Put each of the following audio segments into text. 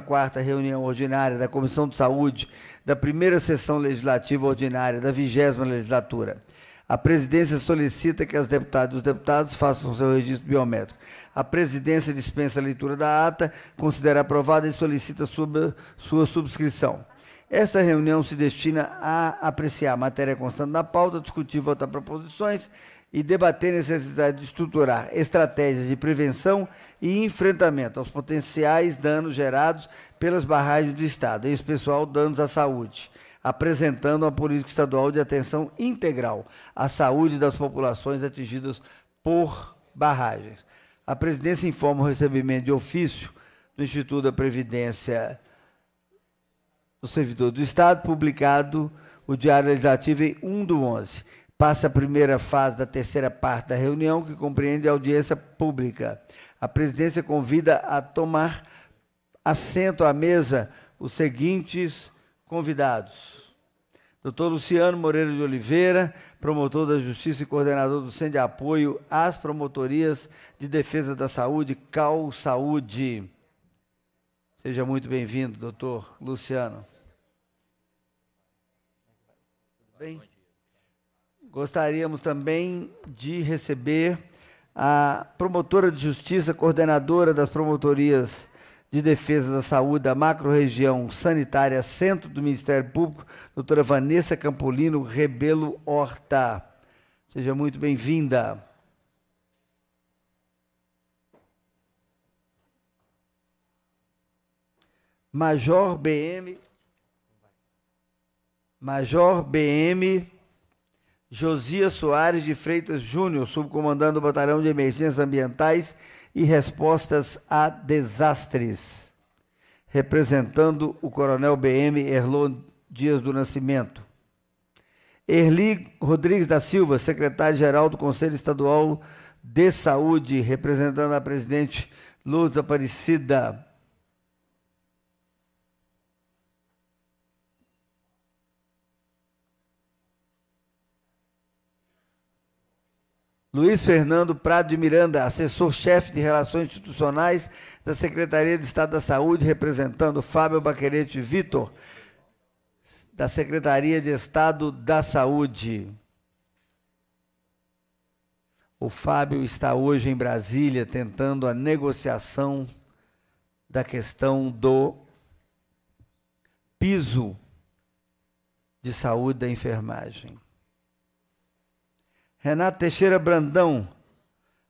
quarta reunião ordinária da Comissão de Saúde da primeira sessão legislativa ordinária da vigésima legislatura. A presidência solicita que as deputadas e os deputados façam seu registro biométrico. A presidência dispensa a leitura da ata, considera aprovada e solicita sub, sua subscrição. Esta reunião se destina a apreciar a matéria constante da pauta, discutir e votar proposições e debater a necessidade de estruturar estratégias de prevenção e enfrentamento aos potenciais danos gerados pelas barragens do Estado, em especial danos à saúde, apresentando uma política estadual de atenção integral à saúde das populações atingidas por barragens. A presidência informa o recebimento de ofício do Instituto da Previdência do Servidor do Estado, publicado o Diário Legislativo em 1 do 11 Passa a primeira fase da terceira parte da reunião, que compreende a audiência pública. A presidência convida a tomar assento à mesa os seguintes convidados: Dr. Luciano Moreira de Oliveira, promotor da Justiça e coordenador do Centro de Apoio às Promotorias de Defesa da Saúde, CAL Saúde. Seja muito bem-vindo, doutor Luciano. Bem? Gostaríamos também de receber a promotora de justiça, coordenadora das promotorias de Defesa da Saúde da macro-região Sanitária Centro do Ministério Público, doutora Vanessa Campolino Rebelo Horta. Seja muito bem-vinda. Major BM Major BM Josias Soares de Freitas Júnior, subcomandando o Batalhão de Emergências Ambientais e Respostas a Desastres, representando o Coronel BM Erlon Dias do Nascimento. Erli Rodrigues da Silva, secretário-geral do Conselho Estadual de Saúde, representando a presidente Luz Aparecida Luiz Fernando Prado de Miranda, assessor-chefe de Relações Institucionais da Secretaria de Estado da Saúde, representando Fábio Baquerete Vitor, da Secretaria de Estado da Saúde. O Fábio está hoje em Brasília tentando a negociação da questão do piso de saúde da enfermagem. Renato Teixeira Brandão,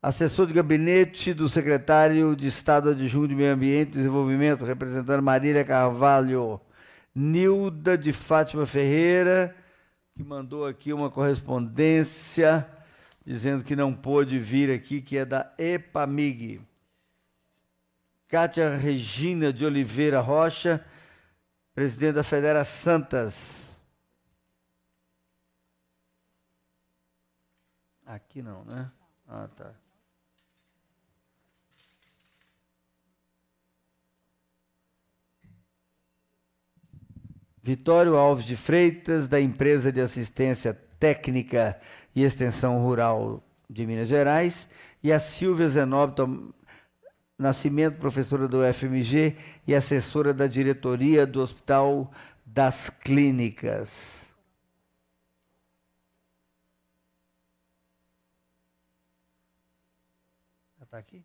assessor de gabinete do secretário de Estado adjunto de Meio Ambiente e Desenvolvimento, representando Marília Carvalho. Nilda de Fátima Ferreira, que mandou aqui uma correspondência dizendo que não pôde vir aqui, que é da EPAMIG. Kátia Regina de Oliveira Rocha, presidente da Federa Santas. Aqui não, né? Ah, tá. Vitório Alves de Freitas, da empresa de assistência técnica e extensão rural de Minas Gerais, e a Silvia Zenobito Nascimento, professora do FMG e assessora da diretoria do Hospital das Clínicas. Está aqui?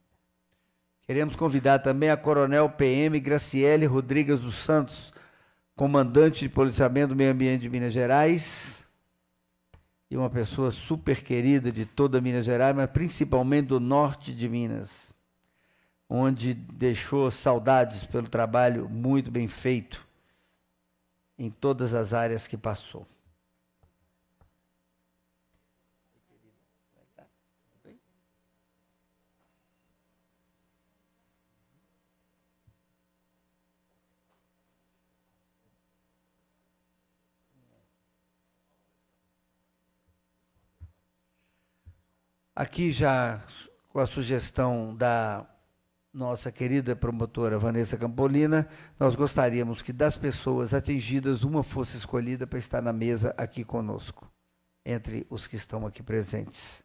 Queremos convidar também a Coronel PM Graciele Rodrigues dos Santos, comandante de policiamento do meio ambiente de Minas Gerais e uma pessoa super querida de toda Minas Gerais, mas principalmente do norte de Minas, onde deixou saudades pelo trabalho muito bem feito em todas as áreas que passou. Aqui já com a sugestão da nossa querida promotora Vanessa Campolina, nós gostaríamos que das pessoas atingidas, uma fosse escolhida para estar na mesa aqui conosco, entre os que estão aqui presentes.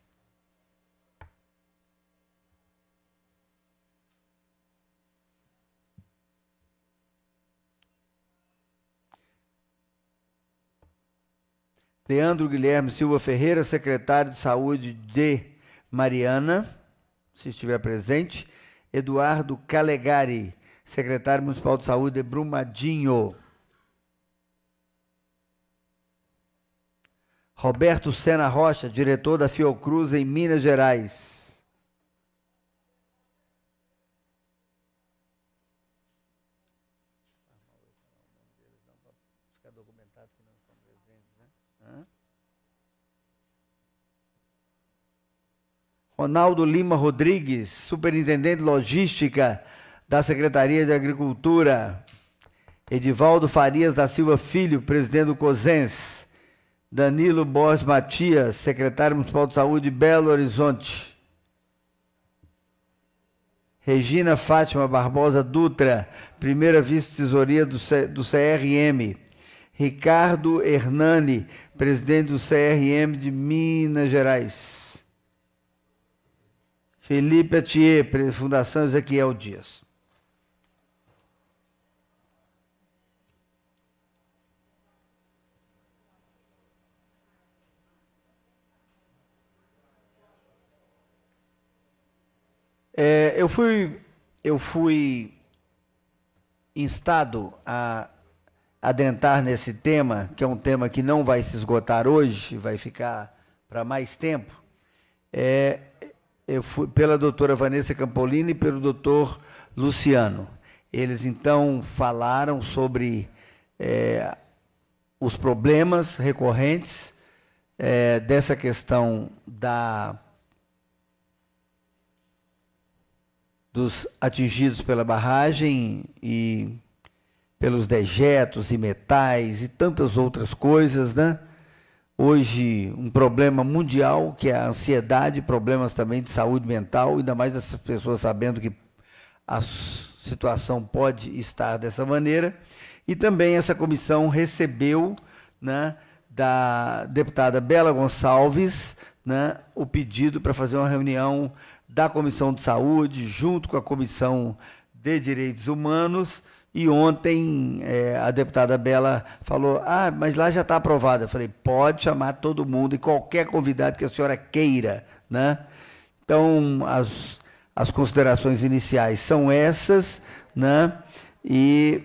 Leandro Guilherme Silva Ferreira, secretário de Saúde de Mariana, se estiver presente, Eduardo Calegari, secretário municipal de saúde de Brumadinho. Roberto Sena Rocha, diretor da Fiocruz em Minas Gerais. Ronaldo Lima Rodrigues, Superintendente Logística da Secretaria de Agricultura. Edivaldo Farias da Silva Filho, presidente do COSENS. Danilo Borges Matias, secretário municipal de saúde de Belo Horizonte. Regina Fátima Barbosa Dutra, primeira vice-tesouria do, do CRM. Ricardo Hernani, presidente do CRM de Minas Gerais. Felipe Atier, Fundação Ezequiel Dias. É, eu fui eu fui instado a adentrar nesse tema, que é um tema que não vai se esgotar hoje, vai ficar para mais tempo. É, eu fui pela doutora Vanessa Campolini e pelo doutor Luciano. Eles então falaram sobre é, os problemas recorrentes é, dessa questão da dos atingidos pela barragem e pelos dejetos e metais e tantas outras coisas, né? hoje um problema mundial, que é a ansiedade, problemas também de saúde mental, ainda mais essas pessoas sabendo que a situação pode estar dessa maneira. E também essa comissão recebeu né, da deputada Bela Gonçalves né, o pedido para fazer uma reunião da Comissão de Saúde, junto com a Comissão de Direitos Humanos, e ontem é, a deputada Bela falou: Ah, mas lá já está aprovada. Eu falei: pode chamar todo mundo e qualquer convidado que a senhora queira. Né? Então, as, as considerações iniciais são essas, né? e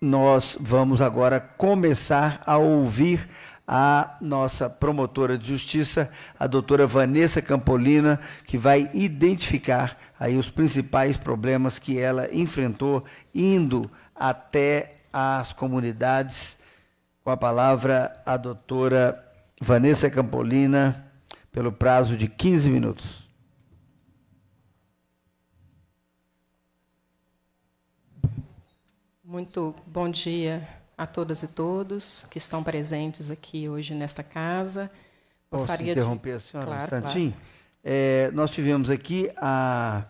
nós vamos agora começar a ouvir a nossa promotora de justiça, a doutora Vanessa Campolina, que vai identificar aí os principais problemas que ela enfrentou indo até as comunidades. Com a palavra a doutora Vanessa Campolina pelo prazo de 15 minutos. Muito bom dia a todas e todos que estão presentes aqui hoje nesta casa. Gostaria Posso interromper de... a senhora claro, um instantinho? Claro. É, nós tivemos aqui a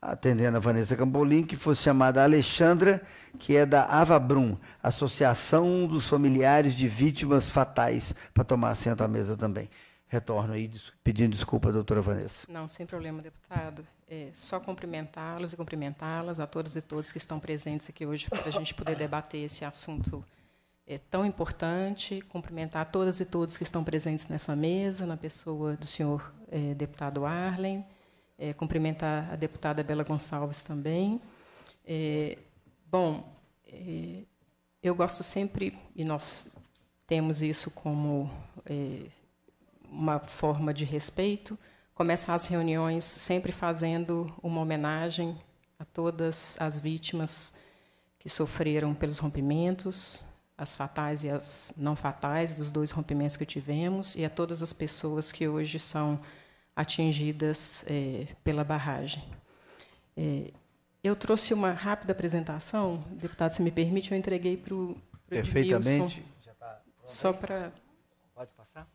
atendendo a Vanessa Campolim, que fosse chamada Alexandra, que é da Avabrum, Associação dos Familiares de Vítimas Fatais, para tomar assento à mesa também. Retorno aí pedindo desculpa, doutora Vanessa. Não, sem problema, deputado. É, só cumprimentá-los e cumprimentá-las a todos e todos que estão presentes aqui hoje para a gente poder debater esse assunto é tão importante. Cumprimentar todas e todos que estão presentes nessa mesa, na pessoa do senhor é, deputado Arlen, é, cumprimentar a deputada Bela Gonçalves também. É, bom, é, eu gosto sempre, e nós temos isso como é, uma forma de respeito, começar as reuniões sempre fazendo uma homenagem a todas as vítimas que sofreram pelos rompimentos, as fatais e as não fatais, dos dois rompimentos que tivemos, e a todas as pessoas que hoje são atingidas é, pela barragem. É, eu trouxe uma rápida apresentação, deputado, se me permite, eu entreguei para o Perfeitamente. Tá só para... Pode passar?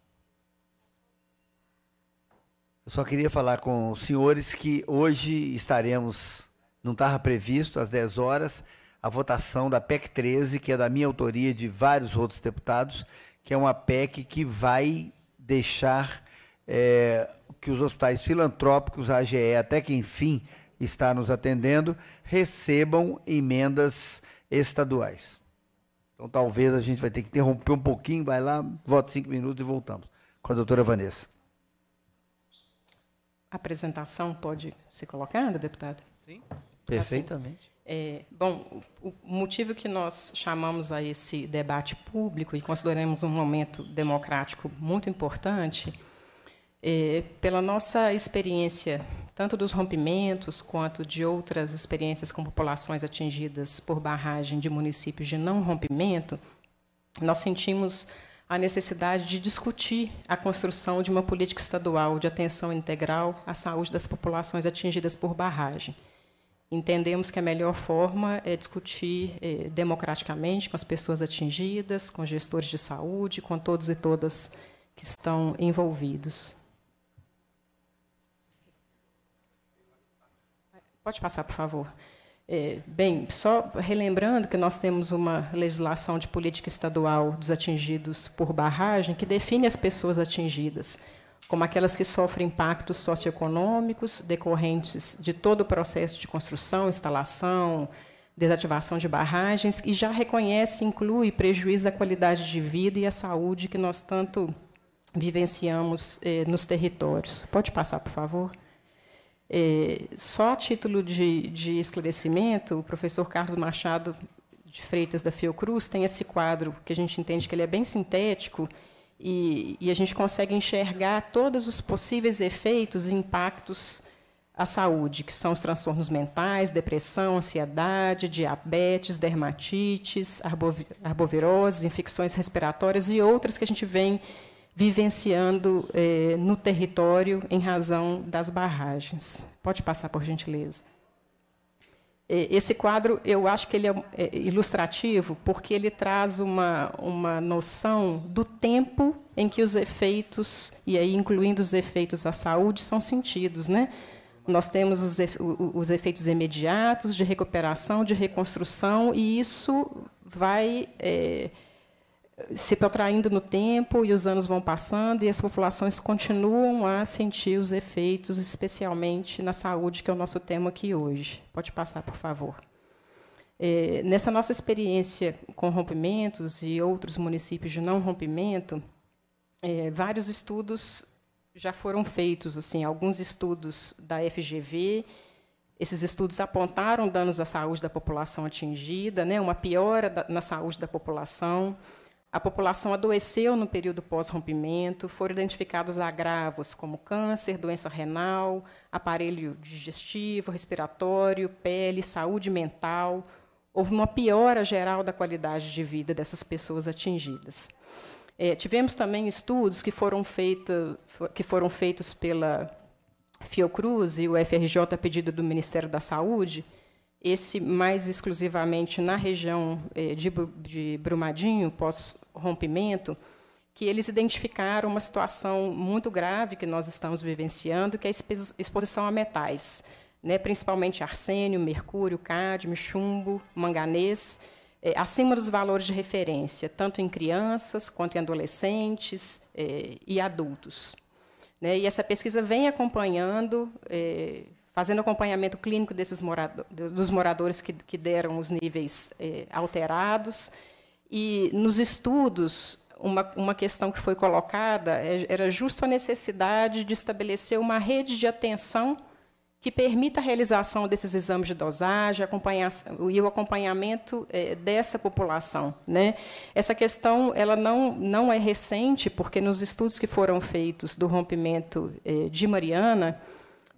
Eu só queria falar com os senhores que hoje estaremos, não estava previsto, às 10 horas, a votação da PEC 13, que é da minha autoria e de vários outros deputados, que é uma PEC que vai deixar é, que os hospitais filantrópicos, a AGE, até que enfim está nos atendendo, recebam emendas estaduais. Então, talvez a gente vai ter que interromper um pouquinho, vai lá, voto cinco minutos e voltamos. Com a doutora Vanessa. A apresentação pode ser colocada, deputada? Sim, tá perfeitamente. É, bom, o motivo que nós chamamos a esse debate público e consideramos um momento democrático muito importante, é, pela nossa experiência, tanto dos rompimentos quanto de outras experiências com populações atingidas por barragem de municípios de não rompimento, nós sentimos a necessidade de discutir a construção de uma política estadual de atenção integral à saúde das populações atingidas por barragem. Entendemos que a melhor forma é discutir eh, democraticamente com as pessoas atingidas, com gestores de saúde, com todos e todas que estão envolvidos. Pode passar, por favor. É, bem, só relembrando que nós temos uma legislação de política estadual dos atingidos por barragem que define as pessoas atingidas como aquelas que sofrem impactos socioeconômicos decorrentes de todo o processo de construção, instalação, desativação de barragens, e já reconhece e inclui prejuízo à qualidade de vida e à saúde que nós tanto vivenciamos eh, nos territórios. Pode passar, por favor? Eh, só a título de, de esclarecimento, o professor Carlos Machado de Freitas da Fiocruz tem esse quadro que a gente entende que ele é bem sintético e, e a gente consegue enxergar todos os possíveis efeitos e impactos à saúde, que são os transtornos mentais, depressão, ansiedade, diabetes, dermatites, arboviroses, infecções respiratórias e outras que a gente vem vivenciando eh, no território em razão das barragens. Pode passar, por gentileza. Esse quadro, eu acho que ele é, é ilustrativo, porque ele traz uma, uma noção do tempo em que os efeitos, e aí incluindo os efeitos à saúde, são sentidos. Né? Nós temos os, os efeitos imediatos, de recuperação, de reconstrução, e isso vai. É, se protraindo no tempo e os anos vão passando e as populações continuam a sentir os efeitos, especialmente na saúde, que é o nosso tema aqui hoje. Pode passar, por favor. É, nessa nossa experiência com rompimentos e outros municípios de não rompimento, é, vários estudos já foram feitos, assim, alguns estudos da FGV. Esses estudos apontaram danos à saúde da população atingida, né, uma piora da, na saúde da população. A população adoeceu no período pós-rompimento, foram identificados agravos como câncer, doença renal, aparelho digestivo, respiratório, pele, saúde mental. Houve uma piora geral da qualidade de vida dessas pessoas atingidas. É, tivemos também estudos que foram, que foram feitos pela Fiocruz e o FRJ a pedido do Ministério da Saúde, esse mais exclusivamente na região eh, de, Brumadinho, pós-rompimento, que eles identificaram uma situação muito grave que nós estamos vivenciando, que é a exposição a metais, né, principalmente arsênio, mercúrio, cádmio, chumbo, manganês, é, acima dos valores de referência, tanto em crianças quanto em adolescentes é, e adultos. Né, e essa pesquisa vem acompanhando é, fazendo acompanhamento clínico desses morador, dos moradores que, que deram os níveis eh, alterados. E nos estudos, uma, uma questão que foi colocada é, era justo a necessidade de estabelecer uma rede de atenção que permita a realização desses exames de dosagem e o acompanhamento é, dessa população. Né? Essa questão ela não, não é recente, porque nos estudos que foram feitos do rompimento é, de Mariana,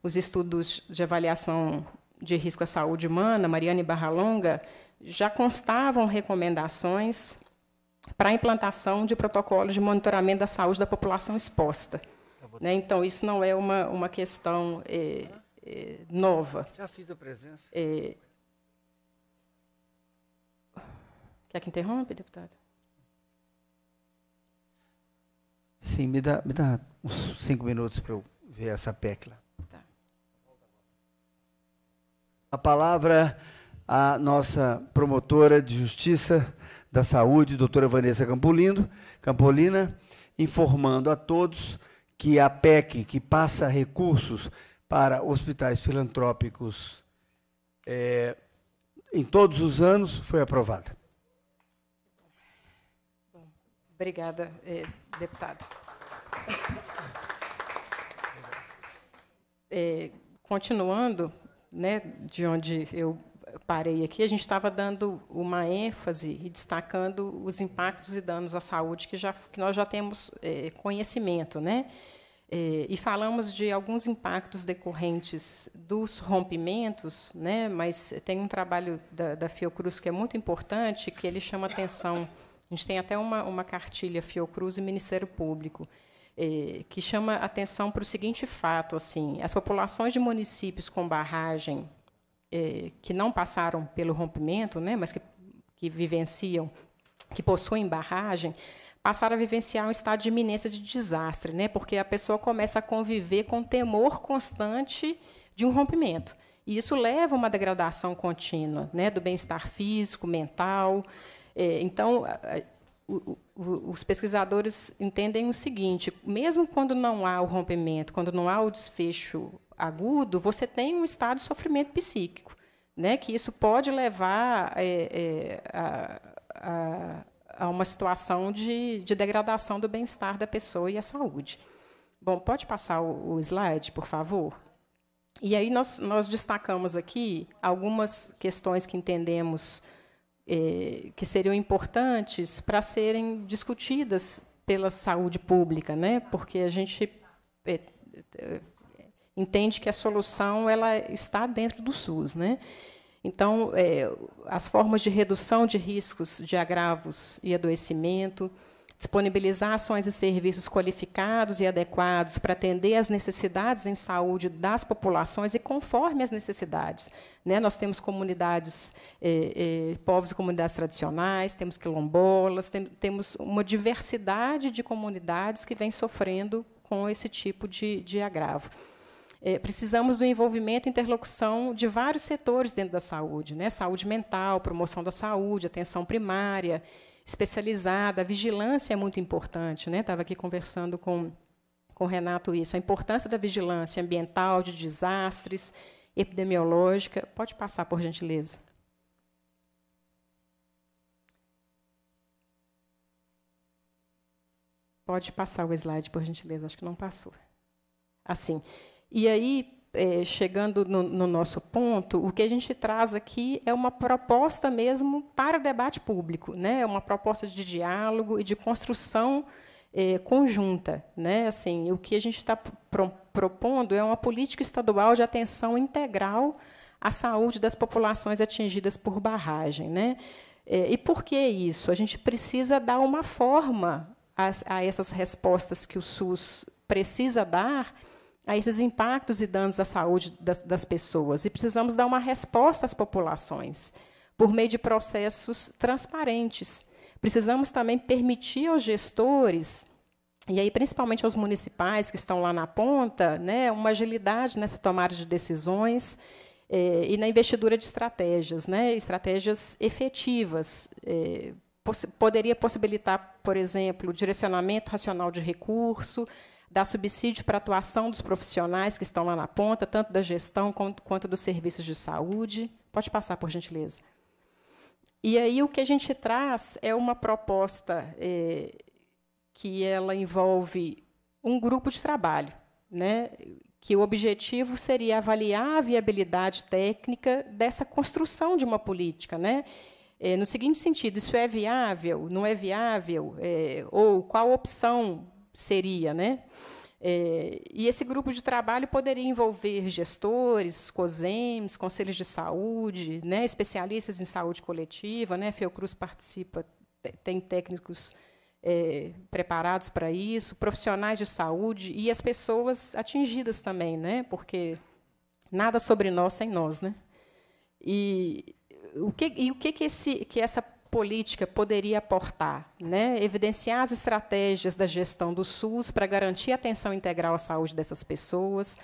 os estudos de avaliação de risco à saúde humana, Mariane Barralonga, já constavam recomendações para a implantação de protocolos de monitoramento da saúde da população exposta. Né? Então, isso não é uma, uma questão é, é, nova. Já fiz a presença. É... Quer que interrompa, deputado? Sim, me dá, me dá uns cinco minutos para eu ver essa PEC lá. A palavra à nossa promotora de justiça da saúde, doutora Vanessa Campolino, Campolina, informando a todos que a PEC, que passa recursos para hospitais filantrópicos é, em todos os anos, foi aprovada. obrigada, é, deputado. É, continuando, né, de onde eu parei aqui, a gente estava dando uma ênfase e destacando os impactos e danos à saúde que, já, que nós já temos é, conhecimento, né? É, e falamos de alguns impactos decorrentes dos rompimentos, né? Mas tem um trabalho da, da Fiocruz que é muito importante, que ele chama atenção. A gente tem até uma, uma cartilha Fiocruz e Ministério Público é, que chama atenção para o seguinte fato: assim, as populações de municípios com barragem é, que não passaram pelo rompimento, né, mas que, que vivenciam, que possuem barragem, passaram a vivenciar um estado de iminência de desastre, né, porque a pessoa começa a conviver com temor constante de um rompimento. E isso leva a uma degradação contínua né, do bem-estar físico, mental. Eh, então, os pesquisadores entendem o seguinte: mesmo quando não há o rompimento, quando não há o desfecho agudo, você tem um estado de sofrimento psíquico, né? Que isso pode levar é, é, a, a, a, uma situação de, de degradação do bem-estar da pessoa e a saúde. Bom, pode passar o, o slide, por favor. E aí nós, nós destacamos aqui algumas questões que entendemos é, que seriam importantes para serem discutidas pela saúde pública, né? porque a gente é, é, entende que a solução ela está dentro do SUS. Né? Então, as formas de redução de riscos de agravos e adoecimento, disponibilizar ações e serviços qualificados e adequados para atender às necessidades em saúde das populações e conforme as necessidades. Né? Nós temos comunidades, eh, eh, povos e comunidades tradicionais, temos quilombolas, tem, temos uma diversidade de comunidades que vem sofrendo com esse tipo de, de agravo. É, precisamos do envolvimento e interlocução de vários setores dentro da saúde, né? saúde mental, promoção da saúde, atenção primária, especializada, a vigilância é muito importante. Né? Estava aqui conversando com, com o Renato isso, a importância da vigilância ambiental, de desastres, epidemiológica. Pode passar, por gentileza. Pode passar o slide, por gentileza, acho que não passou. Assim. E aí, é, chegando no, no, nosso ponto, o que a gente traz aqui é uma proposta mesmo para o debate público, né? É uma proposta de diálogo e de construção é, conjunta, né? Assim, o que a gente está pro, propondo é uma política estadual de atenção integral à saúde das populações atingidas por barragem, né? É, e por que isso? A gente precisa dar uma forma a, a essas respostas que o SUS precisa dar a esses impactos e danos à saúde das, das pessoas. E precisamos dar uma resposta às populações, por meio de processos transparentes. Precisamos também permitir aos gestores e aí, principalmente aos municipais que estão lá na ponta, né, uma agilidade nessa tomada de decisões eh, e na investidura de estratégias, né, estratégias efetivas. Eh, poss poderia possibilitar, por exemplo, direcionamento racional de recurso, dar subsídio para a atuação dos profissionais que estão lá na ponta, tanto da gestão quanto, quanto dos serviços de saúde. Pode passar, por gentileza. E aí o que a gente traz é uma proposta eh, que ela envolve um grupo de trabalho, né? que o objetivo seria avaliar a viabilidade técnica dessa construção de uma política. Né? Eh, no seguinte sentido, isso é viável, não é viável, eh, ou qual opção seria, né? É, e esse grupo de trabalho poderia envolver gestores, COSEMs, conselhos de saúde, né, especialistas em saúde coletiva. Né, Fiocruz participa, tem técnicos é, preparados para isso, profissionais de saúde e as pessoas atingidas também, né, porque nada sobre nós sem nós. Né? E o que, e o que, que, esse, que essa política poderia aportar, né? evidenciar as estratégias da gestão do SUS para garantir a atenção integral à saúde dessas pessoas,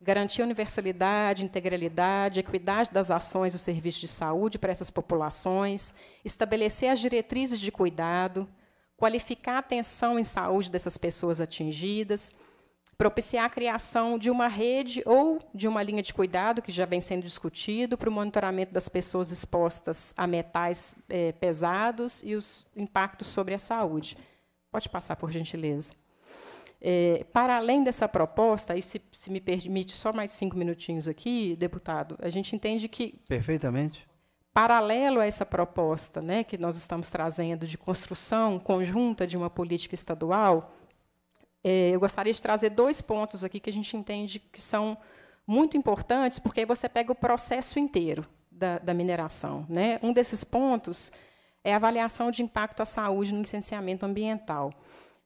garantir a universalidade, integralidade, equidade das ações do serviço de saúde para essas populações, estabelecer as diretrizes de cuidado, qualificar a atenção em saúde dessas pessoas atingidas, propiciar a criação de uma rede ou de uma linha de cuidado, que já vem sendo discutido, para o monitoramento das pessoas expostas a metais é, pesados e os impactos sobre a saúde. Pode passar, por gentileza. É, para além dessa proposta, e se, se, me permite só mais cinco minutinhos aqui, deputado, a gente entende que. Perfeitamente. Paralelo a essa proposta né, que nós estamos trazendo de construção conjunta de uma política estadual, eh, eu gostaria de trazer dois pontos aqui que a gente entende que são muito importantes, porque aí você pega o processo inteiro da, da mineração. Né? Um desses pontos é a avaliação de impacto à saúde no licenciamento ambiental.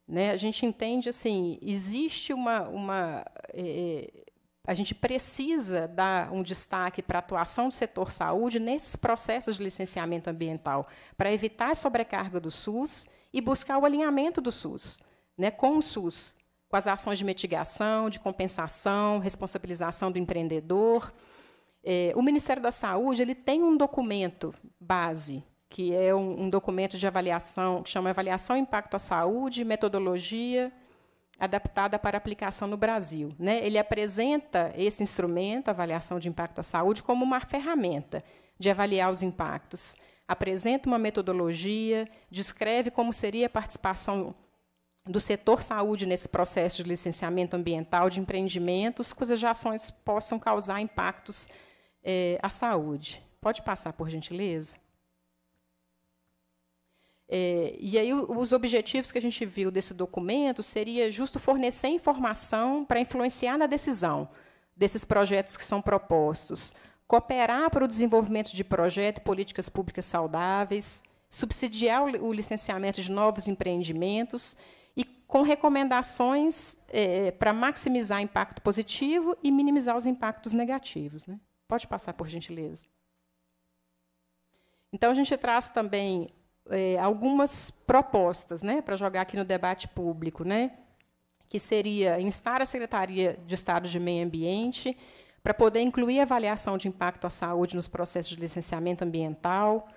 Né? A gente entende assim, existe uma, uma é, a gente precisa dar um destaque para a atuação do setor saúde nesses processos de licenciamento ambiental, para evitar a sobrecarga do SUS e buscar o alinhamento do SUS né, com o SUS, com as ações de mitigação, de compensação, responsabilização do empreendedor. É, o Ministério da Saúde ele tem um documento base, que é um, um documento de avaliação, que chama Avaliação Impacto à Saúde, Metodologia adaptada para aplicação no Brasil. Né? Ele apresenta esse instrumento, avaliação de impacto à saúde, como uma ferramenta de avaliar os impactos. Apresenta uma metodologia, descreve como seria a participação do setor saúde nesse processo de licenciamento ambiental de empreendimentos cujas ações possam causar impactos é, à saúde. Pode passar, por gentileza? É, e aí os objetivos que a gente viu desse documento seria justo fornecer informação para influenciar na decisão desses projetos que são propostos, cooperar para o desenvolvimento de projetos e políticas públicas saudáveis, subsidiar o licenciamento de novos empreendimentos com recomendações é, para maximizar impacto positivo e minimizar os impactos negativos. Né? Pode passar, por gentileza. Então, a gente traz também é, algumas propostas né, para jogar aqui no debate público, né, que seria instar a Secretaria de Estado de Meio Ambiente para poder incluir a avaliação de impacto à saúde nos processos de licenciamento ambiental,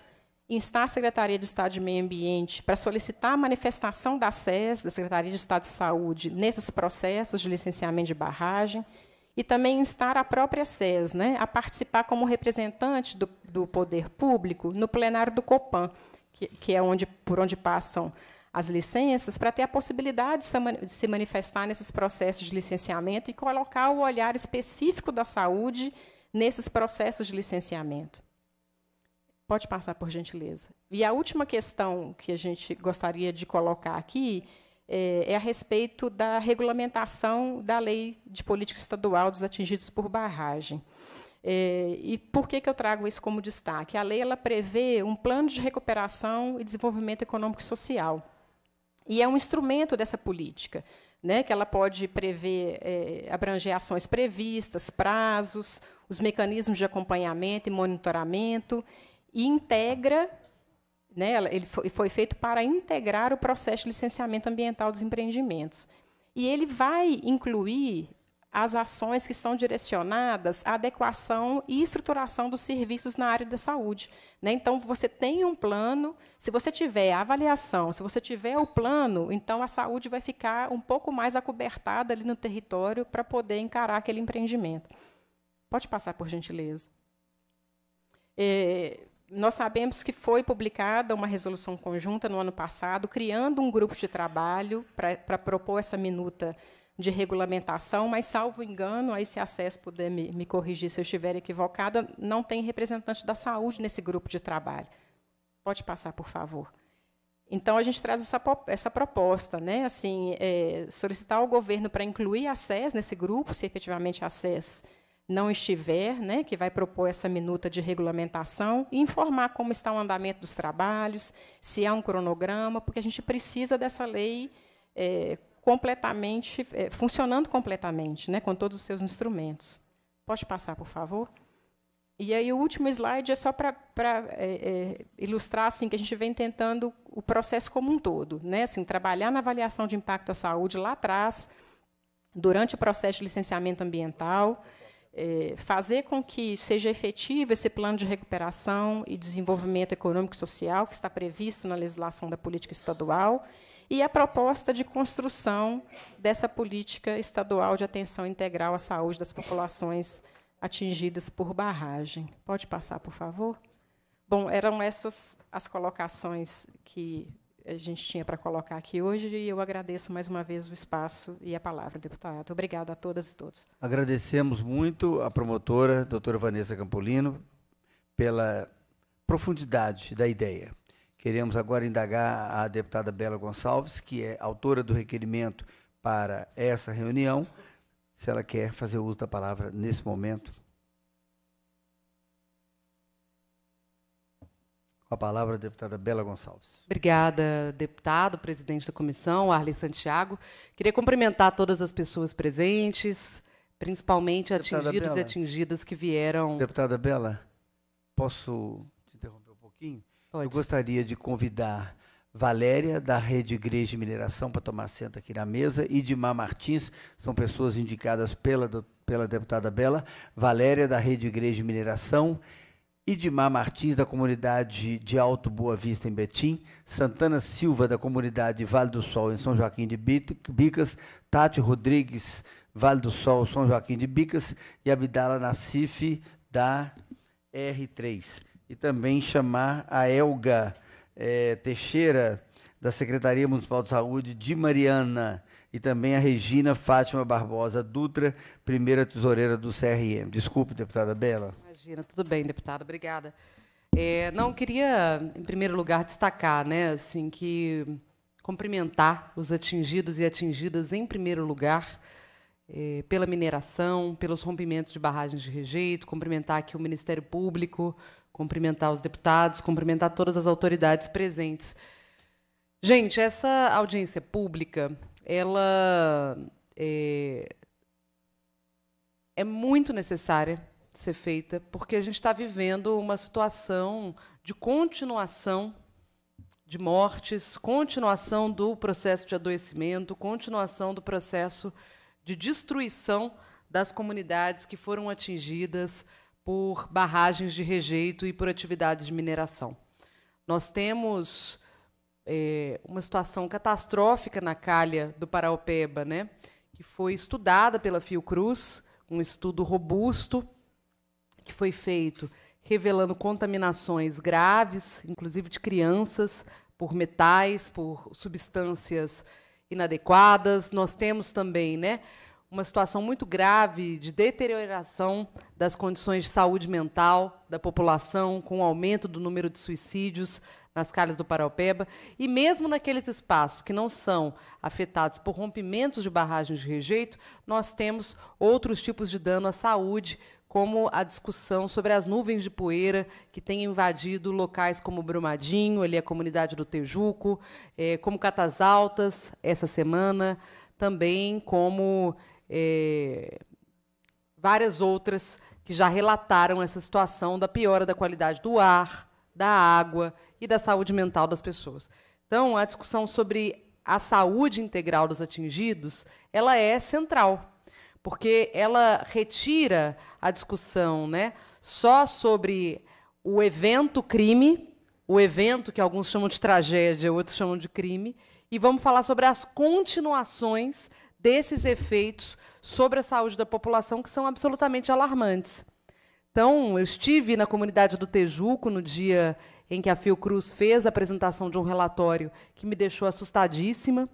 instar a Secretaria de Estado de Meio Ambiente para solicitar a manifestação da SES, da Secretaria de Estado de Saúde, nesses processos de licenciamento de barragem, e também instar a própria SES né, a participar como representante do, do poder público no plenário do COPAN, que, que é onde, por onde passam as licenças, para ter a possibilidade de se manifestar nesses processos de licenciamento e colocar o olhar específico da saúde nesses processos de licenciamento. Pode passar, por gentileza. E a última questão que a gente gostaria de colocar aqui eh, é, a respeito da regulamentação da lei de política estadual dos atingidos por barragem. É, e por que, que eu trago isso como destaque? A lei ela prevê um plano de recuperação e desenvolvimento econômico e social. E é um instrumento dessa política, né, que ela pode prever, é, abranger ações previstas, prazos, os mecanismos de acompanhamento e monitoramento e integra, né, ele foi feito para integrar o processo de licenciamento ambiental dos empreendimentos. E ele vai incluir as ações que são direcionadas à adequação e estruturação dos serviços na área da saúde. Né? Então, você tem um plano, se você tiver a avaliação, se você tiver o plano, então a saúde vai ficar um pouco mais acobertada ali no território para poder encarar aquele empreendimento. Pode passar, por gentileza. É, nós sabemos que foi publicada uma resolução conjunta no ano passado, criando um grupo de trabalho para propor essa minuta de regulamentação, mas, salvo engano, aí se a SES puder me, me corrigir se eu estiver equivocada, não tem representante da saúde nesse grupo de trabalho. Pode passar, por favor. Então, a gente traz essa, essa proposta, né? assim, é, solicitar ao governo para incluir a SES nesse grupo, se efetivamente a SES não estiver, né, que vai propor essa minuta de regulamentação, e informar como está o andamento dos trabalhos, se há um cronograma, porque a gente precisa dessa lei é, completamente, é, funcionando completamente, né, com todos os seus instrumentos. Pode passar, por favor? E aí o último slide é só para é, é, ilustrar assim que a gente vem tentando o processo como um todo, né, assim trabalhar na avaliação de impacto à saúde lá atrás, durante o processo de licenciamento ambiental, é, fazer com que seja efetivo esse plano de recuperação e desenvolvimento econômico e social que está previsto na legislação da política estadual e a proposta de construção dessa política estadual de atenção integral à saúde das populações atingidas por barragem. Pode passar, por favor? Bom, eram essas as colocações que a gente tinha para colocar aqui hoje e eu agradeço mais uma vez o espaço e a palavra, deputado. Obrigada a todas e todos. Agradecemos muito a promotora, doutora Vanessa Campolino, pela profundidade da ideia. Queremos agora indagar a deputada Bela Gonçalves, que é autora do requerimento para essa reunião, se ela quer fazer uso da palavra nesse momento. A palavra, a deputada Bela Gonçalves. Obrigada, deputado, presidente da comissão, Arley Santiago. Queria cumprimentar todas as pessoas presentes, principalmente deputada atingidos Bela, e atingidas que vieram. Deputada Bela, posso te interromper um pouquinho? Pode. Eu gostaria de convidar Valéria, da Rede Igreja de Mineração, para tomar assento aqui na mesa, e Dimar Martins, são pessoas indicadas pela, pela deputada Bela. Valéria, da Rede Igreja de Mineração, Idimar Martins, da comunidade de Alto Boa Vista, em Betim, Santana Silva, da comunidade Vale do Sol, em São Joaquim de Bicas, Tati Rodrigues, Vale do Sol, São Joaquim de Bicas, e Abdala Nassif, da R3. E também chamar a Elga eh, Teixeira, da Secretaria Municipal de Saúde de Mariana, e também a Regina Fátima Barbosa Dutra, primeira tesoureira do CRM. Desculpe, deputada Bela. Imagina, tudo bem, deputada, obrigada. É, não, queria, em primeiro lugar, destacar né, assim, que cumprimentar os atingidos e atingidas, em primeiro lugar, é, pela mineração, pelos rompimentos de barragens de rejeito, cumprimentar aqui o Ministério Público, cumprimentar os deputados, cumprimentar todas as autoridades presentes. Gente, essa audiência pública, ela é, é muito necessária ser feita, porque a gente está vivendo uma situação de continuação de mortes, continuação do processo de adoecimento, continuação do processo de destruição das comunidades que foram atingidas por barragens de rejeito e por atividades de mineração. Nós temos é, uma situação catastrófica na calha do Paraopeba, né, que foi estudada pela Fiocruz, um estudo robusto que foi feito revelando contaminações graves, inclusive de crianças, por metais, por substâncias inadequadas. Nós temos também, né, uma situação muito grave de deterioração das condições de saúde mental da população, com o aumento do número de suicídios nas calhas do Paraupeba, e mesmo naqueles espaços que não são afetados por rompimentos de barragens de rejeito, nós temos outros tipos de dano à saúde, como a discussão sobre as nuvens de poeira que têm invadido locais como Brumadinho, ali a comunidade do Tejuco, é, como Catas Altas, essa semana, também como é, várias outras que já relataram essa situação da piora da qualidade do ar, da água e da saúde mental das pessoas. Então, a discussão sobre a saúde integral dos atingidos, ela é central porque ela retira a discussão né, só sobre o evento crime, o evento que alguns chamam de tragédia, outros chamam de crime, e vamos falar sobre as continuações desses efeitos sobre a saúde da população que são absolutamente alarmantes. Então, eu estive na comunidade do Tejuco no dia em que a Fiocruz fez a apresentação de um relatório que me deixou assustadíssima.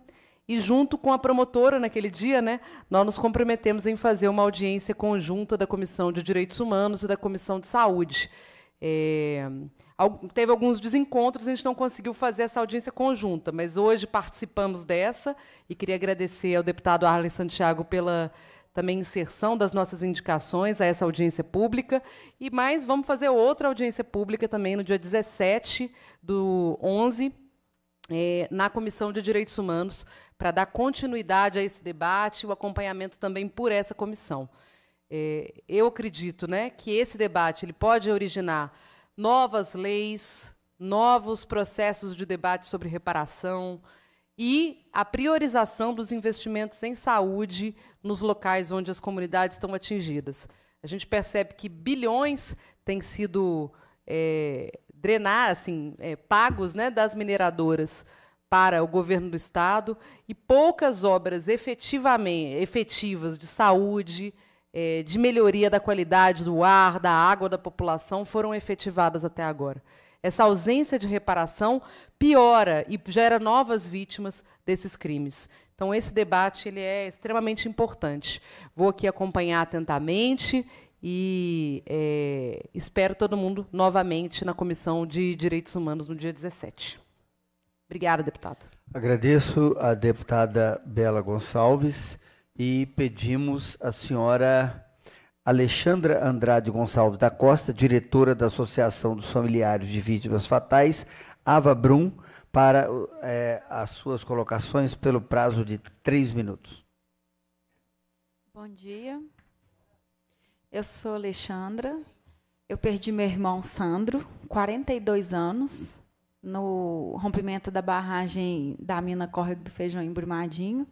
E junto com a promotora naquele dia, né, nós nos comprometemos em fazer uma audiência conjunta da Comissão de Direitos Humanos e da Comissão de Saúde. É, teve alguns desencontros, a gente não conseguiu fazer essa audiência conjunta, mas hoje participamos dessa e queria agradecer ao deputado Arlen Santiago pela também inserção das nossas indicações a essa audiência pública. E mais, vamos fazer outra audiência pública também no dia 17 do 11 é, na Comissão de Direitos Humanos, para dar continuidade a esse debate e o acompanhamento também por essa comissão. É, eu acredito né, que esse debate ele pode originar novas leis, novos processos de debate sobre reparação e a priorização dos investimentos em saúde nos locais onde as comunidades estão atingidas. A gente percebe que bilhões têm sido é, drenar assim, é, pagos né, das mineradoras para o governo do estado e poucas obras efetivamente efetivas de saúde, é, de melhoria da qualidade do ar, da água da população foram efetivadas até agora. Essa ausência de reparação piora e gera novas vítimas desses crimes. Então esse debate ele é extremamente importante. Vou aqui acompanhar atentamente e é, espero todo mundo novamente na Comissão de Direitos Humanos no dia 17. Obrigada, deputado. Agradeço a deputada Bela Gonçalves e pedimos a senhora Alexandra Andrade Gonçalves da Costa, diretora da Associação dos Familiares de Vítimas Fatais, Ava Brum, para é, as suas colocações pelo prazo de três minutos. Bom dia. Eu sou Alexandra. Eu perdi meu irmão Sandro, 42 anos, no rompimento da barragem da mina Córrego do Feijão em Brumadinho.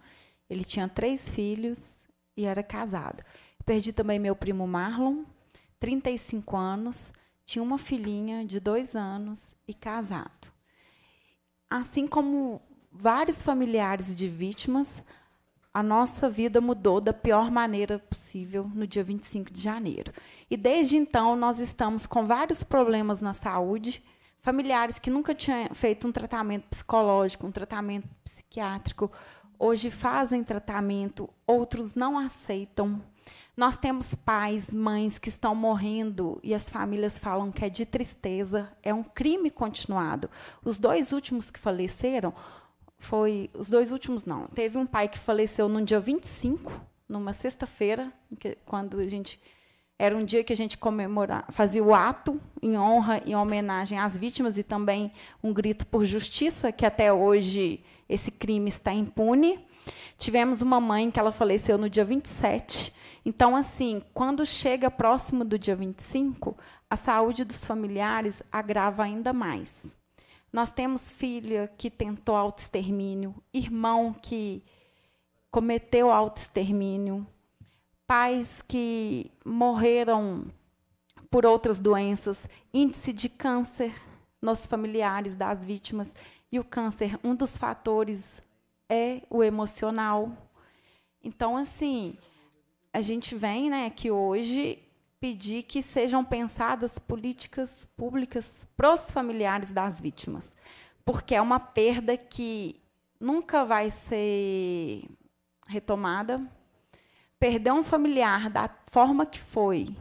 Ele tinha três filhos e era casado. Perdi também meu primo Marlon, 35 anos, tinha uma filhinha de dois anos e casado. Assim como vários familiares de vítimas, a nossa vida mudou da pior maneira possível no dia 25 de janeiro. E desde então nós estamos com vários problemas na saúde, familiares que nunca tinham feito um tratamento psicológico, um tratamento psiquiátrico, hoje fazem tratamento, outros não aceitam. Nós temos pais, mães que estão morrendo e as famílias falam que é de tristeza, é um crime continuado. Os dois últimos que faleceram foi os dois últimos não. Teve um pai que faleceu no dia 25, numa sexta-feira, quando a gente era um dia que a gente comemorava, fazia o ato em honra e homenagem às vítimas e também um grito por justiça, que até hoje esse crime está impune. Tivemos uma mãe que ela faleceu no dia 27. Então, assim, quando chega próximo do dia 25, a saúde dos familiares agrava ainda mais. Nós temos filha que tentou autoextermínio, irmão que cometeu autoextermínio, pais que morreram por outras doenças, índice de câncer nos familiares das vítimas. E o câncer, um dos fatores é o emocional. Então, assim, a gente vem né, que hoje pedir que sejam pensadas políticas públicas para os familiares das vítimas, porque é uma perda que nunca vai ser retomada. Perder um familiar da forma que foi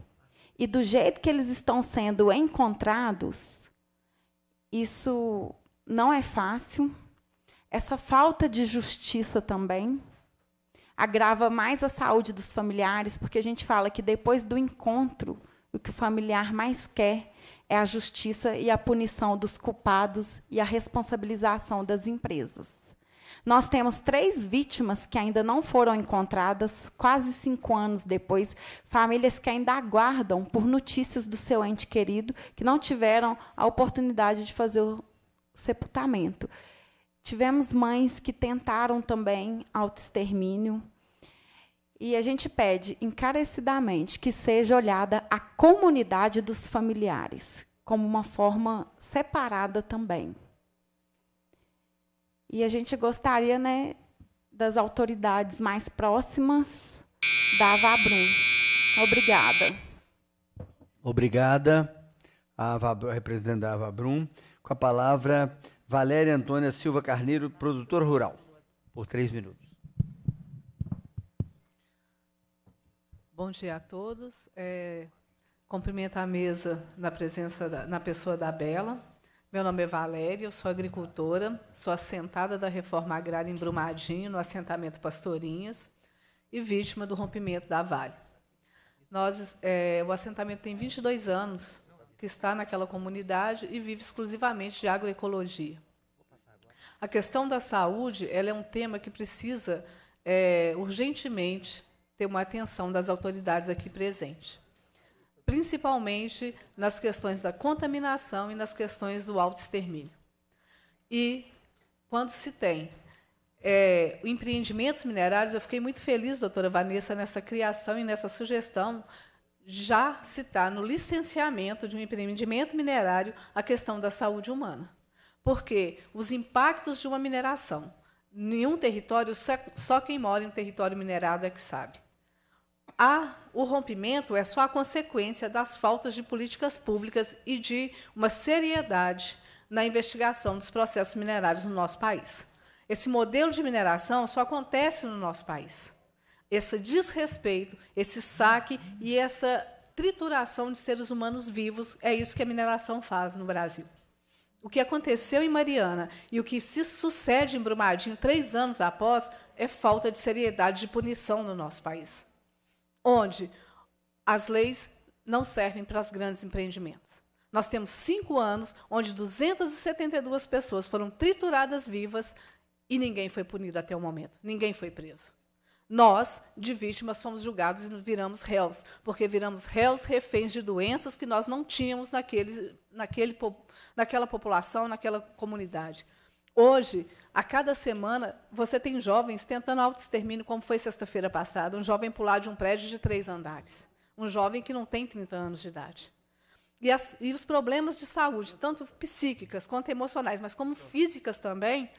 e do jeito que eles estão sendo encontrados, isso não é fácil. Essa falta de justiça também agrava mais a saúde dos familiares, porque a gente fala que depois do encontro, o que o familiar mais quer é a justiça e a punição dos culpados e a responsabilização das empresas. Nós temos três vítimas que ainda não foram encontradas, quase cinco anos depois, famílias que ainda aguardam por notícias do seu ente querido, que não tiveram a oportunidade de fazer o sepultamento. Tivemos mães que tentaram também autoextermínio. E a gente pede encarecidamente que seja olhada a comunidade dos familiares como uma forma separada também. E a gente gostaria, né, das autoridades mais próximas da Avabrum. Obrigada. Obrigada, a Vabrum, representante da Avabrum. Com a palavra, Valéria Antônia Silva Carneiro, produtor rural, por três minutos. Bom dia a todos. É, cumprimento a mesa na presença da, na pessoa da Bela. Meu nome é Valéria, eu sou agricultora, sou assentada da reforma agrária em Brumadinho, no assentamento Pastorinhas, e vítima do rompimento da Vale. Nós, é, o assentamento tem 22 anos que está naquela comunidade e vive exclusivamente de agroecologia a questão da saúde ela é um tema que precisa é, urgentemente ter uma atenção das autoridades aqui presentes, principalmente nas questões da contaminação e nas questões do autoextermínio. E quando se tem é, empreendimentos minerários, eu fiquei muito feliz, doutora Vanessa, nessa criação e nessa sugestão já citar tá no licenciamento de um empreendimento minerário a questão da saúde humana. Porque os impactos de uma mineração. Nenhum território, só quem mora em um território minerado é que sabe. A, o rompimento é só a consequência das faltas de políticas públicas e de uma seriedade na investigação dos processos minerários no nosso país. Esse modelo de mineração só acontece no nosso país. Esse desrespeito, esse saque e essa trituração de seres humanos vivos é isso que a mineração faz no Brasil. O que aconteceu em Mariana e o que se sucede em Brumadinho três anos após é falta de seriedade de punição no nosso país, onde as leis não servem para os grandes empreendimentos. Nós temos cinco anos onde 272 pessoas foram trituradas vivas e ninguém foi punido até o momento, ninguém foi preso. Nós, de vítimas, fomos julgados e viramos réus, porque viramos réus reféns de doenças que nós não tínhamos naquele, naquele naquela população, naquela comunidade. Hoje, a cada semana, você tem jovens tentando autoextermínio, como foi sexta-feira passada, um jovem pular de um prédio de três andares, um jovem que não tem 30 anos de idade. E, as, e os problemas de saúde, tanto psíquicas quanto emocionais, mas como físicas também,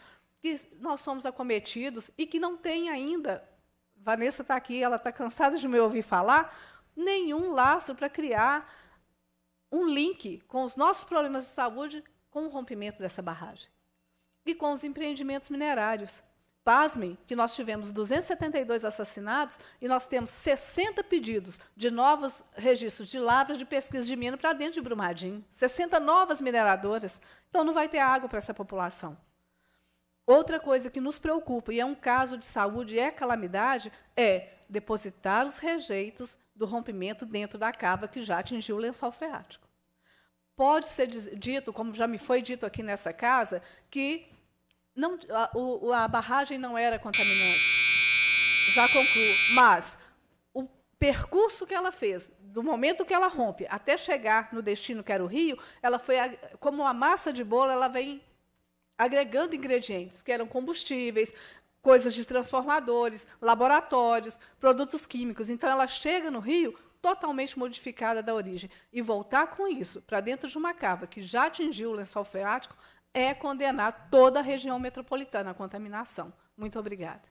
que nós somos acometidos e que não tem ainda, Vanessa está aqui, ela está cansada de me ouvir falar, nenhum laço para criar um link com os nossos problemas de saúde com o rompimento dessa barragem e com os empreendimentos minerários. Pasmem que nós tivemos 272 assassinados e nós temos 60 pedidos de novos registros de lavras de pesquisa de mina para dentro de Brumadinho. 60 novas mineradoras. Então não vai ter água para essa população. Outra coisa que nos preocupa, e é um caso de saúde e é calamidade, é depositar os rejeitos do rompimento dentro da cava que já atingiu o lençol freático pode ser dito, como já me foi dito aqui nessa casa, que não, a, o, a barragem não era contaminante. Já concluo. Mas o percurso que ela fez, do momento que ela rompe até chegar no destino que era o rio, ela foi como uma massa de bolo, ela vem agregando ingredientes que eram combustíveis, coisas de transformadores, laboratórios, produtos químicos. Então ela chega no rio totalmente modificada da origem. E voltar com isso para dentro de uma cava que já atingiu o lençol freático é condenar toda a região metropolitana à contaminação. Muito obrigada.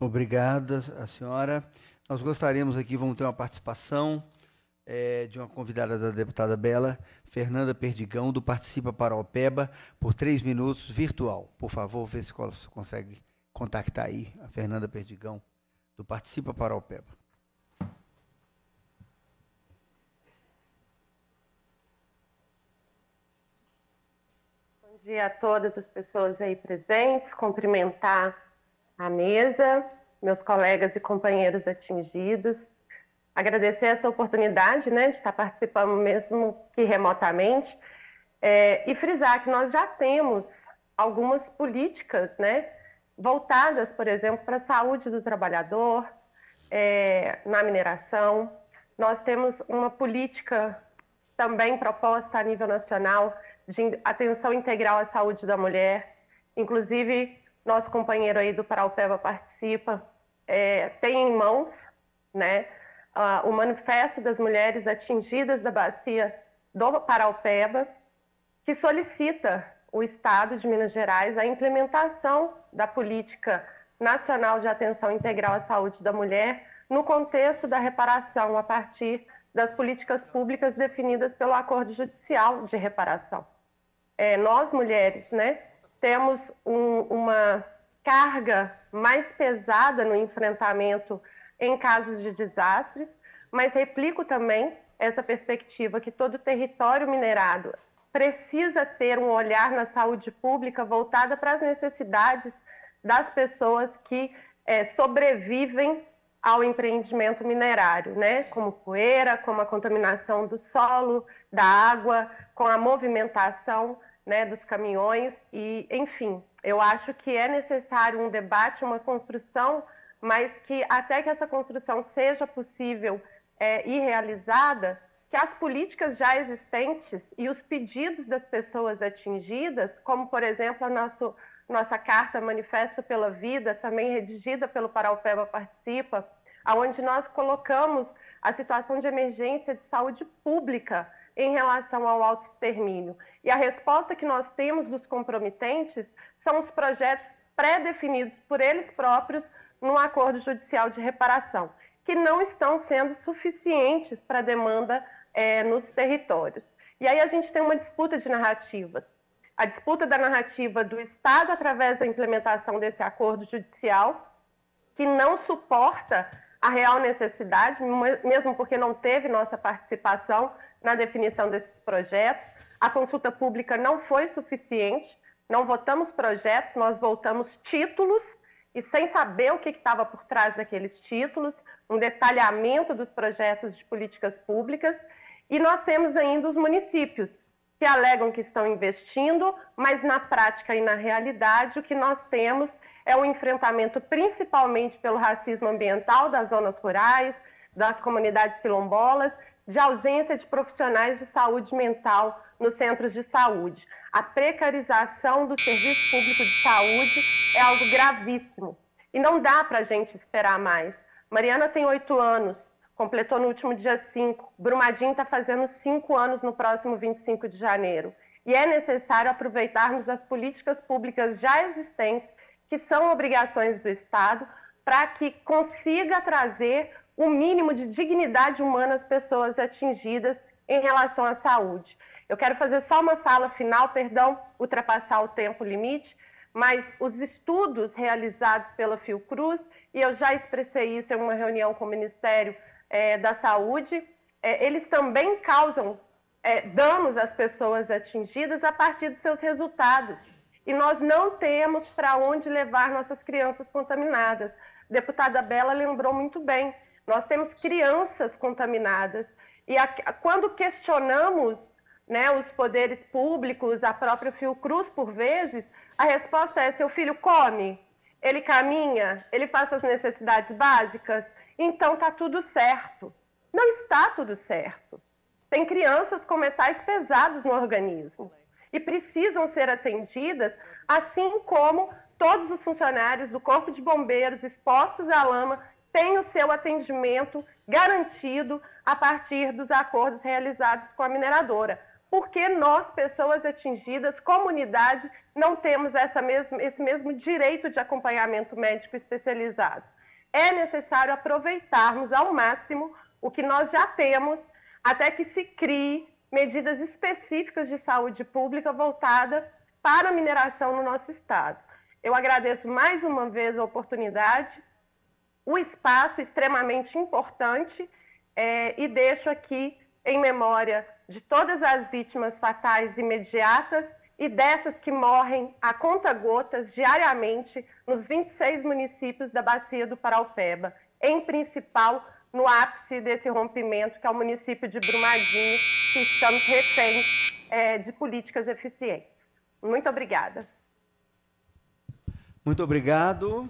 Obrigada, a senhora. Nós gostaríamos aqui, vamos ter uma participação é, de uma convidada da deputada Bela, Fernanda Perdigão, do Participa para Opeba, por três minutos, virtual. Por favor, vê se consegue contactar aí a Fernanda Perdigão, do Participa para Opeba. dia a todas as pessoas aí presentes, cumprimentar a mesa, meus colegas e companheiros atingidos. Agradecer essa oportunidade né, de estar participando, mesmo que remotamente, é, e frisar que nós já temos algumas políticas né, voltadas, por exemplo, para a saúde do trabalhador, é, na mineração. Nós temos uma política também proposta a nível nacional de atenção integral à saúde da mulher. Inclusive, nosso companheiro aí do Paraupeba participa, é, tem em mãos né, uh, o Manifesto das Mulheres Atingidas da Bacia do Paraupeba, que solicita o Estado de Minas Gerais a implementação da Política Nacional de Atenção Integral à Saúde da Mulher no contexto da reparação a partir das políticas públicas definidas pelo acordo judicial de reparação. É, nós, mulheres, né, temos um, uma carga mais pesada no enfrentamento em casos de desastres, mas replico também essa perspectiva que todo território minerado precisa ter um olhar na saúde pública voltada para as necessidades das pessoas que é, sobrevivem ao empreendimento minerário, né? como poeira, como a contaminação do solo, da água, com a movimentação né, dos caminhões e, enfim, eu acho que é necessário um debate, uma construção, mas que até que essa construção seja possível é, e realizada, que as políticas já existentes e os pedidos das pessoas atingidas, como por exemplo a nosso nossa carta Manifesto pela Vida, também redigida pelo Paraupeba Participa, aonde nós colocamos a situação de emergência de saúde pública em relação ao autoextermínio. E a resposta que nós temos dos comprometentes são os projetos pré-definidos por eles próprios num acordo judicial de reparação, que não estão sendo suficientes para a demanda é, nos territórios. E aí a gente tem uma disputa de narrativas a disputa da narrativa do Estado através da implementação desse acordo judicial, que não suporta a real necessidade, mesmo porque não teve nossa participação na definição desses projetos. A consulta pública não foi suficiente, não votamos projetos, nós votamos títulos e sem saber o que estava por trás daqueles títulos, um detalhamento dos projetos de políticas públicas, e nós temos ainda os municípios, que alegam que estão investindo, mas na prática e na realidade o que nós temos é o um enfrentamento principalmente pelo racismo ambiental das zonas rurais, das comunidades quilombolas, de ausência de profissionais de saúde mental nos centros de saúde. A precarização do serviço público de saúde é algo gravíssimo e não dá para a gente esperar mais. Mariana tem oito anos, completou no último dia 5. Brumadinho está fazendo cinco anos no próximo 25 de janeiro. E é necessário aproveitarmos as políticas públicas já existentes, que são obrigações do Estado, para que consiga trazer o um mínimo de dignidade humana às pessoas atingidas em relação à saúde. Eu quero fazer só uma fala final, perdão, ultrapassar o tempo limite, mas os estudos realizados pela Fiocruz, e eu já expressei isso em uma reunião com o Ministério é, da saúde, é, eles também causam é, danos às pessoas atingidas a partir dos seus resultados. E nós não temos para onde levar nossas crianças contaminadas. A deputada Bela lembrou muito bem. Nós temos crianças contaminadas. E a, quando questionamos né, os poderes públicos, a própria Fiocruz, por vezes, a resposta é: seu filho come, ele caminha, ele faz suas necessidades básicas, então tá tudo certo. Não está tudo certo. Tem crianças com metais pesados no organismo e precisam ser atendidas, assim como todos os funcionários do Corpo de Bombeiros expostos à lama têm o seu atendimento garantido a partir dos acordos realizados com a mineradora. Porque nós, pessoas atingidas, comunidade, não temos mesmo esse mesmo direito de acompanhamento médico especializado? é necessário aproveitarmos ao máximo o que nós já temos até que se crie medidas específicas de saúde pública voltada para a mineração no nosso estado. Eu agradeço mais uma vez a oportunidade, o espaço extremamente importante é, e deixo aqui em memória de todas as vítimas fatais imediatas e dessas que morrem a conta-gotas diariamente nos 26 municípios da Bacia do Paraupeba, em principal no ápice desse rompimento, que é o município de Brumadinho, que estamos refém é, de políticas eficientes. Muito obrigada. Muito obrigado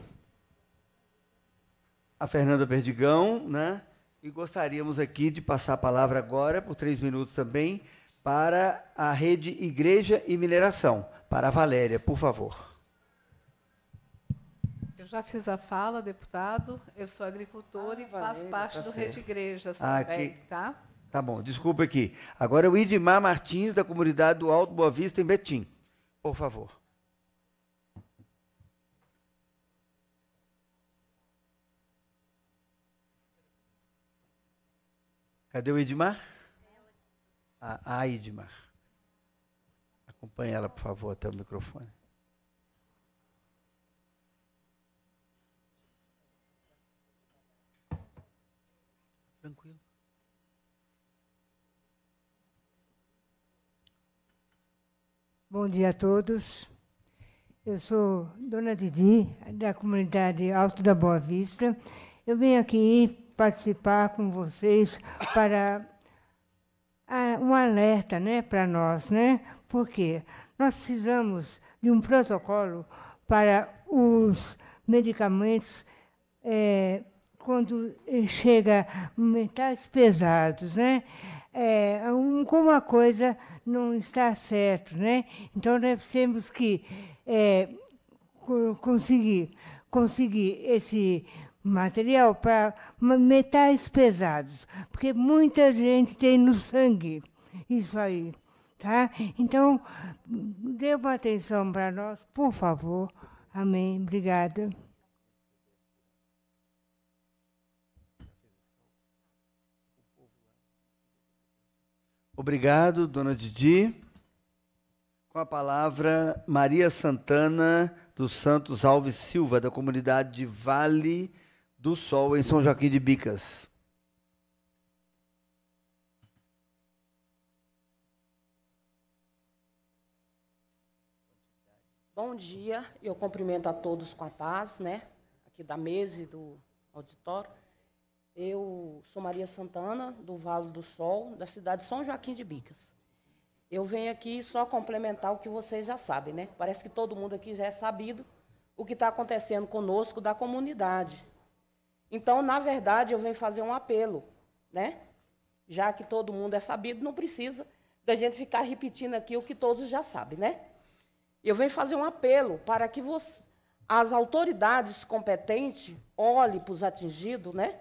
a Fernanda Perdigão, né? E gostaríamos aqui de passar a palavra agora, por três minutos também, para a rede Igreja e Mineração. Para a Valéria, por favor. Eu já fiz a fala, deputado. Eu sou agricultor ah, e Valéria, faço parte tá do certo. Rede Igreja ah, tá? Tá bom, desculpa aqui. Agora é o Idimar Martins, da comunidade do Alto Boa Vista, em Betim. Por favor. Cadê o Edmar? a Aidmar. Acompanhe ela, por favor, até o microfone. Tranquilo. Bom dia a todos. Eu sou Dona Didi, da comunidade Alto da Boa Vista. Eu venho aqui participar com vocês para um alerta né, para nós, né? porque nós precisamos de um protocolo para os medicamentos é, quando eh, chega metais pesados, né? É, alguma coisa não está certo, né? Então nós temos que é, conseguir, conseguir esse material para metais pesados, porque muita gente tem no sangue isso aí, tá? Então, dê uma atenção para nós, por favor. Amém. Obrigada. Obrigado, dona Didi. Com a palavra, Maria Santana dos Santos Alves Silva, da comunidade de Vale do Sol em São Joaquim de Bicas. Bom dia, eu cumprimento a todos com a paz, né? Aqui da mesa e do auditório. Eu sou Maria Santana, do Vale do Sol, da cidade de São Joaquim de Bicas. Eu venho aqui só complementar o que vocês já sabem, né? Parece que todo mundo aqui já é sabido o que está acontecendo conosco da comunidade. Então, na verdade, eu venho fazer um apelo, né? Já que todo mundo é sabido, não precisa da gente ficar repetindo aqui o que todos já sabem, né? Eu venho fazer um apelo para que você, as autoridades competentes olhem para os atingidos, né?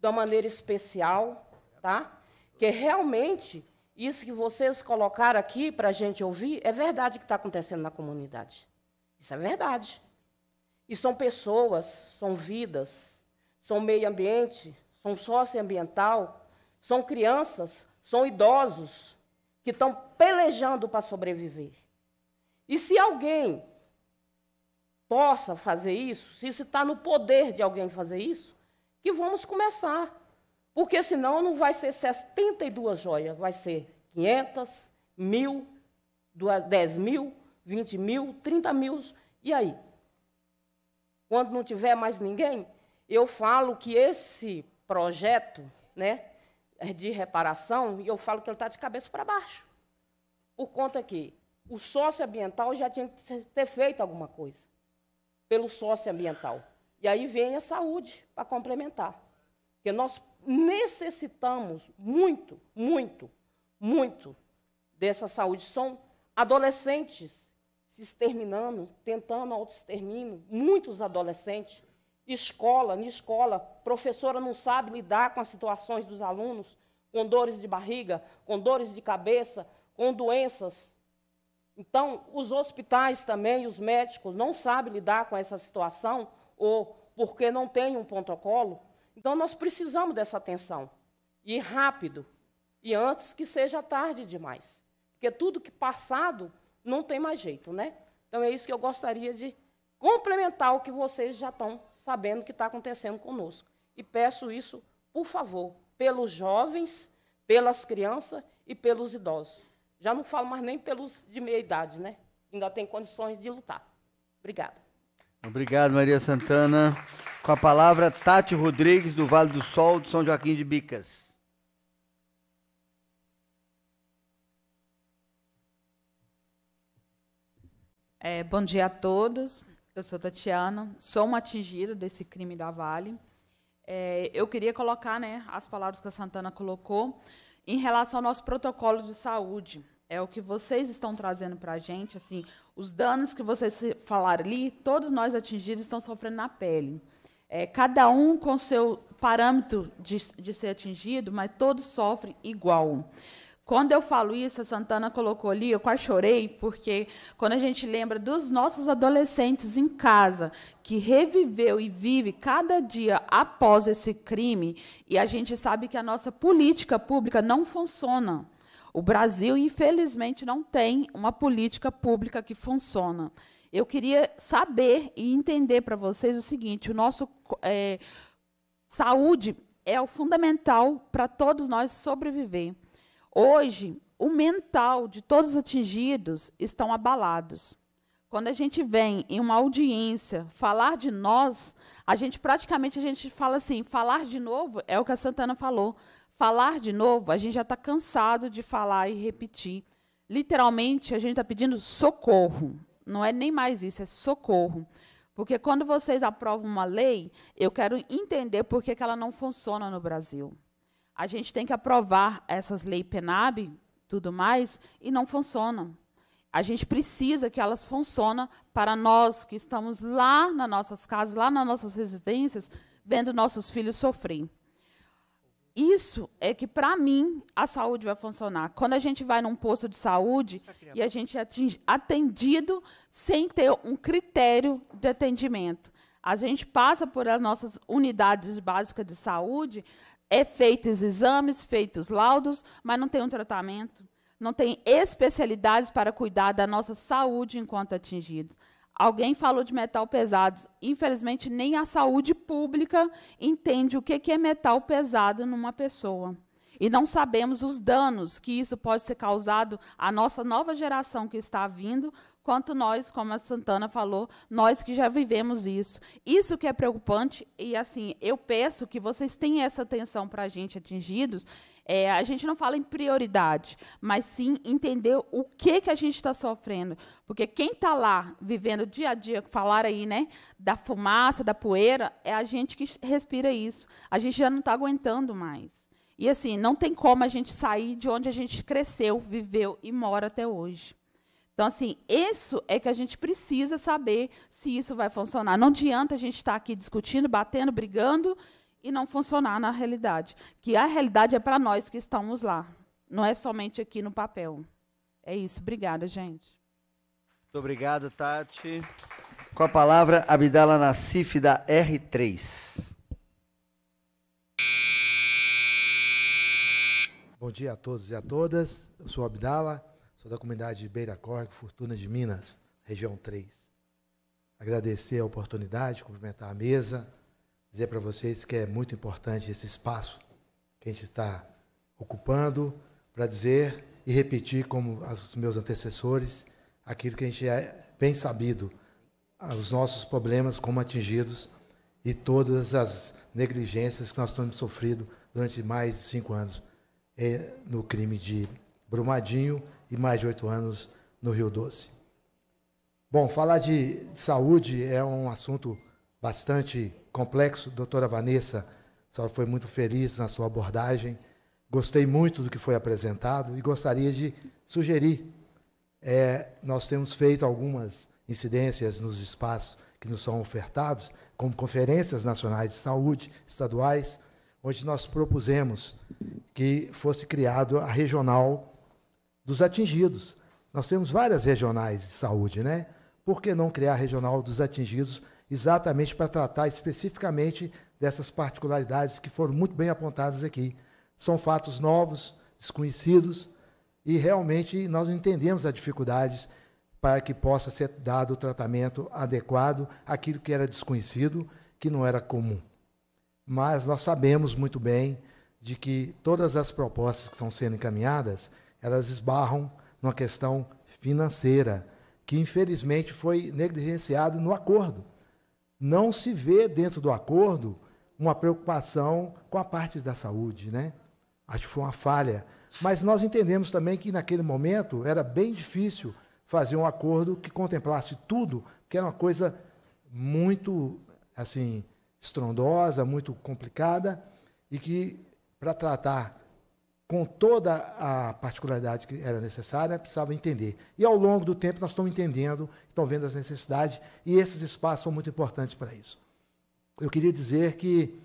De uma maneira especial, tá? Que realmente isso que vocês colocaram aqui para a gente ouvir é verdade que está acontecendo na comunidade. Isso é verdade. E são pessoas, são vidas, são meio ambiente, são socioambiental, são crianças, são idosos que estão pelejando para sobreviver. E se alguém possa fazer isso, se está no poder de alguém fazer isso, que vamos começar. Porque senão não vai ser 72 joias, vai ser 500, mil, 10 mil, 20 mil, 30 mil. E aí? Quando não tiver mais ninguém, eu falo que esse projeto né, de reparação, eu falo que ele está de cabeça para baixo. Por conta que o sócio ambiental já tinha que ter feito alguma coisa pelo sócio ambiental E aí vem a saúde para complementar. Porque nós necessitamos muito, muito, muito dessa saúde. São adolescentes se exterminando, tentando autoextermínio, muitos adolescentes escola, na escola, professora não sabe lidar com as situações dos alunos, com dores de barriga, com dores de cabeça, com doenças. Então, os hospitais também, os médicos, não sabem lidar com essa situação, ou porque não tem um protocolo. Então, nós precisamos dessa atenção. E rápido. E antes que seja tarde demais. Porque tudo que passado não tem mais jeito, né? Então, é isso que eu gostaria de complementar o que vocês já estão sabendo o que está acontecendo conosco. E peço isso, por favor, pelos jovens, pelas crianças e pelos idosos. Já não falo mais nem pelos de meia idade, né? Ainda tem condições de lutar. Obrigada. Obrigado, Maria Santana. Com a palavra, Tati Rodrigues, do Vale do Sol, de São Joaquim de Bicas. É, bom dia a todos. Eu sou Tatiana, sou uma atingida desse crime da Vale. É, eu queria colocar né, as palavras que a Santana colocou em relação ao nosso protocolo de saúde. É o que vocês estão trazendo para a gente, assim, os danos que vocês falaram ali, todos nós atingidos estão sofrendo na pele. É, cada um com seu parâmetro de, de ser atingido, mas todos sofrem igual. Quando eu falo isso, a Santana colocou ali, eu quase chorei, porque quando a gente lembra dos nossos adolescentes em casa, que reviveu e vive cada dia após esse crime, e a gente sabe que a nossa política pública não funciona. O Brasil, infelizmente, não tem uma política pública que funciona. Eu queria saber e entender para vocês o seguinte: o nosso é, saúde é o fundamental para todos nós sobreviver. Hoje, o mental de todos os atingidos estão abalados. Quando a gente vem em uma audiência falar de nós, a gente praticamente a gente fala assim, falar de novo é o que a Santana falou. Falar de novo, a gente já está cansado de falar e repetir. Literalmente, a gente está pedindo socorro. Não é nem mais isso, é socorro. Porque quando vocês aprovam uma lei, eu quero entender por que, que ela não funciona no Brasil a gente tem que aprovar essas leis PENAB, tudo mais, e não funcionam. A gente precisa que elas funcionem para nós que estamos lá nas nossas casas, lá nas nossas residências, vendo nossos filhos sofrer. Isso é que, para mim, a saúde vai funcionar. Quando a gente vai num posto de saúde e a gente é atendido sem ter um critério de atendimento. A gente passa por as nossas unidades básicas de saúde é feitos exames, feitos laudos, mas não tem um tratamento, não tem especialidades para cuidar da nossa saúde enquanto atingidos. Alguém falou de metal pesado. Infelizmente, nem a saúde pública entende o que é metal pesado numa pessoa. E não sabemos os danos que isso pode ser causado à nossa nova geração que está vindo, quanto nós, como a Santana falou, nós que já vivemos isso. Isso que é preocupante e assim, eu peço que vocês tenham essa atenção para a gente atingidos. É, a gente não fala em prioridade, mas sim entender o que que a gente está sofrendo, porque quem está lá vivendo dia a dia, falar aí, né, da fumaça, da poeira, é a gente que respira isso. A gente já não está aguentando mais. E assim, não tem como a gente sair de onde a gente cresceu, viveu e mora até hoje. Então, assim, isso é que a gente precisa saber se isso vai funcionar. Não adianta a gente estar aqui discutindo, batendo, brigando e não funcionar na realidade. Que a realidade é para nós que estamos lá, não é somente aqui no papel. É isso. Obrigada, gente. Muito obrigado, Tati. Com a palavra, Abdala Nassif, da R3. Bom dia a todos e a todas. Eu sou Abdala Sou da comunidade de Beira Córrego, Fortuna de Minas, região 3. Agradecer a oportunidade, cumprimentar a mesa, dizer para vocês que é muito importante esse espaço que a gente está ocupando para dizer e repetir, como os meus antecessores, aquilo que a gente é bem sabido, os nossos problemas, como atingidos e todas as negligências que nós temos sofrido durante mais de cinco anos eh, no crime de Brumadinho e mais de oito anos no Rio Doce. Bom, falar de saúde é um assunto bastante complexo. Doutora Vanessa, a senhora foi muito feliz na sua abordagem. Gostei muito do que foi apresentado e gostaria de sugerir. É, nós temos feito algumas incidências nos espaços que nos são ofertados, como conferências nacionais de saúde estaduais, onde nós propusemos que fosse criado a regional dos atingidos. Nós temos várias regionais de saúde, né? Por que não criar a regional dos atingidos exatamente para tratar especificamente dessas particularidades que foram muito bem apontadas aqui? São fatos novos, desconhecidos, e realmente nós entendemos as dificuldades para que possa ser dado o tratamento adequado àquilo que era desconhecido, que não era comum. Mas nós sabemos muito bem de que todas as propostas que estão sendo encaminhadas elas esbarram numa questão financeira, que infelizmente foi negligenciada no acordo. Não se vê dentro do acordo uma preocupação com a parte da saúde, né? Acho que foi uma falha. Mas nós entendemos também que naquele momento era bem difícil fazer um acordo que contemplasse tudo, que era uma coisa muito assim estrondosa, muito complicada e que para tratar com toda a particularidade que era necessária, né, precisava entender. E ao longo do tempo nós estamos entendendo, estão vendo as necessidades, e esses espaços são muito importantes para isso. Eu queria dizer que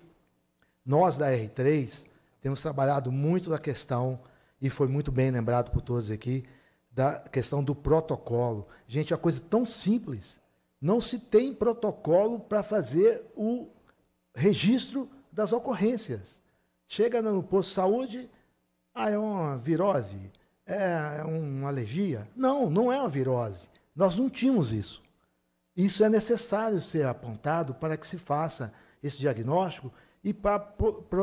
nós da R3 temos trabalhado muito na questão, e foi muito bem lembrado por todos aqui, da questão do protocolo. Gente, é uma coisa tão simples. Não se tem protocolo para fazer o registro das ocorrências. Chega no posto de saúde, ah, é uma virose? É, é uma alergia? Não, não é uma virose. Nós não tínhamos isso. Isso é necessário ser apontado para que se faça esse diagnóstico e para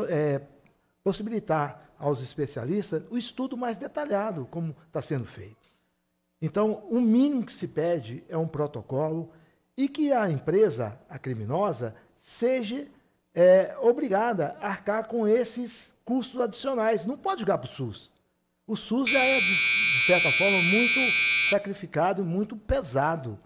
é, possibilitar aos especialistas o estudo mais detalhado, como está sendo feito. Então, o mínimo que se pede é um protocolo e que a empresa, a criminosa, seja é, obrigada a arcar com esses custos adicionais. Não pode jogar para o SUS. O SUS já é, de, certa forma, muito sacrificado, muito pesado.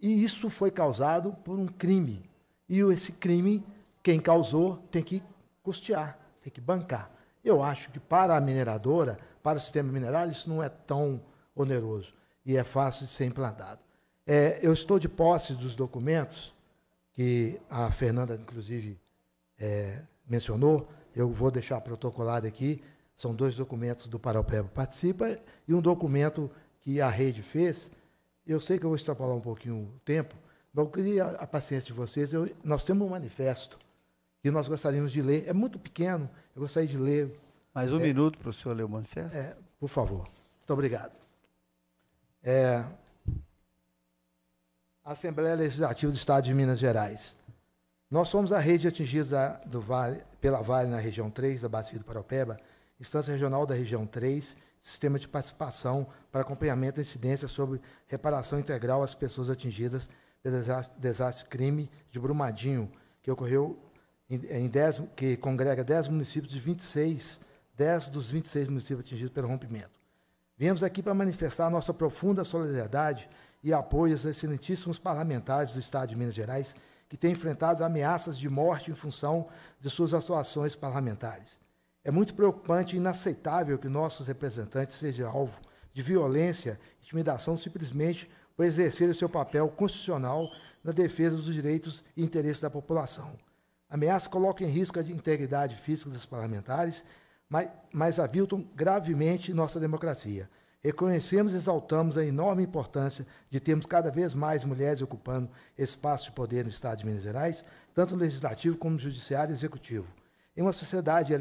E isso foi causado por um crime. E esse crime, quem causou, tem que custear, tem que bancar. Eu acho que para a mineradora, para o sistema mineral, isso não é tão oneroso e é fácil de ser implantado. É, eu estou de posse dos documentos que a Fernanda, inclusive, é, mencionou, eu vou deixar protocolado aqui, são dois documentos do Paraupeba Participa e um documento que a rede fez. Eu sei que eu vou extrapolar um pouquinho o tempo, mas eu queria a paciência de vocês. Eu, nós temos um manifesto que nós gostaríamos de ler. É muito pequeno, eu gostaria de ler. Mais um é, minuto para o senhor ler o manifesto? É, por favor. Muito obrigado. É, Assembleia Legislativa do Estado de Minas Gerais nós somos a rede atingida vale, pela Vale na região 3 da Bacia do Paropeba, instância regional da região 3, sistema de participação para acompanhamento da incidência sobre reparação integral às pessoas atingidas pelo desastre, desastre crime de Brumadinho, que ocorreu em, em 10, que congrega 10 municípios de 26, 10 dos 26 municípios atingidos pelo rompimento. Viemos aqui para manifestar nossa profunda solidariedade e apoio aos excelentíssimos parlamentares do Estado de Minas Gerais que tem enfrentado ameaças de morte em função de suas atuações parlamentares. É muito preocupante e inaceitável que nossos representantes sejam alvo de violência, intimidação, simplesmente por exercer o seu papel constitucional na defesa dos direitos e interesses da população. A ameaça coloca em risco a integridade física dos parlamentares, mas, mas aviltam gravemente nossa democracia. Reconhecemos e exaltamos a enorme importância de termos cada vez mais mulheres ocupando espaço de poder no Estado de Minas Gerais, tanto no legislativo como no judiciário e executivo. Em uma sociedade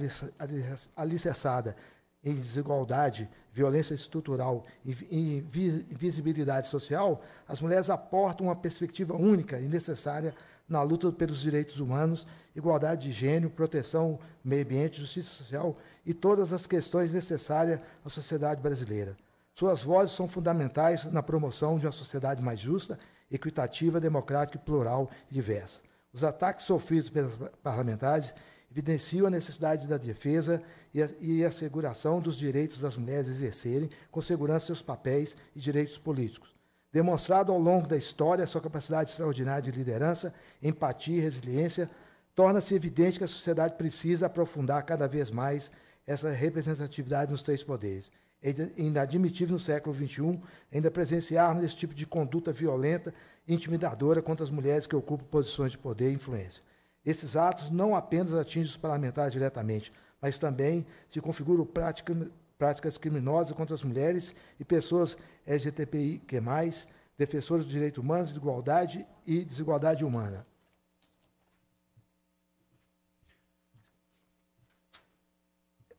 alicerçada em desigualdade, violência estrutural e invisibilidade social, as mulheres aportam uma perspectiva única e necessária na luta pelos direitos humanos, igualdade de gênero, proteção meio ambiente, justiça social e todas as questões necessárias à sociedade brasileira. Suas vozes são fundamentais na promoção de uma sociedade mais justa, equitativa, democrática, plural e diversa. Os ataques sofridos pelas parlamentares evidenciam a necessidade da defesa e a, e a asseguração dos direitos das mulheres exercerem com segurança seus papéis e direitos políticos. Demonstrado ao longo da história sua capacidade extraordinária de liderança, empatia e resiliência, torna-se evidente que a sociedade precisa aprofundar cada vez mais essa representatividade nos três poderes. É inadmitível no século XXI ainda presenciarmos esse tipo de conduta violenta e intimidadora contra as mulheres que ocupam posições de poder e influência. Esses atos não apenas atingem os parlamentares diretamente, mas também se configuram prática, práticas criminosas contra as mulheres e pessoas LGTBI, defensores dos direitos humanos, de igualdade e desigualdade humana.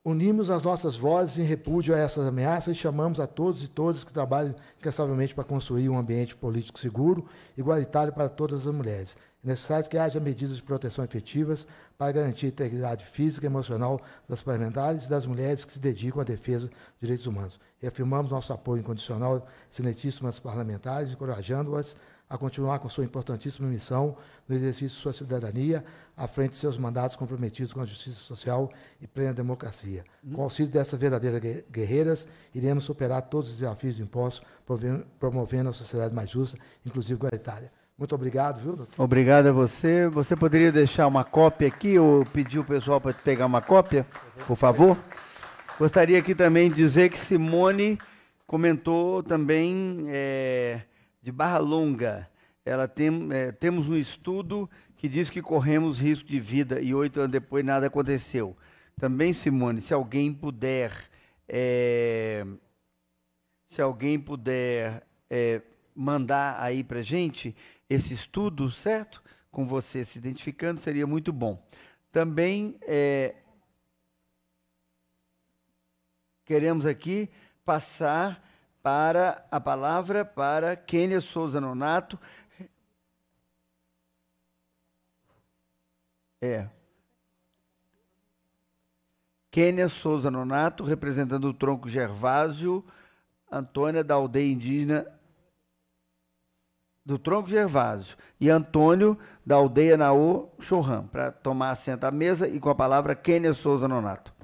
Unimos as nossas vozes em repúdio a essas ameaças e chamamos a todos e todas que trabalham incansavelmente para construir um ambiente político seguro, e igualitário para todas as mulheres. É necessário que haja medidas de proteção efetivas para garantir a integridade física e emocional das parlamentares e das mulheres que se dedicam à defesa dos direitos humanos. Reafirmamos nosso apoio incondicional às excelentíssimas parlamentares, encorajando-as a continuar com sua importantíssima missão no exercício de sua cidadania, à frente de seus mandatos comprometidos com a justiça social e plena democracia. Hum. Com o auxílio dessas verdadeiras guerreiras, iremos superar todos os desafios do imposto, promovendo a sociedade mais justa, inclusive igualitária. Muito obrigado, viu, doutor? Obrigado a você. Você poderia deixar uma cópia aqui ou pedir o pessoal para pegar uma cópia, por favor? Gostaria aqui também de dizer que Simone comentou também. É de Barra Longa, ela tem, é, temos um estudo que diz que corremos risco de vida e oito anos depois nada aconteceu. Também, Simone, se alguém puder, é, se alguém puder é, mandar aí para gente esse estudo, certo? Com você se identificando seria muito bom. Também é, queremos aqui passar para a palavra para Kênia Souza Nonato. É. Kênia Souza Nonato, representando o tronco Gervásio, Antônia da aldeia indígena do Tronco Gervásio e Antônio da aldeia Naô Chorran, para tomar assento à mesa e com a palavra Kênia Souza Nonato.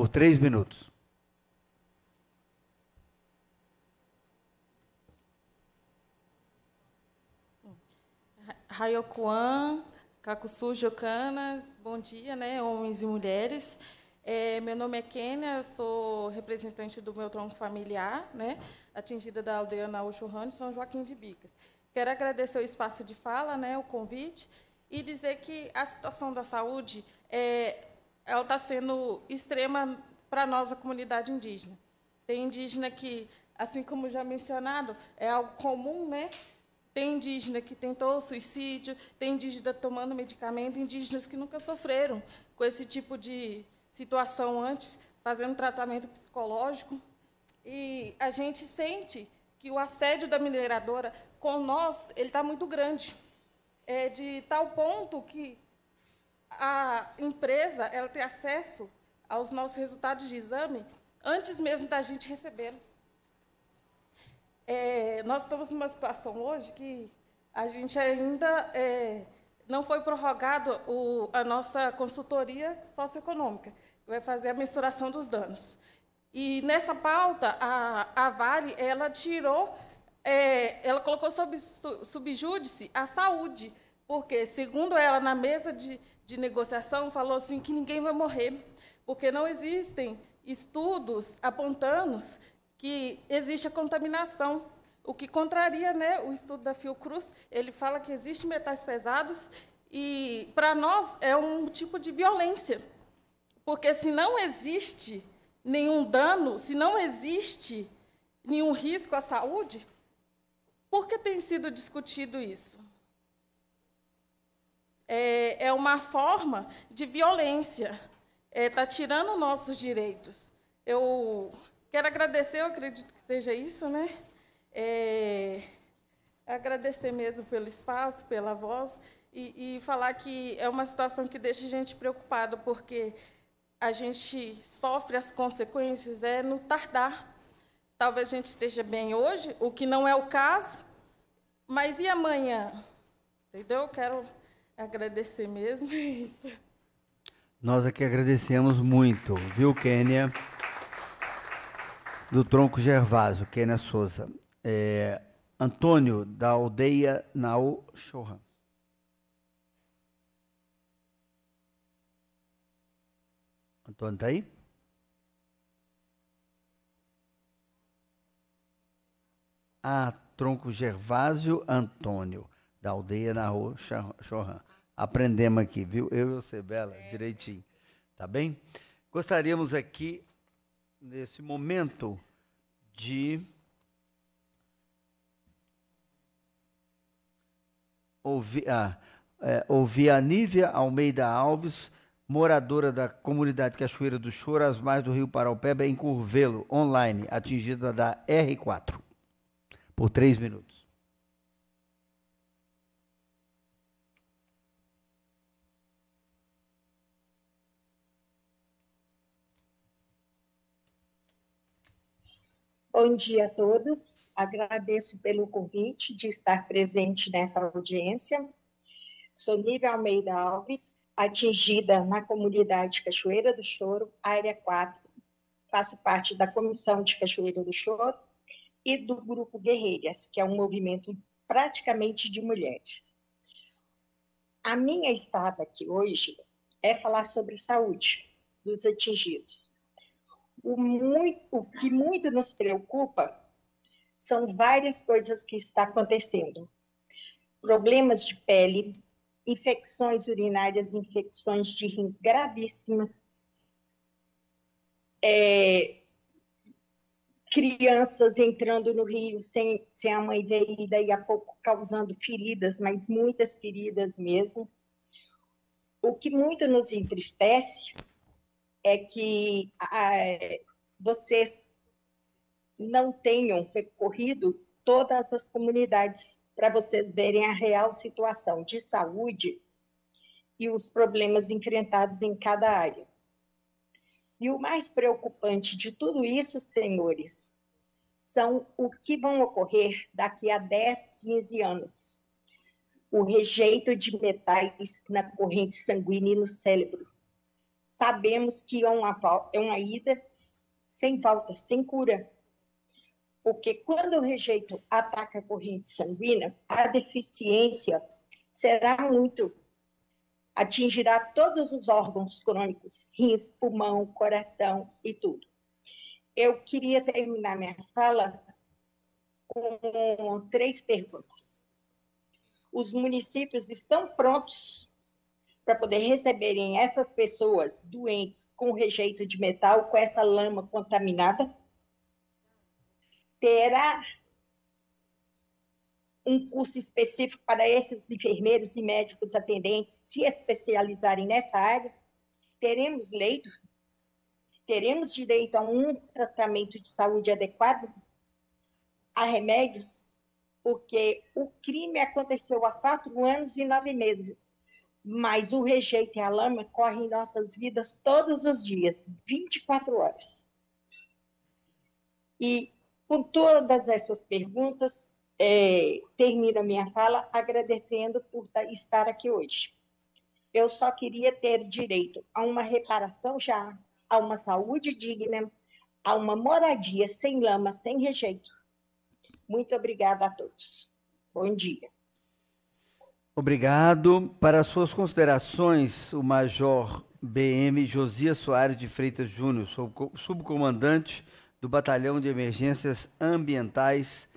por três minutos. Rayokuan, Kakusu, Jocanas, bom dia, né, homens e mulheres. É, meu nome é Kênia, eu sou representante do meu tronco familiar, né, atingida da aldeia Naúcho Rani, São Joaquim de Bicas. Quero agradecer o espaço de fala, né, o convite, e dizer que a situação da saúde é, ela está sendo extrema para nós, a comunidade indígena. Tem indígena que, assim como já mencionado, é algo comum, né? Tem indígena que tentou suicídio, tem indígena tá tomando medicamento, indígenas que nunca sofreram com esse tipo de situação antes, fazendo tratamento psicológico. E a gente sente que o assédio da mineradora com nós ele está muito grande. É de tal ponto que a empresa ela ter acesso aos nossos resultados de exame antes mesmo da gente recebê-los. É, nós estamos numa situação hoje que a gente ainda é, não foi prorrogado o, a nossa consultoria socioeconômica, que vai fazer a mensuração dos danos. E nessa pauta, a, a Vale, ela tirou, é, ela colocou sob subjúdice a saúde, porque, segundo ela, na mesa de, de negociação, falou assim que ninguém vai morrer, porque não existem estudos apontando que existe a contaminação, o que contraria né, o estudo da Fiocruz. Ele fala que existem metais pesados e, para nós, é um tipo de violência. Porque se não existe nenhum dano, se não existe nenhum risco à saúde, por que tem sido discutido isso? é, é uma forma de violência, está é, tá tirando nossos direitos. Eu quero agradecer, eu acredito que seja isso, né? É, agradecer mesmo pelo espaço, pela voz, e, e falar que é uma situação que deixa a gente preocupado, porque a gente sofre as consequências é no tardar. Talvez a gente esteja bem hoje, o que não é o caso, mas e amanhã? Entendeu? Eu quero Agradecer mesmo é isso. Nós aqui agradecemos muito, viu, Kênia? Do Tronco Gervásio, Kênia Souza. É, Antônio, da aldeia Nau Chorra. Antônio, está aí? Ah, Tronco Gervásio Antônio, da aldeia Nau Chorra aprendemos aqui, viu? Eu e você, Bela, é. direitinho. Tá bem? Gostaríamos aqui, nesse momento, de ouvir, ah, é, ouvir a Nívia Almeida Alves, moradora da comunidade Cachoeira do Choro, às margens do Rio Paraupeba, em Curvelo, online, atingida da R4, por três minutos. Bom dia a todos. Agradeço pelo convite de estar presente nessa audiência. Sou Nívia Almeida Alves, atingida na comunidade Cachoeira do Choro, área 4. Faço parte da comissão de Cachoeira do Choro e do grupo Guerreiras, que é um movimento praticamente de mulheres. A minha estada aqui hoje é falar sobre saúde dos atingidos o, muito, o que muito nos preocupa são várias coisas que está acontecendo. Problemas de pele, infecções urinárias, infecções de rins gravíssimas, é, crianças entrando no rio sem, sem a mãe ver e daí a pouco causando feridas, mas muitas feridas mesmo. O que muito nos entristece é que vocês não tenham percorrido todas as comunidades para vocês verem a real situação de saúde e os problemas enfrentados em cada área. E o mais preocupante de tudo isso, senhores, são o que vão ocorrer daqui a 10, 15 anos. O rejeito de metais na corrente sanguínea e no cérebro sabemos que é uma, é uma ida sem volta, sem cura. Porque quando o rejeito ataca a corrente sanguínea, a deficiência será muito. Atingirá todos os órgãos crônicos, rins, pulmão, coração e tudo. Eu queria terminar minha fala com três perguntas. Os municípios estão prontos para poder receberem essas pessoas doentes com rejeito de metal, com essa lama contaminada, terá um curso específico para esses enfermeiros e médicos atendentes se especializarem nessa área, teremos leito, teremos direito a um tratamento de saúde adequado, a remédios, porque o crime aconteceu há quatro anos e nove meses. Mas o rejeito e a lama correm em nossas vidas todos os dias, 24 horas. E com todas essas perguntas, é, termino a minha fala agradecendo por estar aqui hoje. Eu só queria ter direito a uma reparação já, a uma saúde digna, a uma moradia sem lama, sem rejeito. Muito obrigada a todos. Bom dia. Obrigado. Para suas considerações, o Major BM Josias Soares de Freitas Júnior, subcomandante do Batalhão de Emergências Ambientais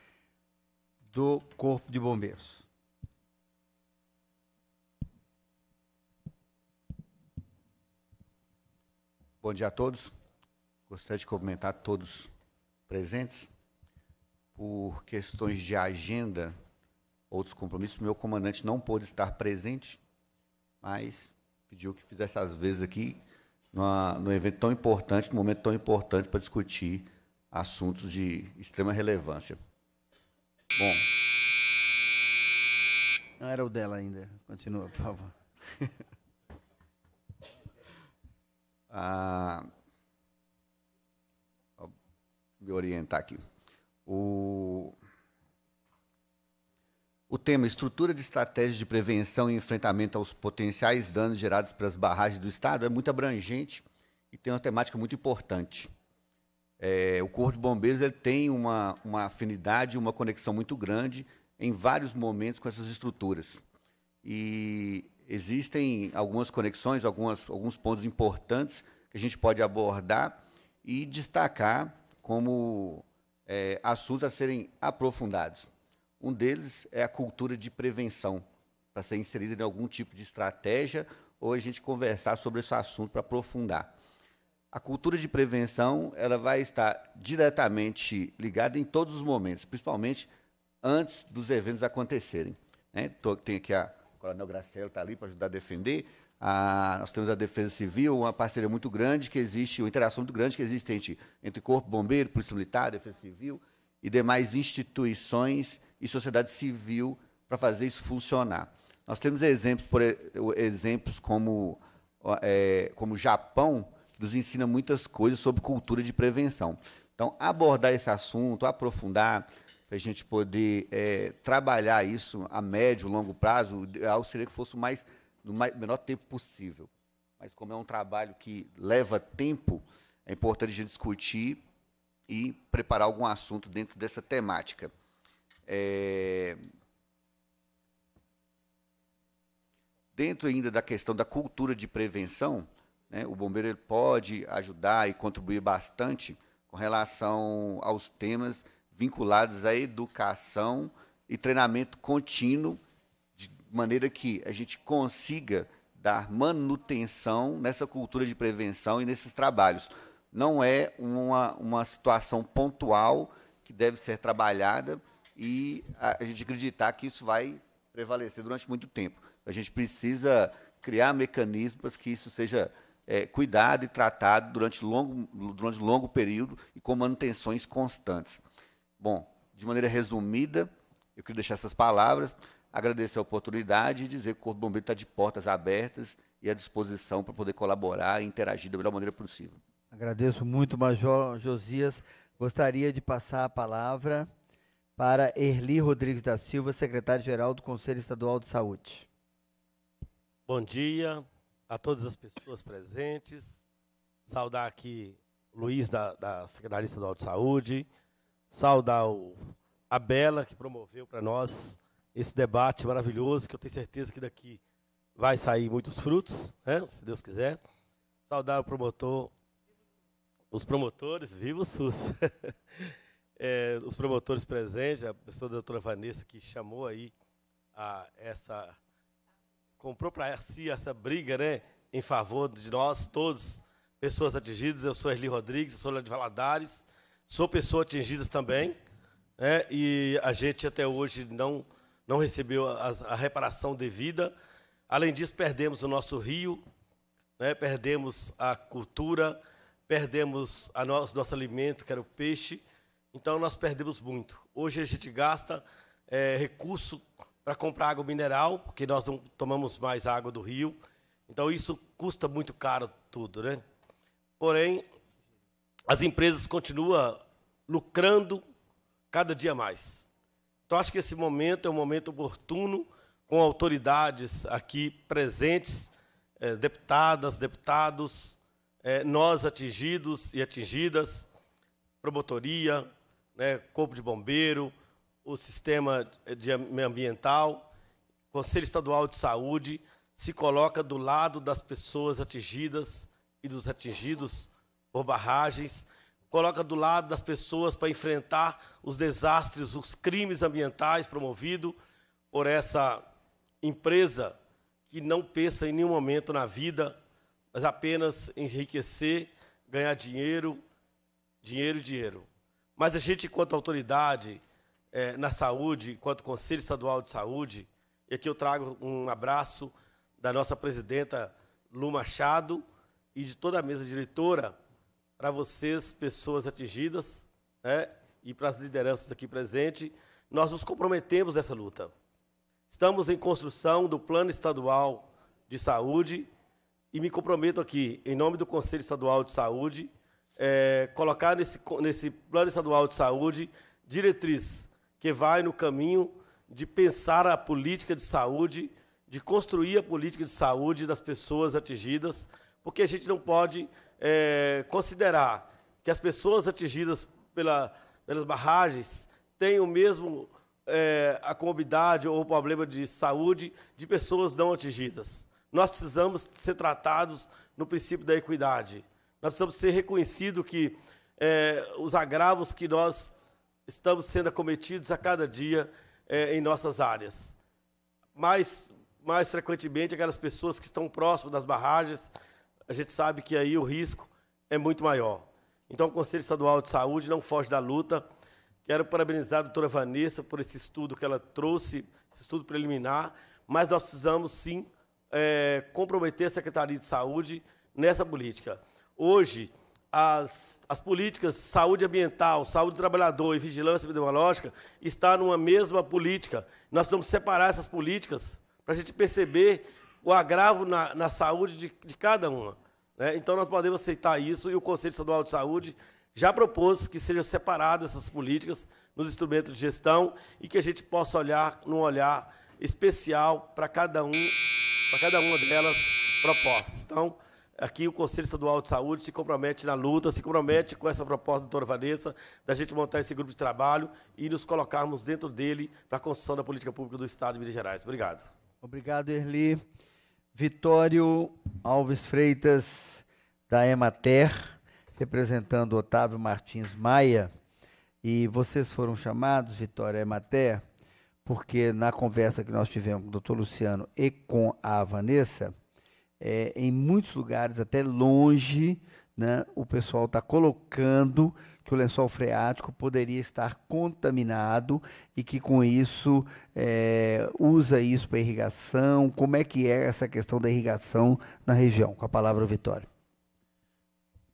do Corpo de Bombeiros. Bom dia a todos. Gostaria de cumprimentar todos presentes. Por questões de agenda, outros compromissos. Meu comandante não pôde estar presente, mas pediu que fizesse as vezes aqui, numa, num evento tão importante, num momento tão importante para discutir assuntos de extrema relevância. Bom. Não era o dela ainda. Continua, por favor. ah, me orientar aqui. O, o tema Estrutura de Estratégias de Prevenção e Enfrentamento aos Potenciais Danos Gerados pelas Barragens do Estado é muito abrangente e tem uma temática muito importante. É, o Corpo de Bombeiros ele tem uma, uma afinidade, uma conexão muito grande em vários momentos com essas estruturas. E existem algumas conexões, algumas, alguns pontos importantes que a gente pode abordar e destacar como é, assuntos a serem aprofundados. Um deles é a cultura de prevenção, para ser inserida em algum tipo de estratégia ou a gente conversar sobre esse assunto para aprofundar. A cultura de prevenção ela vai estar diretamente ligada em todos os momentos, principalmente antes dos eventos acontecerem. Né? Tem aqui a Coronel Graciela está ali para ajudar a defender. A, nós temos a Defesa Civil, uma parceria muito grande que existe, uma interação muito grande que existe entre, entre Corpo Bombeiro, Polícia Militar, Defesa Civil e demais instituições e sociedade civil para fazer isso funcionar. Nós temos exemplos, por, exemplos como é, como o Japão, que nos ensina muitas coisas sobre cultura de prevenção. Então, abordar esse assunto, aprofundar, para a gente poder é, trabalhar isso a médio, longo prazo, ao seria que fosse mais, no mais, menor tempo possível. Mas como é um trabalho que leva tempo, é importante a gente discutir e preparar algum assunto dentro dessa temática. É, dentro ainda da questão da cultura de prevenção, né, o bombeiro pode ajudar e contribuir bastante com relação aos temas vinculados à educação e treinamento contínuo, de maneira que a gente consiga dar manutenção nessa cultura de prevenção e nesses trabalhos. Não é uma, uma situação pontual que deve ser trabalhada, e a gente acreditar que isso vai prevalecer durante muito tempo. A gente precisa criar mecanismos que isso seja é, cuidado e tratado durante longo, durante longo período e com manutenções constantes. Bom, de maneira resumida, eu queria deixar essas palavras, agradecer a oportunidade e dizer que o Corpo Bombeiro está de portas abertas e à disposição para poder colaborar e interagir da melhor maneira possível. Agradeço muito, Major Josias. Gostaria de passar a palavra para Erli Rodrigues da Silva, secretário-geral do Conselho Estadual de Saúde. Bom dia a todas as pessoas presentes. Saudar aqui Luiz, da, da Secretaria Estadual de Saúde. Saudar o, a Bela, que promoveu para nós esse debate maravilhoso, que eu tenho certeza que daqui vai sair muitos frutos, né, se Deus quiser. Saudar o promotor, os promotores, viva o SUS! é, os promotores presentes, a pessoa da doutora Vanessa, que chamou aí a, essa. comprou para si essa briga, né? Em favor de nós todos, pessoas atingidas. Eu sou Erli Rodrigues, sou sou de Valadares, sou pessoa atingida também, né? E a gente até hoje não, não recebeu a, a reparação devida. Além disso, perdemos o nosso rio, né? perdemos a cultura, perdemos o nosso, nosso alimento, que era o peixe então nós perdemos muito. Hoje a gente gasta é, recurso para comprar água mineral, porque nós não tomamos mais água do rio. Então isso custa muito caro tudo, né? Porém, as empresas continuam lucrando cada dia mais. Então acho que esse momento é um momento oportuno com autoridades aqui presentes, é, deputadas, deputados, é, nós atingidos e atingidas, promotoria, né, Corpo de Bombeiro, o sistema de ambiental, Conselho Estadual de Saúde, se coloca do lado das pessoas atingidas e dos atingidos por barragens, coloca do lado das pessoas para enfrentar os desastres, os crimes ambientais promovidos por essa empresa que não pensa em nenhum momento na vida, mas apenas enriquecer, ganhar dinheiro, dinheiro, dinheiro. Mas a gente, enquanto autoridade é, na saúde, enquanto Conselho Estadual de Saúde, e aqui eu trago um abraço da nossa presidenta Lu Machado e de toda a mesa diretora para vocês, pessoas atingidas, né, e para as lideranças aqui presentes, nós nos comprometemos nessa luta. Estamos em construção do Plano Estadual de Saúde e me comprometo aqui, em nome do Conselho Estadual de Saúde, é, colocar nesse, nesse plano estadual de saúde diretriz que vai no caminho de pensar a política de saúde, de construir a política de saúde das pessoas atingidas, porque a gente não pode é, considerar que as pessoas atingidas pela, pelas barragens têm o mesmo é, a comorbidade ou problema de saúde de pessoas não atingidas. Nós precisamos ser tratados no princípio da equidade. Nós precisamos ser reconhecido que é, os agravos que nós estamos sendo acometidos a cada dia é, em nossas áreas. Mais, mais frequentemente, aquelas pessoas que estão próximas das barragens, a gente sabe que aí o risco é muito maior. Então, o Conselho Estadual de Saúde não foge da luta. Quero parabenizar a doutora Vanessa por esse estudo que ela trouxe, esse estudo preliminar, mas nós precisamos, sim, é, comprometer a Secretaria de Saúde nessa política. Hoje, as, as políticas saúde ambiental, saúde do trabalhador e vigilância epidemiológica estão numa mesma política. Nós precisamos separar essas políticas para a gente perceber o agravo na, na saúde de, de cada uma. Né? Então, nós podemos aceitar isso e o Conselho Estadual de Saúde já propôs que sejam separadas essas políticas nos instrumentos de gestão e que a gente possa olhar num olhar especial para cada um, para cada uma delas propostas. Então, Aqui o Conselho Estadual de Saúde se compromete na luta, se compromete com essa proposta da doutora Vanessa, da gente montar esse grupo de trabalho e nos colocarmos dentro dele para a construção da política pública do Estado de Minas Gerais. Obrigado. Obrigado, Erli. Vitório Alves Freitas, da Emater, representando Otávio Martins Maia. E vocês foram chamados, Vitória Emater, porque na conversa que nós tivemos com o doutor Luciano e com a Vanessa é, em muitos lugares, até longe, né, o pessoal está colocando que o lençol freático poderia estar contaminado e que com isso é, usa isso para irrigação. Como é que é essa questão da irrigação na região? Com a palavra, Vitória.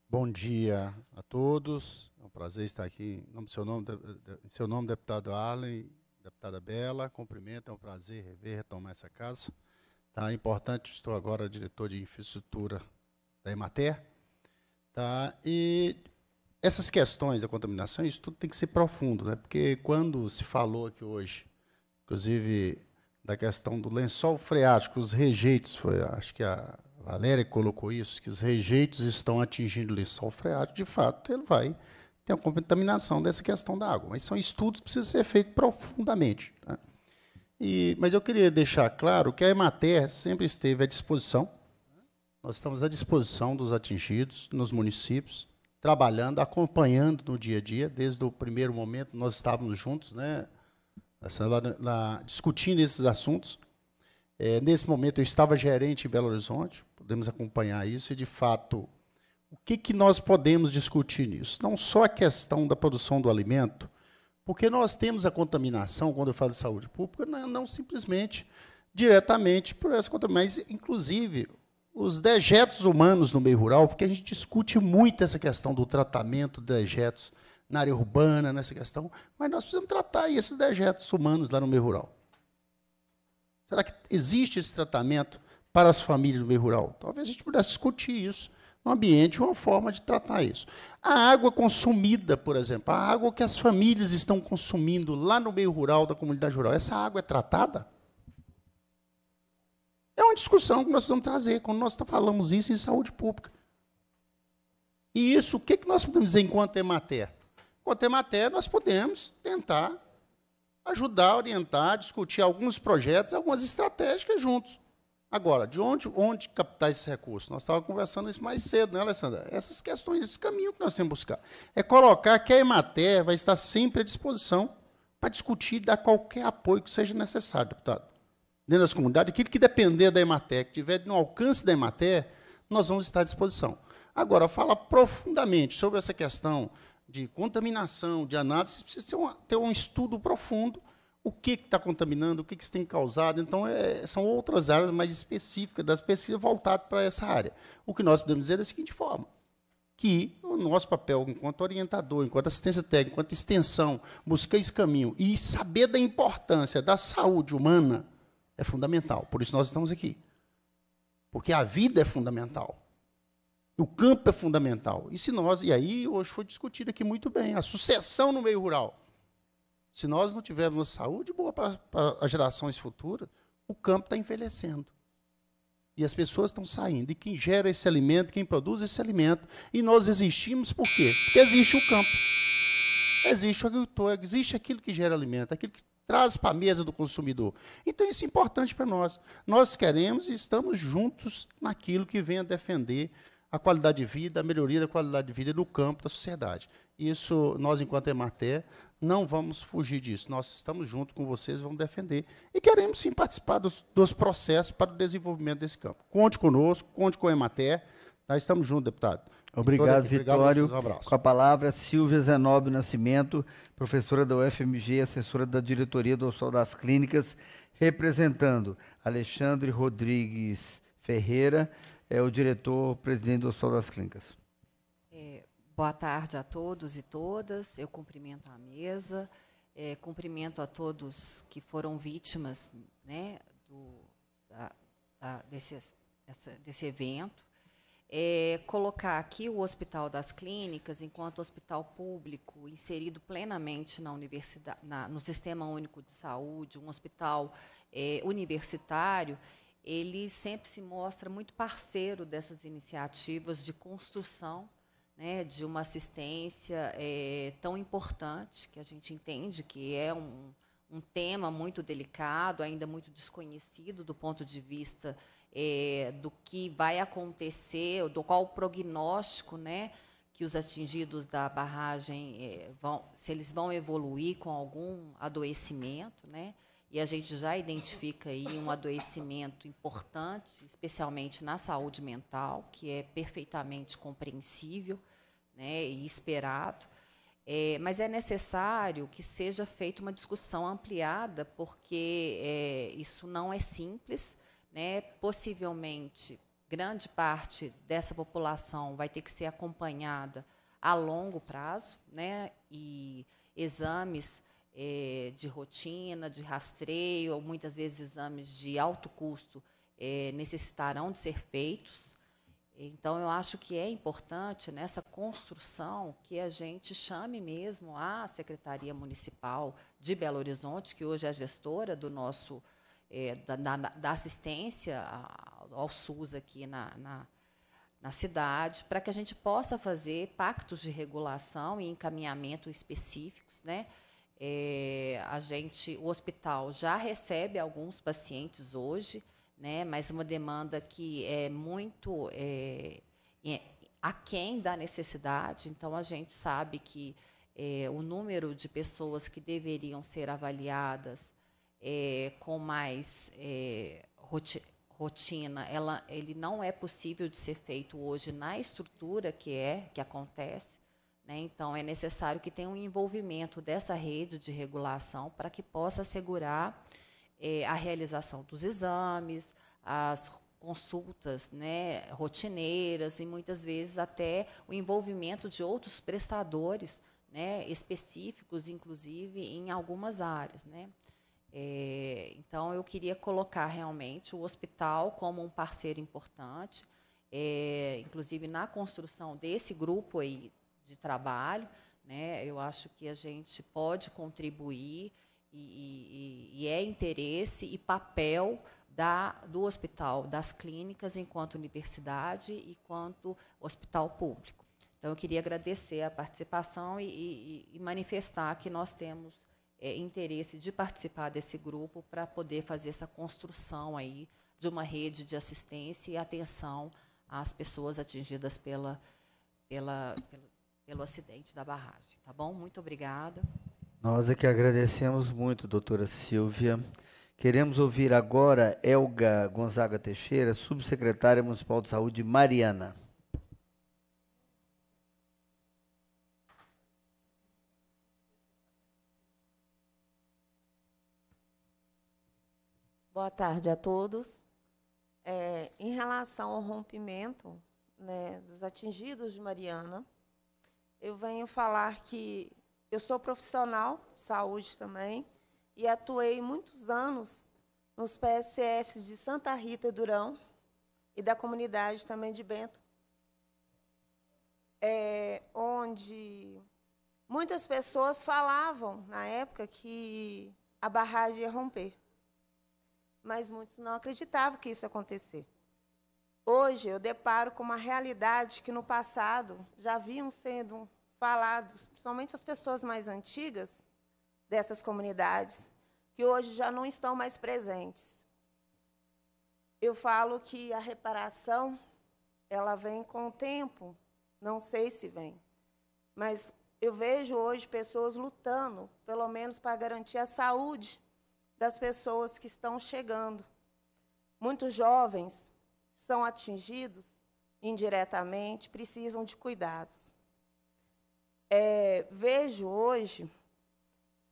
Bom dia a todos. É um prazer estar aqui. Em seu nome, seu nome deputado Arlen, deputada Bela, cumprimento. É um prazer rever, retomar essa casa. Tá? Importante, estou agora diretor de infraestrutura da Emater. Tá? E essas questões da contaminação, isso tudo tem que ser profundo, né? porque quando se falou aqui hoje, inclusive da questão do lençol freático, os rejeitos, foi, acho que a Valéria colocou isso, que os rejeitos estão atingindo o lençol freático, de fato, ele vai ter uma contaminação dessa questão da água. Mas são estudos que precisam ser feitos profundamente. Né? E, mas eu queria deixar claro que a Emater sempre esteve à disposição. Nós estamos à disposição dos atingidos nos municípios, trabalhando, acompanhando no dia a dia. Desde o primeiro momento nós estávamos juntos, né, lá, discutindo esses assuntos. É, nesse momento eu estava gerente em Belo Horizonte, podemos acompanhar isso e de fato o que, que nós podemos discutir nisso? Não só a questão da produção do alimento, porque nós temos a contaminação, quando eu falo de saúde pública, não, não simplesmente diretamente por essa contaminação, mas, inclusive, os dejetos humanos no meio rural, porque a gente discute muito essa questão do tratamento de dejetos na área urbana, nessa questão, mas nós precisamos tratar esses dejetos humanos lá no meio rural. Será que existe esse tratamento para as famílias do meio rural? Talvez a gente pudesse discutir isso um ambiente, uma forma de tratar isso. A água consumida, por exemplo, a água que as famílias estão consumindo lá no meio rural, da comunidade rural, essa água é tratada? É uma discussão que nós vamos trazer quando nós falamos isso em saúde pública. E isso, o que, que nós podemos dizer enquanto matéria? Enquanto matéria, nós podemos tentar ajudar, orientar, discutir alguns projetos, algumas estratégias juntos. Agora, de onde, onde captar esse recurso? Nós estávamos conversando isso mais cedo, né, Alessandra? Essas questões, esse caminho que nós temos que buscar. É colocar que a Emater vai estar sempre à disposição para discutir e dar qualquer apoio que seja necessário, deputado. Dentro das comunidades, aquilo que depender da Emater, que tiver no alcance da Emater, nós vamos estar à disposição. Agora, falar profundamente sobre essa questão de contaminação, de análise, precisa ter um, ter um estudo profundo o que está contaminando, o que, que isso tem causado. Então, é, são outras áreas mais específicas das pesquisas voltadas para essa área. O que nós podemos dizer é da seguinte forma: que o nosso papel enquanto orientador, enquanto assistência técnica, enquanto extensão, buscar esse caminho e saber da importância da saúde humana é fundamental. Por isso nós estamos aqui. Porque a vida é fundamental. O campo é fundamental. E se nós, e aí hoje foi discutido aqui muito bem, a sucessão no meio rural. Se nós não tivermos saúde boa para, as gerações futuras, o campo está envelhecendo. E as pessoas estão saindo. E quem gera esse alimento, quem produz esse alimento. E nós existimos por quê? Porque existe o campo. Existe o agricultor, existe aquilo que gera alimento, aquilo que traz para a mesa do consumidor. Então, isso é importante para nós. Nós queremos e estamos juntos naquilo que venha defender a qualidade de vida, a melhoria da qualidade de vida do campo, da sociedade. Isso, nós, enquanto EMATER, não vamos fugir disso. Nós estamos junto com vocês, vamos defender. E queremos sim participar dos, dos processos para o desenvolvimento desse campo. Conte conosco, conte com a Emater. Nós Estamos juntos, deputado. Obrigado, Vitório. um com a palavra, Silvia Zenobio Nascimento, professora da UFMG, assessora da diretoria do Hospital das Clínicas, representando Alexandre Rodrigues Ferreira, é o diretor-presidente do Hospital das Clínicas. É, Boa tarde a todos e todas. Eu cumprimento a mesa, é, cumprimento a todos que foram vítimas né, do, da, da, desse, essa, desse evento. É, colocar aqui o Hospital das Clínicas, enquanto hospital público, inserido plenamente na universidade, na, no Sistema Único de Saúde, um hospital é, universitário, ele sempre se mostra muito parceiro dessas iniciativas de construção né, de uma assistência é, tão importante, que a gente entende que é um, um, tema muito delicado, ainda muito desconhecido do ponto de vista é, do que vai acontecer, do qual o prognóstico né, que os atingidos da barragem é, vão, se eles vão evoluir com algum adoecimento, né? e a gente já identifica aí um adoecimento importante, especialmente na saúde mental, que é perfeitamente compreensível né, e esperado. É, mas é necessário que seja feita uma discussão ampliada, porque é, isso não é simples. Né? Possivelmente, grande parte dessa população vai ter que ser acompanhada a longo prazo, né? e exames é, de rotina, de rastreio, ou muitas vezes exames de alto custo é, necessitarão de ser feitos. Então, eu acho que é importante nessa construção que a gente chame mesmo a Secretaria Municipal de Belo Horizonte, que hoje é a gestora do nosso, é, da, da, da, assistência ao SUS aqui na, na, na cidade, para que a gente possa fazer pactos de regulação e encaminhamento específicos, né? É, a gente, o hospital já recebe alguns pacientes hoje, né, mas uma demanda que é muito é, é, aquém da necessidade. Então, a gente sabe que é, o número de pessoas que deveriam ser avaliadas é, com mais é, rotina, ela, ele não é possível de ser feito hoje na estrutura que é, que acontece. Né? Então, é necessário que tenha um envolvimento dessa rede de regulação para que possa assegurar eh, a realização dos exames, as consultas né, rotineiras e muitas vezes até o envolvimento de outros prestadores né, específicos, inclusive em algumas áreas. Né? É, então, eu queria colocar realmente o hospital como um parceiro importante, é, inclusive na construção desse grupo aí de trabalho. Né? Eu acho que a gente pode contribuir e, e, e é interesse e papel da, do hospital, das clínicas, enquanto universidade e quanto hospital público. Então, eu queria agradecer a participação e, e manifestar que nós temos é, interesse de participar desse grupo para poder fazer essa construção aí de uma rede de assistência e atenção às pessoas atingidas pela, pela, pela pelo acidente da barragem. Tá bom? Muito obrigada. Nós é que agradecemos muito, doutora Silvia. Queremos ouvir agora Elga Gonzaga Teixeira, subsecretária municipal de saúde Mariana. Boa tarde a todos. É, em relação ao rompimento né, dos atingidos de Mariana, eu venho falar que eu sou profissional de saúde também e atuei muitos anos nos PSFs de Santa Rita Durão e da comunidade também de Bento, é, onde muitas pessoas falavam na época que a barragem ia romper, mas muitos não acreditavam que isso acontecesse. acontecer. Hoje eu deparo com uma realidade que no passado já haviam sendo falados, principalmente as pessoas mais antigas dessas comunidades, que hoje já não estão mais presentes. Eu falo que a reparação ela vem com o tempo, não sei se vem, mas eu vejo hoje pessoas lutando, pelo menos para garantir a saúde das pessoas que estão chegando. Muitos jovens são atingidos indiretamente precisam de cuidados. É, vejo hoje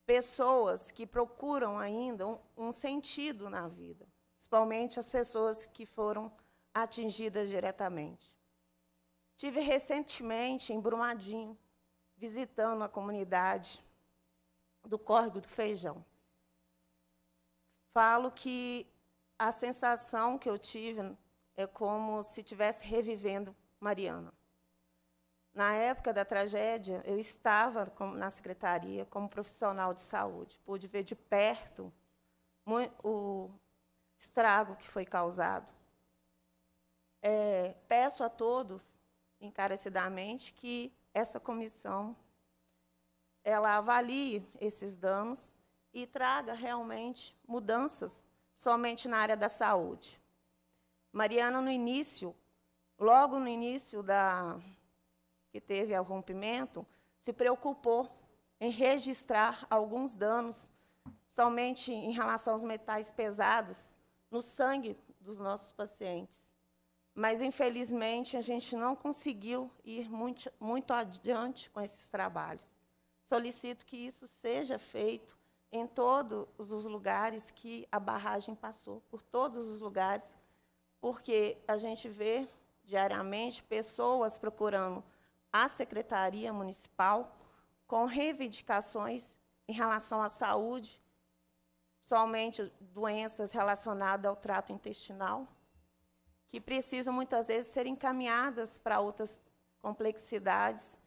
pessoas que procuram ainda um, um, sentido na vida, principalmente as pessoas que foram atingidas diretamente. Tive recentemente em Brumadinho, visitando a comunidade do Córrego do Feijão. Falo que a sensação que eu tive é como se estivesse revivendo Mariana. Na época da tragédia, eu estava na secretaria como profissional de saúde, pude ver de perto o estrago que foi causado. É, peço a todos, encarecidamente, que essa comissão ela avalie esses danos e traga realmente mudanças somente na área da saúde. Mariana, no início, logo no início da que teve o rompimento, se preocupou em registrar alguns danos, somente em relação aos metais pesados, no sangue dos nossos pacientes. Mas, infelizmente, a gente não conseguiu ir muito, muito adiante com esses trabalhos. Solicito que isso seja feito em todos os lugares que a barragem passou, por todos os lugares porque a gente vê diariamente pessoas procurando a Secretaria Municipal com reivindicações em relação à saúde, somente doenças relacionadas ao trato intestinal, que precisam muitas vezes ser encaminhadas para outras complexidades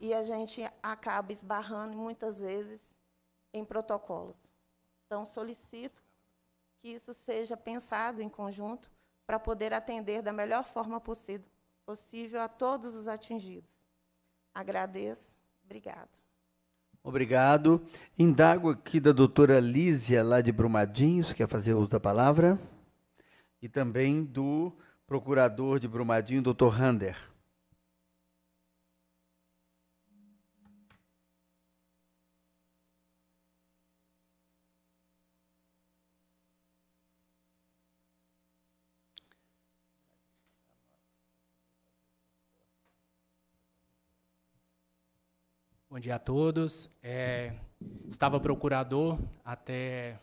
e a gente acaba esbarrando muitas vezes em protocolos. Então, solicito que isso seja pensado em conjunto para poder atender da melhor forma possível a todos os atingidos. Agradeço. Obrigado. Obrigado. Indago aqui da doutora Lízia, lá de Brumadinhos, quer fazer uso da palavra. E também do procurador de Brumadinho, doutor Rander. Bom dia a todos. É, estava procurador até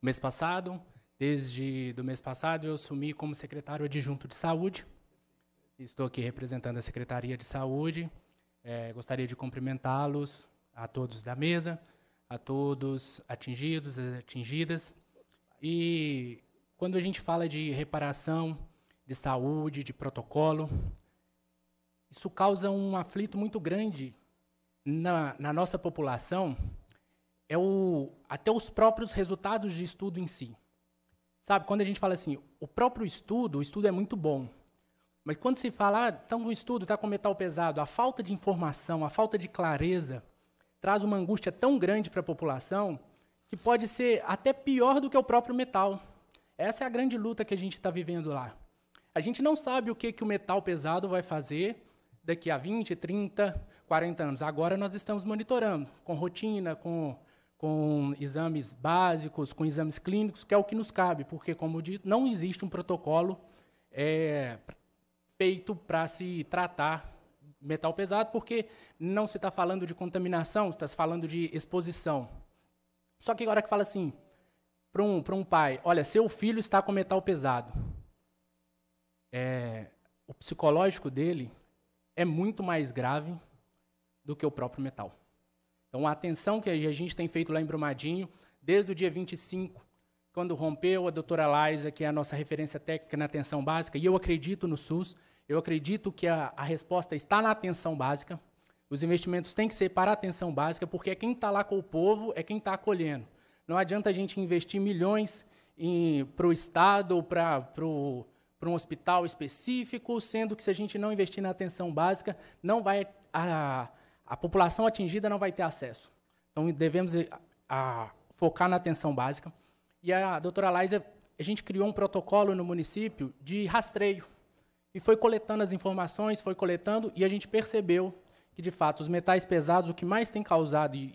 mês passado. Desde do mês passado eu assumi como secretário adjunto de saúde. Estou aqui representando a Secretaria de Saúde. É, gostaria de cumprimentá-los a todos da mesa, a todos atingidos, atingidas. E quando a gente fala de reparação de saúde, de protocolo, isso causa um aflito muito grande na, na nossa população é o, até os próprios resultados de estudo em si. Sabe, quando a gente fala assim, o próprio estudo, o estudo é muito bom. Mas quando se fala, ah, então o estudo está com metal pesado, a falta de informação, a falta de clareza, traz uma angústia tão grande para a população que pode ser até pior do que o próprio metal. Essa é a grande luta que a gente está vivendo lá. A gente não sabe o que, que o metal pesado vai fazer daqui a 20, 30, 40 anos. Agora nós estamos monitorando com rotina, com, com exames básicos, com exames clínicos, que é o que nos cabe, porque, como dito, não existe um protocolo é, feito para se tratar metal pesado, porque não se está falando de contaminação, está se falando de exposição. Só que agora que fala assim, para um, um pai, olha, seu filho está com metal pesado. É, o psicológico dele é muito mais grave do que o próprio metal. Então, a atenção que a gente tem feito lá em Brumadinho, desde o dia 25, quando rompeu a doutora Laisa, que é a nossa referência técnica na atenção básica, e eu acredito no SUS, eu acredito que a, a resposta está na atenção básica. Os investimentos têm que ser para a atenção básica, porque é quem está lá com o povo, é quem está acolhendo. Não adianta a gente investir milhões para o Estado ou para um hospital específico, sendo que se a gente não investir na atenção básica, não vai a, a população atingida não vai ter acesso. Então, devemos a, eh, a, focar na atenção básica. E a doutora Laisa, a gente criou um protocolo no município de rastreio. E foi coletando as informações, foi coletando, e a gente percebeu que, de fato, os metais pesados, o que mais tem causado, e,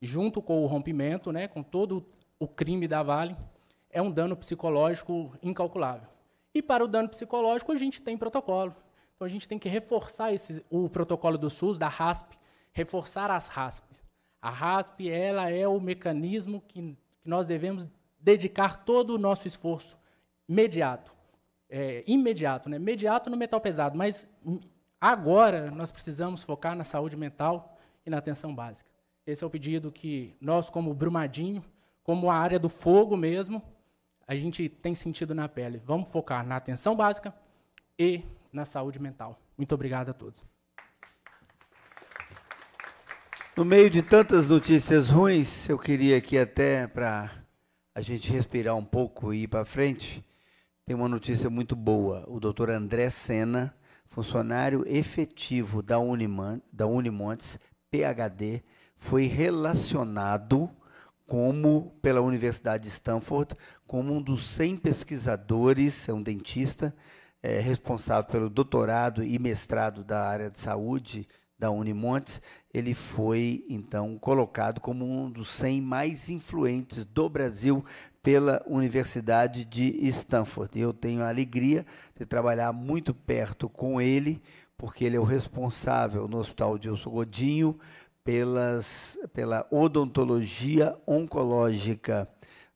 e junto com o rompimento, né, com todo o crime da Vale, é um dano psicológico incalculável. E para o dano psicológico, a gente tem protocolo. Então a gente tem que reforçar esse, o protocolo do SUS, da RASP, reforçar as Rasp A RASP ela é o mecanismo que, que nós devemos dedicar todo o nosso esforço imediato. É, imediato, né? Imediato no metal pesado, mas agora nós precisamos focar na saúde mental e na atenção básica. Esse é o pedido que nós, como Brumadinho, como a área do fogo mesmo, a gente tem sentido na pele. Vamos focar na atenção básica e na saúde mental. Muito obrigado a todos. No meio de tantas notícias ruins, eu queria aqui até para a gente respirar um pouco e ir para frente, tem uma notícia muito boa. O doutor André Sena, funcionário efetivo da, Uniman, da Unimontes, PHD, foi relacionado como pela Universidade de Stanford como um dos 100 pesquisadores, é um dentista, é, responsável pelo doutorado e mestrado da área de saúde da Unimontes, ele foi então colocado como um dos 100 mais influentes do Brasil pela Universidade de Stanford. Eu tenho a alegria de trabalhar muito perto com ele, porque ele é o responsável no Hospital de Godinho pelas, pela odontologia oncológica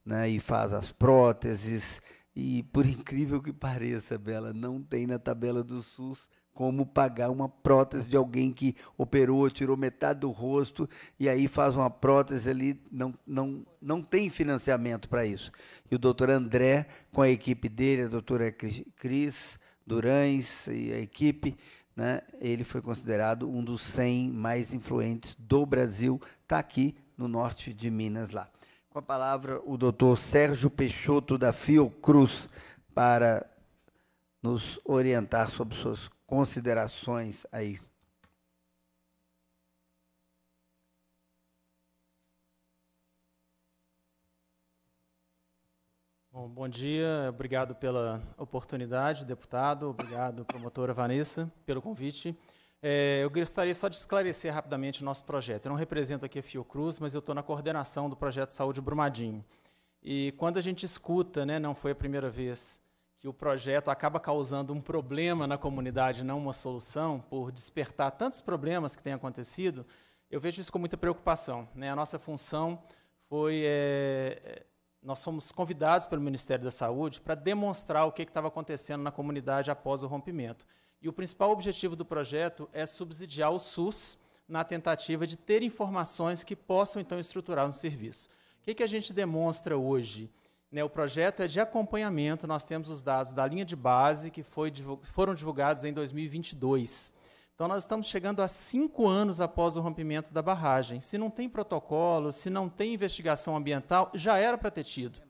né, e faz as próteses, e, por incrível que pareça, Bela, não tem na tabela do SUS como pagar uma prótese de alguém que operou, tirou metade do rosto e aí faz uma prótese ali, não, não, não tem financiamento para isso. E o doutor André, com a equipe dele, a doutora Cris Durães e a equipe, né, ele foi considerado um dos 100 mais influentes do Brasil, está aqui no norte de Minas lá. Com a palavra, o doutor Sérgio Peixoto da Fiocruz, para nos orientar sobre suas considerações aí. Bom, bom dia, obrigado pela oportunidade, deputado, obrigado, promotora Vanessa, pelo convite. É, eu gostaria só de esclarecer rapidamente o nosso projeto. Eu não represento aqui a Fiocruz, mas eu estou na coordenação do projeto Saúde Brumadinho. E quando a gente escuta, né, não foi a primeira vez, que o projeto acaba causando um problema na comunidade, não uma solução, por despertar tantos problemas que têm acontecido, eu vejo isso com muita preocupação. Né? A nossa função foi. É, é nós fomos convidados pelo Ministério da Saúde para demonstrar o que estava acontecendo na comunidade após o rompimento. E o principal objetivo do projeto é subsidiar o SUS na tentativa de ter informações que possam então estruturar um serviço. O que, que a gente demonstra hoje? Né, o projeto é de acompanhamento, nós temos os dados da linha de base que foi, foram divulgados em 2022. Então, nós estamos chegando a cinco anos após o rompimento da barragem. Se não tem protocolo, se não tem investigação ambiental, já era para ter tido.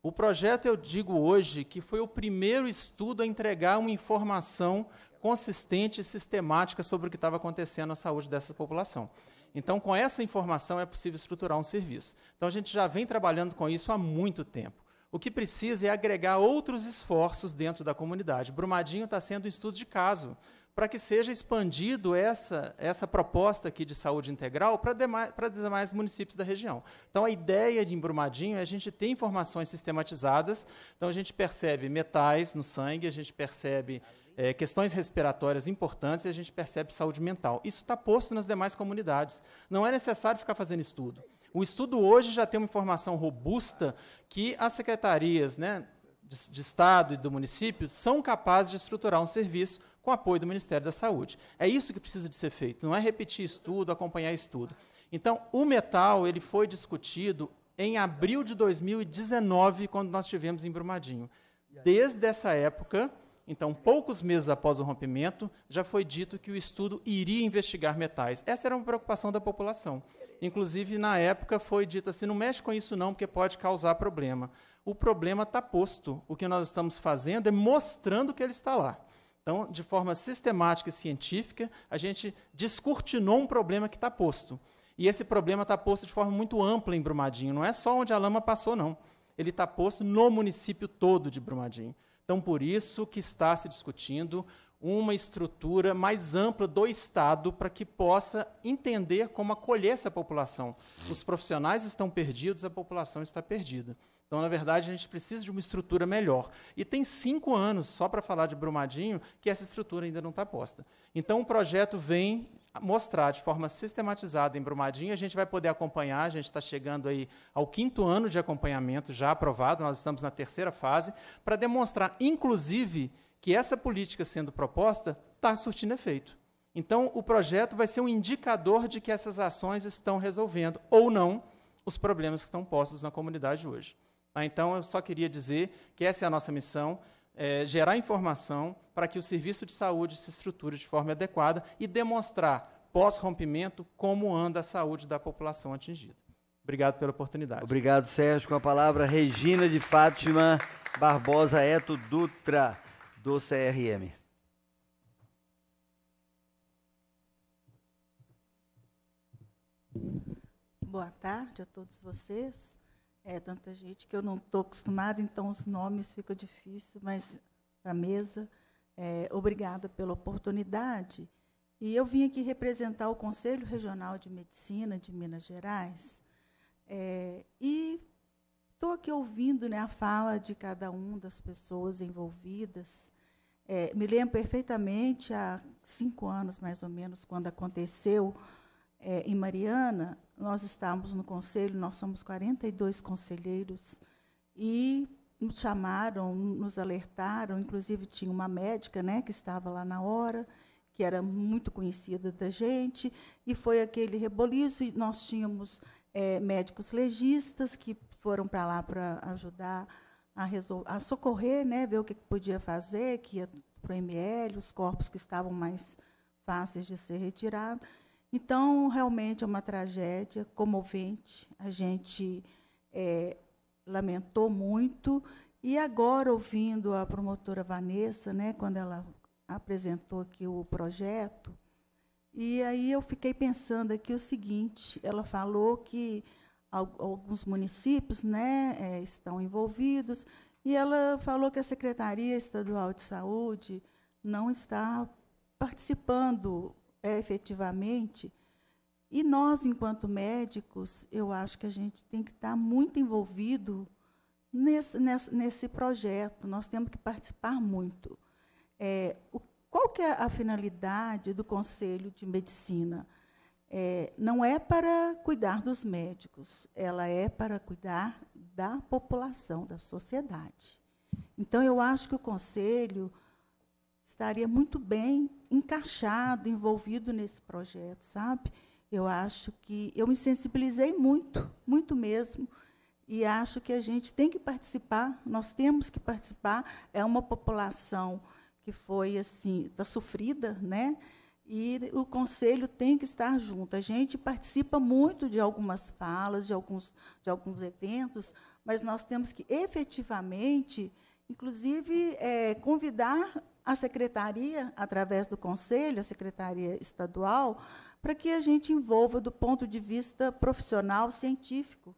O projeto, eu digo hoje, que foi o primeiro estudo a entregar uma informação consistente e sistemática sobre o que estava acontecendo na saúde dessa população. Então, com essa informação é possível estruturar um serviço. Então, a gente já vem trabalhando com isso há muito tempo. O que precisa é agregar outros esforços dentro da comunidade. Brumadinho está sendo um estudo de caso para que seja expandido essa, essa proposta aqui de saúde integral para demais, demais municípios da região. Então, a ideia de Embrumadinho é a gente ter informações sistematizadas. Então, a gente percebe metais no sangue, a gente percebe é, questões respiratórias importantes e a gente percebe saúde mental. Isso está posto nas demais comunidades. Não é necessário ficar fazendo estudo. O estudo hoje já tem uma informação robusta que as secretarias né, de, de Estado e do município são capazes de estruturar um serviço com apoio do Ministério da Saúde. É isso que precisa de ser feito, não é repetir estudo, acompanhar estudo. Então, o metal ele foi discutido em abril de 2019, quando nós tivemos em Brumadinho. Desde essa época, então, poucos meses após o rompimento, já foi dito que o estudo iria investigar metais. Essa era uma preocupação da população. Inclusive, na época, foi dito assim: não mexe com isso, não, porque pode causar problema. O problema está posto. O que nós estamos fazendo é mostrando que ele está lá. Então, de forma sistemática e científica, a gente descortinou um problema que está posto. E esse problema está posto de forma muito ampla em Brumadinho. Não é só onde a lama passou, não. Ele está posto no município todo de Brumadinho. Então, por isso que está se discutindo uma estrutura mais ampla do Estado para que possa entender como acolher essa população. Os profissionais estão perdidos, a população está perdida. Então, na verdade, a gente precisa de uma estrutura melhor. E tem cinco anos, só para falar de Brumadinho, que essa estrutura ainda não está posta. Então, o projeto vem mostrar de forma sistematizada em Brumadinho. A gente vai poder acompanhar, a gente está chegando aí ao quinto ano de acompanhamento já aprovado, nós estamos na terceira fase, para demonstrar, inclusive, que essa política sendo proposta está surtindo efeito. Então, o projeto vai ser um indicador de que essas ações estão resolvendo ou não os problemas que estão postos na comunidade hoje. Tá? Então, eu só queria dizer que essa é a nossa missão é, gerar informação para que o serviço de saúde se estruture de forma adequada e demonstrar, pós-rompimento, como anda a saúde da população atingida. Obrigado pela oportunidade. Obrigado, Sérgio. Com a palavra, Regina de Fátima Barbosa Eto Dutra, do CRM. Boa tarde a todos vocês. É tanta gente que eu não estou acostumada, então os nomes ficam difíceis, mas para a mesa, é, obrigada pela oportunidade. E eu vim aqui representar o Conselho Regional de Medicina de Minas Gerais. É, e estou aqui ouvindo né, a fala de cada uma das pessoas envolvidas. É, me lembro perfeitamente, há cinco anos mais ou menos, quando aconteceu é, em Mariana, nós estávamos no conselho, nós somos 42 conselheiros, e nos chamaram, nos alertaram, inclusive tinha uma médica né, que estava lá na hora, que era muito conhecida da gente, e foi aquele reboliço, e nós tínhamos é, médicos legistas que foram para lá para ajudar a, a socorrer, né, ver o que podia fazer, que ia para o ML, os corpos que estavam mais fáceis de ser retirados. Então, realmente é uma tragédia comovente. A gente é, lamentou muito. E agora, ouvindo a promotora Vanessa, né, quando ela apresentou aqui o projeto, e aí eu fiquei pensando aqui o seguinte: ela falou que alguns municípios né, é, estão envolvidos, e ela falou que a Secretaria Estadual de Saúde não está participando é, efetivamente. E nós, enquanto médicos, eu acho que a gente tem que estar muito envolvido nesse, nesse, nesse projeto. Nós temos que participar muito. É, o, qual que é a finalidade do Conselho de Medicina? É, não é para cuidar dos médicos, ela é para cuidar da população, da sociedade. Então, eu acho que o Conselho estaria muito bem encaixado, envolvido nesse projeto, sabe? Eu acho que eu me sensibilizei muito, muito mesmo, e acho que a gente tem que participar, nós temos que participar. É uma população que foi assim, da tá sofrida, né? E o conselho tem que estar junto. A gente participa muito de algumas falas, de alguns, de alguns eventos, mas nós temos que efetivamente, inclusive, é, convidar a secretaria, através do conselho, a secretaria estadual, para que a gente envolva do ponto de vista profissional, científico.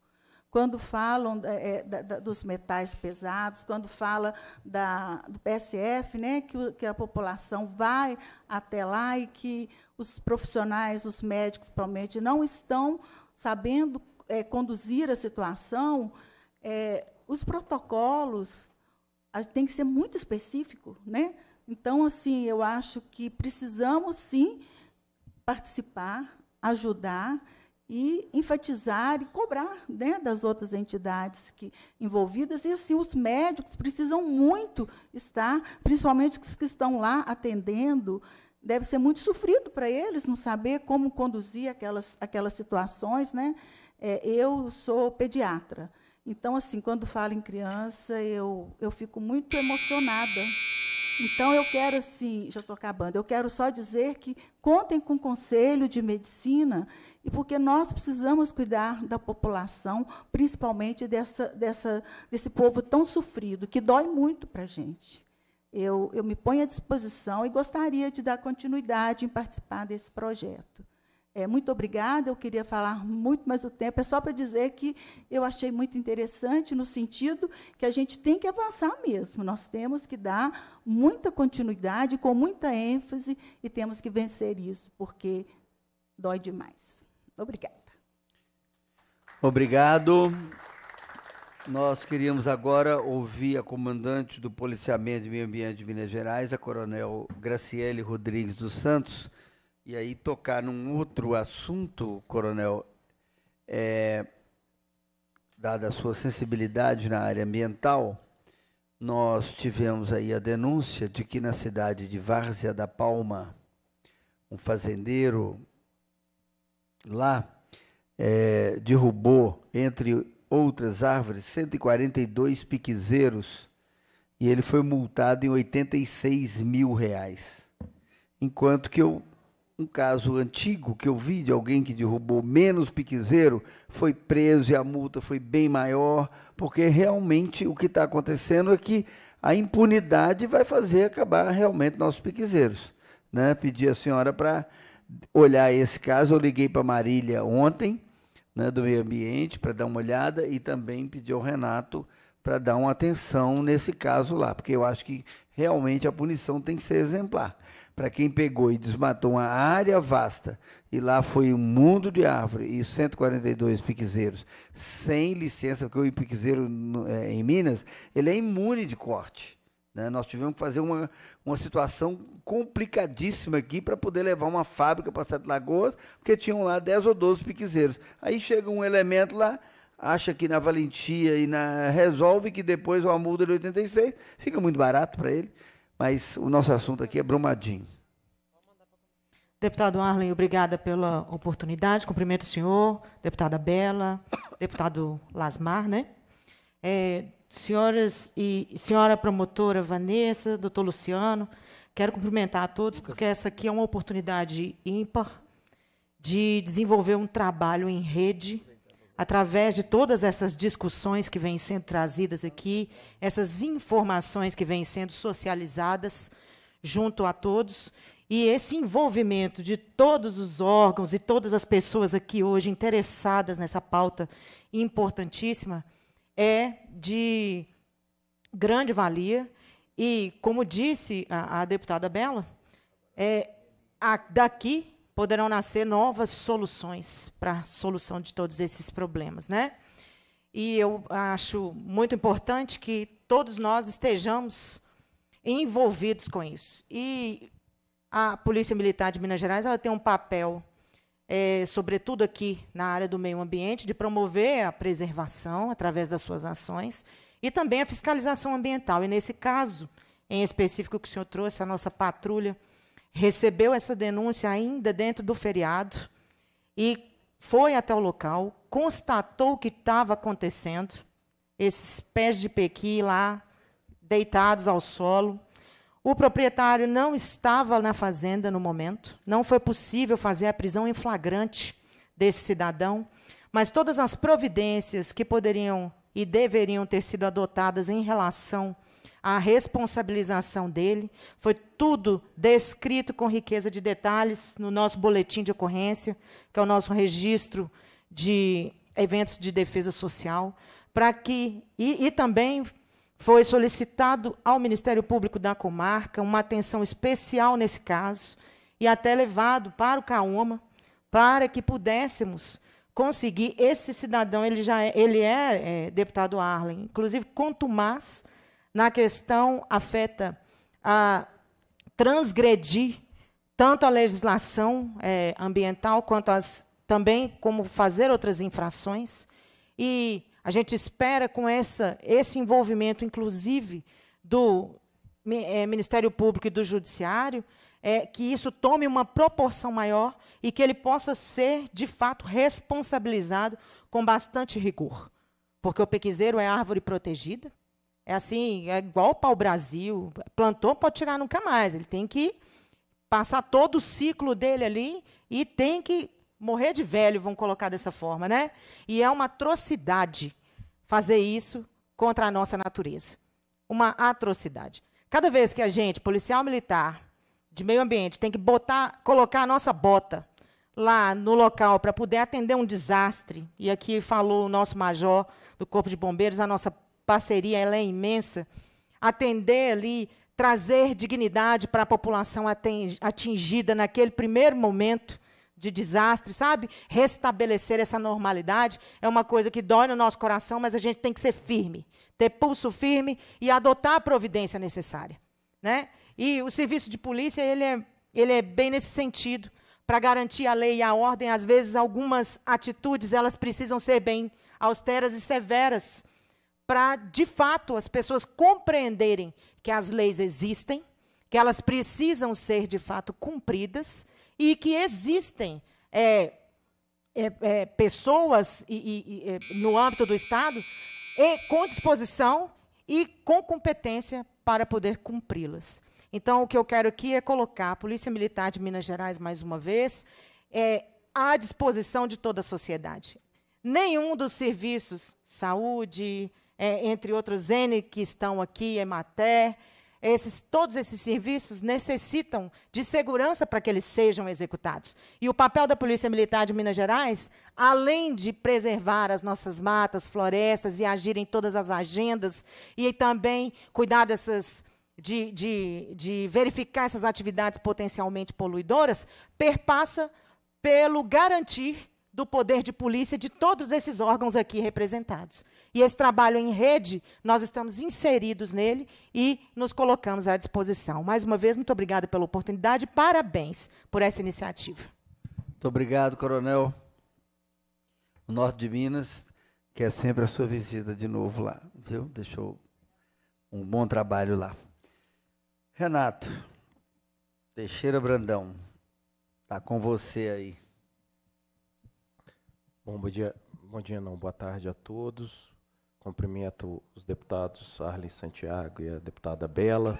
Quando falam é, é da, da, dos metais pesados, quando fala da, do PSF, né, que, que a população vai até lá e que os profissionais, os médicos, principalmente, não estão sabendo é, conduzir a situação, é, os protocolos têm tem que ser muito específico, né? Então, assim, eu acho que precisamos sim participar, ajudar e enfatizar e cobrar né, das outras entidades que, envolvidas. E, assim, os médicos precisam muito estar, principalmente os que estão lá atendendo. Deve ser muito sofrido para eles não saber como conduzir aquelas, aquelas situações. Né? É, eu sou pediatra. Então, assim, quando falo em criança, eu, eu fico muito emocionada. Então, eu quero, assim, já estou acabando, eu quero só dizer que contem com o Conselho de Medicina, e porque nós precisamos cuidar da população, principalmente dessa, dessa, desse povo tão sofrido, que dói muito para a gente. Eu, eu me ponho à disposição e gostaria de dar continuidade em participar desse projeto. É, muito obrigada, eu queria falar muito mais o tempo. É só para dizer que eu achei muito interessante, no sentido que a gente tem que avançar mesmo. Nós temos que dar muita continuidade, com muita ênfase, e temos que vencer isso, porque dói demais. Obrigada. Obrigado. Nós queríamos agora ouvir a comandante do Policiamento de Meio Ambiente de Minas Gerais, a Coronel Graciele Rodrigues dos Santos e aí tocar num outro assunto, coronel, é, dada a sua sensibilidade na área ambiental, nós tivemos aí a denúncia de que na cidade de Várzea da Palma, um fazendeiro lá é, derrubou, entre outras árvores, 142 piquezeiros e ele foi multado em 86 mil reais. Enquanto que eu um caso antigo que eu vi de alguém que derrubou menos piquezeiro foi preso e a multa foi bem maior, porque realmente o que está acontecendo é que a impunidade vai fazer acabar realmente nossos piquezeiros. Né? Pedi a senhora para olhar esse caso. Eu liguei para Marília ontem, né, do meio ambiente, para dar uma olhada, e também pedi ao Renato para dar uma atenção nesse caso lá, porque eu acho que realmente a punição tem que ser exemplar para quem pegou e desmatou uma área vasta, e lá foi um mundo de árvore e 142 piquezeiros, sem licença, porque o piquezeiro é, em Minas, ele é imune de corte. Né? Nós tivemos que fazer uma, uma situação complicadíssima aqui para poder levar uma fábrica para Sete Lagoas, porque tinham lá 10 ou 12 piquezeiros. Aí chega um elemento lá, acha que na valentia e na resolve que depois o multa de 86 fica muito barato para ele. Mas o nosso assunto aqui é Brumadinho. Deputado Arlen, obrigada pela oportunidade. Cumprimento o senhor, deputada Bela, deputado Lasmar, né? É, senhoras e senhora promotora Vanessa, doutor Luciano, quero cumprimentar a todos, porque essa aqui é uma oportunidade ímpar de desenvolver um trabalho em rede através de todas essas discussões que vêm sendo trazidas aqui, essas informações que vêm sendo socializadas junto a todos, e esse envolvimento de todos os órgãos e todas as pessoas aqui hoje interessadas nessa pauta importantíssima é de grande valia. E, como disse a, a deputada Bela, é, a, daqui poderão nascer novas soluções para a solução de todos esses problemas, né? E eu acho muito importante que todos nós estejamos envolvidos com isso. E a Polícia Militar de Minas Gerais ela tem um papel, é, sobretudo aqui na área do meio ambiente, de promover a preservação através das suas ações e também a fiscalização ambiental. E nesse caso, em específico que o senhor trouxe, a nossa patrulha recebeu essa denúncia ainda dentro do feriado e foi até o local, constatou o que estava acontecendo, esses pés de pequi lá deitados ao solo. O proprietário não estava na fazenda no momento, não foi possível fazer a prisão em flagrante desse cidadão, mas todas as providências que poderiam e deveriam ter sido adotadas em relação a responsabilização dele. Foi tudo descrito com riqueza de detalhes no nosso boletim de ocorrência, que é o nosso registro de eventos de defesa social, para que e, e também foi solicitado ao Ministério Público da comarca uma atenção especial nesse caso e até levado para o Caoma para que pudéssemos conseguir esse cidadão, ele já é, ele é, é deputado Arlen, inclusive contumaz, mais na questão afeta a transgredir tanto a legislação é, ambiental quanto as, também como fazer outras infrações. E a gente espera com essa, esse envolvimento, inclusive, do é, Ministério Público e do Judiciário, é, que isso tome uma proporção maior e que ele possa ser, de fato, responsabilizado com bastante rigor. Porque o pequizeiro é árvore protegida, é assim, é igual para o Brasil. Plantou, pode tirar nunca mais. Ele tem que passar todo o ciclo dele ali e tem que morrer de velho, vamos colocar dessa forma, né? E é uma atrocidade fazer isso contra a nossa natureza. Uma atrocidade. Cada vez que a gente, policial militar, de meio ambiente, tem que botar, colocar a nossa bota lá no local para poder atender um desastre, e aqui falou o nosso major do Corpo de Bombeiros, a nossa parceria ela é imensa, atender ali, trazer dignidade para a população atingida naquele primeiro momento de desastre, sabe? Restabelecer essa normalidade é uma coisa que dói no nosso coração, mas a gente tem que ser firme, ter pulso firme e adotar a providência necessária, né? E o serviço de polícia, ele é, ele é bem nesse sentido, para garantir a lei e a ordem, às vezes algumas atitudes elas precisam ser bem austeras e severas, para, de fato, as pessoas compreenderem que as leis existem, que elas precisam ser, de fato, cumpridas e que existem é, é, é, pessoas e, e, é, no âmbito do Estado com disposição e com competência para poder cumpri-las. Então, o que eu quero aqui é colocar a Polícia Militar de Minas Gerais, mais uma vez, é, à disposição de toda a sociedade. Nenhum dos serviços, saúde, é, entre outros N que estão aqui, Emater, esses, todos esses serviços necessitam de segurança para que eles sejam executados. E o papel da Polícia Militar de Minas Gerais, além de preservar as nossas matas, florestas e agir em todas as agendas, e também cuidar dessas. de, de, de verificar essas atividades potencialmente poluidoras, perpassa pelo garantir do poder de polícia de todos esses órgãos aqui representados. E esse trabalho em rede, nós estamos inseridos nele e nos colocamos à disposição. Mais uma vez, muito obrigada pela oportunidade e parabéns por essa iniciativa. Muito obrigado, Coronel. O Norte de Minas quer sempre a sua visita de novo lá, viu? Deixou um bom trabalho lá. Renato Teixeira Brandão, está com você aí. Bom, bom dia, bom dia não, boa tarde a todos. Cumprimento os deputados Arlen Santiago e a deputada Bela.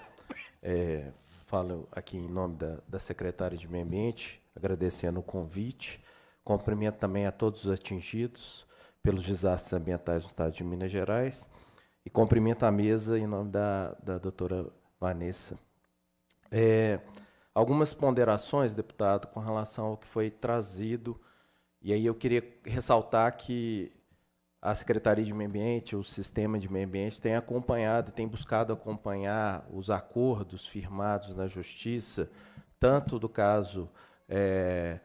É, falo aqui em nome da, da secretária de Meio Ambiente, agradecendo o convite. Cumprimento também a todos os atingidos pelos desastres ambientais no estado de Minas Gerais. E cumprimento a mesa em nome da, da doutora Vanessa. É, algumas ponderações, deputado, com relação ao que foi trazido e aí eu queria ressaltar que a Secretaria de Meio Ambiente, o sistema de meio ambiente, tem acompanhado, tem buscado acompanhar os acordos firmados na Justiça, tanto do caso é,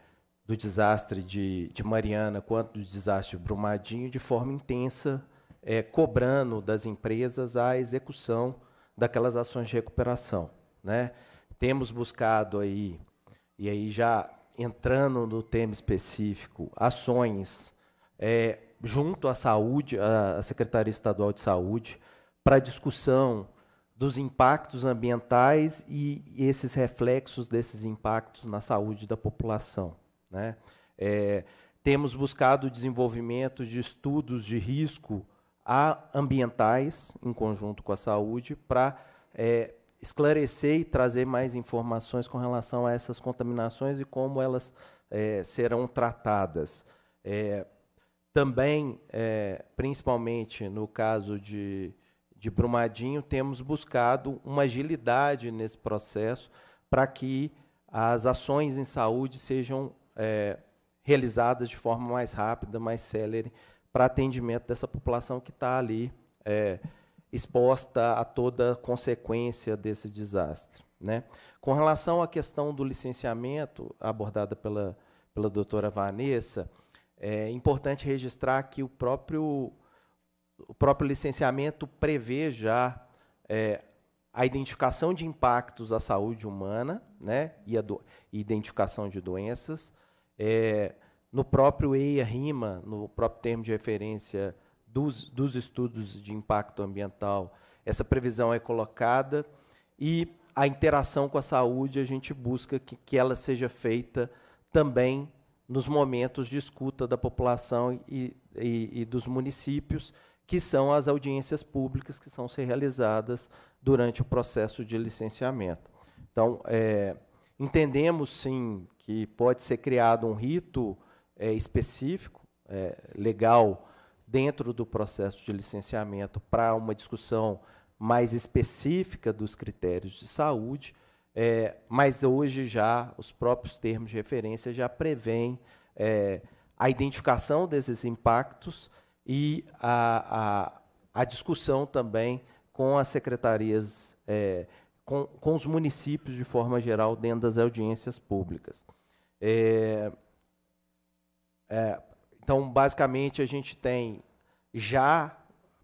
do desastre de, de, Mariana quanto do desastre de Brumadinho, de forma intensa, é, cobrando das empresas a execução daquelas ações de recuperação. Né? Temos buscado aí, e aí já entrando no tema específico, ações é, junto à saúde, à Secretaria Estadual de Saúde, para discussão dos impactos ambientais e esses reflexos desses impactos na saúde da população. Né? É, temos buscado o desenvolvimento de estudos de risco ambientais, em conjunto com a saúde, para é, esclarecer e trazer mais informações com relação a essas contaminações e como elas é, serão tratadas. É, também, é, principalmente no caso de, de Brumadinho, temos buscado uma agilidade nesse processo para que as ações em saúde sejam realizadas de forma mais rápida, mais célere, para atendimento dessa população que está ali exposta a toda consequência desse desastre. Né? Com relação à questão do licenciamento, abordada pela, pela doutora Vanessa, é importante registrar que o próprio, o próprio licenciamento prevê já é, a identificação de impactos à saúde humana né, e a do, identificação de doenças. É, no próprio EIA-RIMA, no próprio termo de referência dos, dos estudos de impacto ambiental, essa previsão é colocada e a interação com a saúde a gente busca que, que ela seja feita também nos momentos de escuta da população e, e, e, dos municípios, que são as audiências públicas que são ser realizadas durante o processo de licenciamento. Então, é, entendemos sim que pode ser criado um rito é, específico, é, legal, dentro do processo de licenciamento para uma discussão mais específica dos critérios de saúde, é, mas hoje já os próprios termos de referência já prevêem é, a identificação desses impactos e a, a, a discussão também com as secretarias, é, com, com, os municípios de forma geral dentro das audiências públicas. É, é, então, basicamente, a gente tem já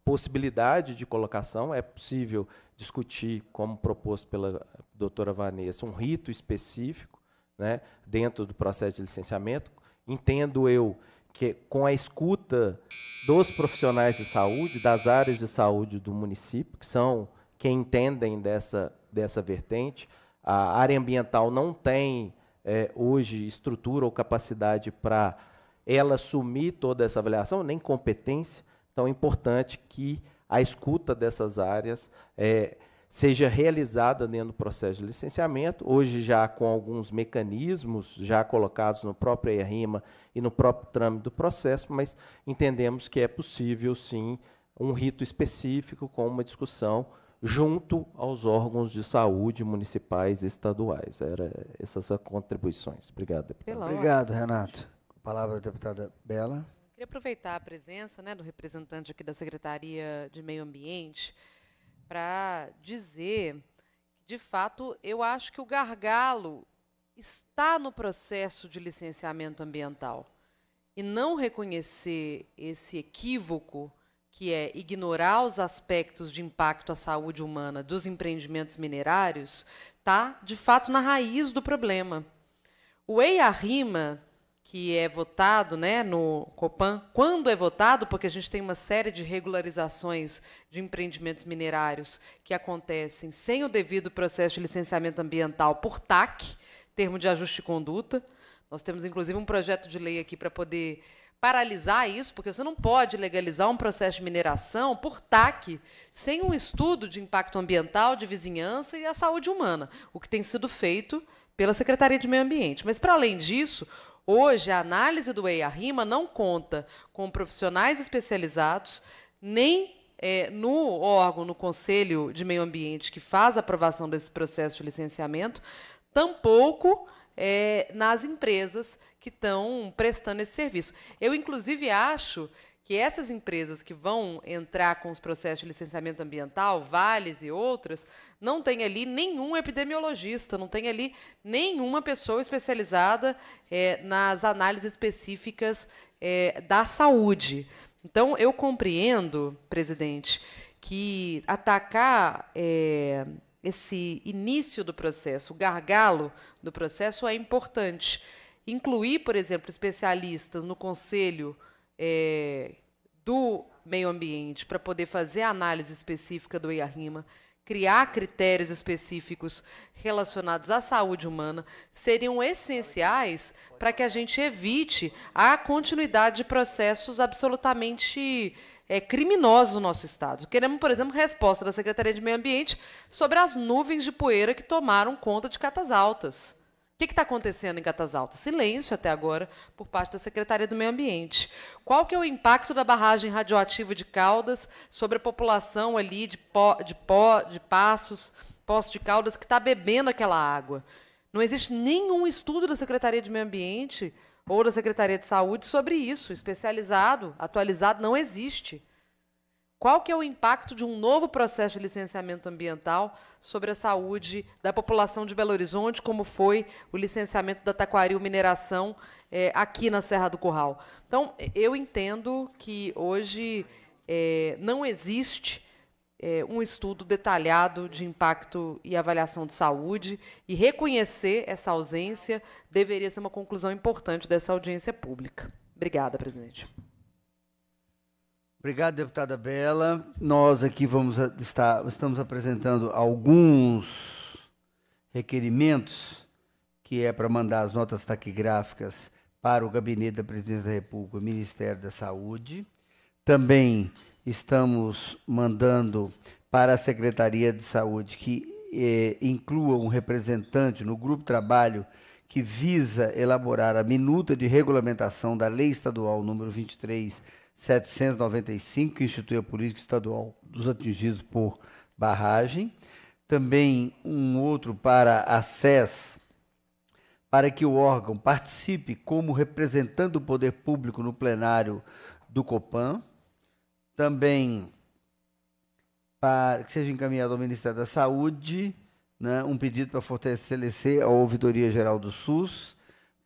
possibilidade de colocação, é possível discutir, como proposto pela doutora Vanessa, um rito específico né, dentro do processo de licenciamento. Entendo eu que, com a escuta dos profissionais de saúde, das áreas de saúde do município, que são quem entendem dessa, dessa vertente, a área ambiental não tem eh, hoje estrutura ou capacidade para ela assumir toda essa avaliação, nem competência. Então, é importante que a escuta dessas áreas é, seja realizada dentro do processo de licenciamento, hoje já com alguns mecanismos já colocados no próprio ERIMA e no próprio trâmite do processo, mas entendemos que é possível, sim, um rito específico com uma discussão junto aos órgãos de saúde municipais e estaduais. Era essas contribuições. Obrigado, deputado. Obrigado, Renato palavra, deputada Bela. Queria aproveitar a presença né, do representante aqui da Secretaria de Meio Ambiente para dizer que, de fato, eu acho que o gargalo está no processo de licenciamento ambiental. E não reconhecer esse equívoco, que é ignorar os aspectos de impacto à saúde humana dos empreendimentos minerários, está, de fato, na raiz do problema. O EIA-RIMA que é votado né, no Copan, quando é votado, porque a gente tem uma série de regularizações de empreendimentos minerários que acontecem sem o devido processo de licenciamento ambiental por TAC, termo de ajuste de conduta. Nós temos, inclusive, um projeto de lei aqui para poder paralisar isso, porque você não pode legalizar um processo de mineração por TAC sem um estudo de impacto ambiental, de vizinhança e a saúde humana, o que tem sido feito pela Secretaria de Meio Ambiente. Mas, para além disso, Hoje, a análise do EIA Rima não conta com profissionais especializados, nem é, no órgão, no Conselho de Meio Ambiente, que faz a aprovação desse processo de licenciamento, tampouco é, nas empresas que estão prestando esse serviço. Eu, inclusive, acho que essas empresas que vão entrar com os processos de licenciamento ambiental, vales e outras, não tem ali nenhum epidemiologista, não tem ali nenhuma pessoa especializada é, nas análises específicas é, da saúde. Então, eu compreendo, presidente, que atacar é, esse início do processo, o gargalo do processo, é importante. Incluir, por exemplo, especialistas no conselho é, do meio ambiente para poder fazer a análise específica do IARIMA, criar critérios específicos relacionados à saúde humana, seriam essenciais para que a gente evite a continuidade de processos absolutamente é, criminosos no nosso Estado. Queremos, por exemplo, resposta da Secretaria de Meio Ambiente sobre as nuvens de poeira que tomaram conta de Catas Altas. O que está acontecendo em Catas Altas? Silêncio até agora por parte da Secretaria do Meio Ambiente. Qual que é o impacto da barragem radioativa de Caldas sobre a população ali de pó, de, pó, de Passos, Poços de Caldas, que está bebendo aquela água? Não existe nenhum estudo da Secretaria de Meio Ambiente ou da Secretaria de Saúde sobre isso, especializado, atualizado, não existe. Qual que é o impacto de um novo processo de licenciamento ambiental sobre a saúde da população de Belo Horizonte, como foi o licenciamento da Taquaril Mineração é, aqui na Serra do Curral? Então, eu entendo que hoje é, não existe é, um estudo detalhado de impacto e avaliação de saúde, e reconhecer essa ausência deveria ser uma conclusão importante dessa audiência pública. Obrigada, presidente. Obrigado, deputada Bela. Nós aqui vamos estar, estamos apresentando alguns requerimentos que é para mandar as notas taquigráficas para o gabinete da Presidência da República, o Ministério da Saúde. Também estamos mandando para a Secretaria de Saúde que eh, inclua um representante no grupo de trabalho que visa elaborar a minuta de regulamentação da Lei Estadual número 23 795, que institui a política estadual dos atingidos por barragem. Também um outro para a para que o órgão participe como representando o poder público no plenário do COPAN. Também para que seja encaminhado ao Ministério da Saúde né, um pedido para fortalecer a Ouvidoria Geral do SUS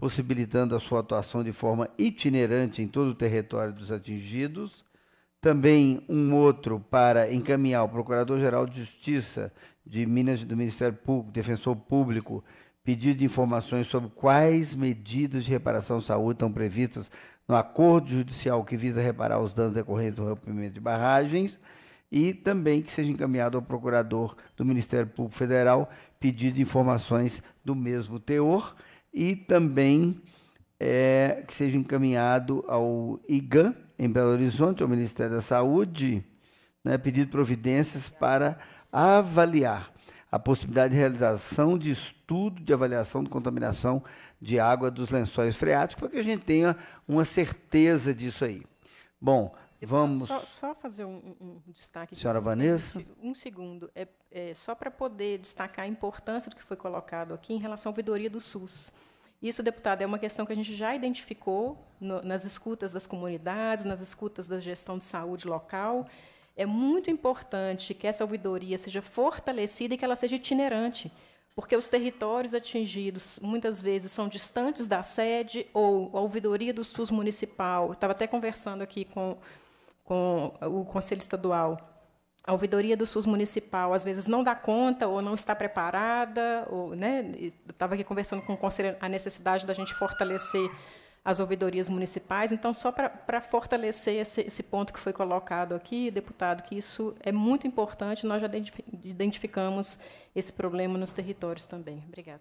possibilitando a sua atuação de forma itinerante em todo o território dos atingidos. Também um outro para encaminhar o Procurador-Geral de Justiça de Minas do Ministério Público, Defensor Público, pedido de informações sobre quais medidas de reparação de saúde estão previstas no acordo judicial que visa reparar os danos decorrentes do rompimento de barragens e também que seja encaminhado ao procurador do Ministério Público Federal pedido de informações do mesmo teor e também é, que seja encaminhado ao IGAN, em Belo Horizonte, ao Ministério da Saúde, né, pedido providências para avaliar a possibilidade de realização de estudo de avaliação de contaminação de água dos lençóis freáticos, para que a gente tenha uma certeza disso aí. Bom, Vamos. Só, só, fazer um, um destaque. Senhora de Vanessa? Né, um segundo. É, é só para poder destacar a importância do que foi colocado aqui em relação à ouvidoria do SUS. Isso, deputado, é uma questão que a gente já identificou no, nas escutas das comunidades, nas escutas da gestão de saúde local. É muito importante que essa ouvidoria seja fortalecida e que ela seja itinerante, porque os territórios atingidos muitas vezes são distantes da sede ou a ouvidoria do SUS municipal. Eu estava até conversando aqui com com o Conselho Estadual. A ouvidoria do SUS municipal às vezes não dá conta ou não está preparada, ou, né? Eu estava aqui conversando com o conselheiro a necessidade da gente fortalecer as ouvidorias municipais. Então, só para fortalecer esse, esse, ponto que foi colocado aqui, deputado, que isso é muito importante, nós já identificamos esse problema nos territórios também. Obrigada.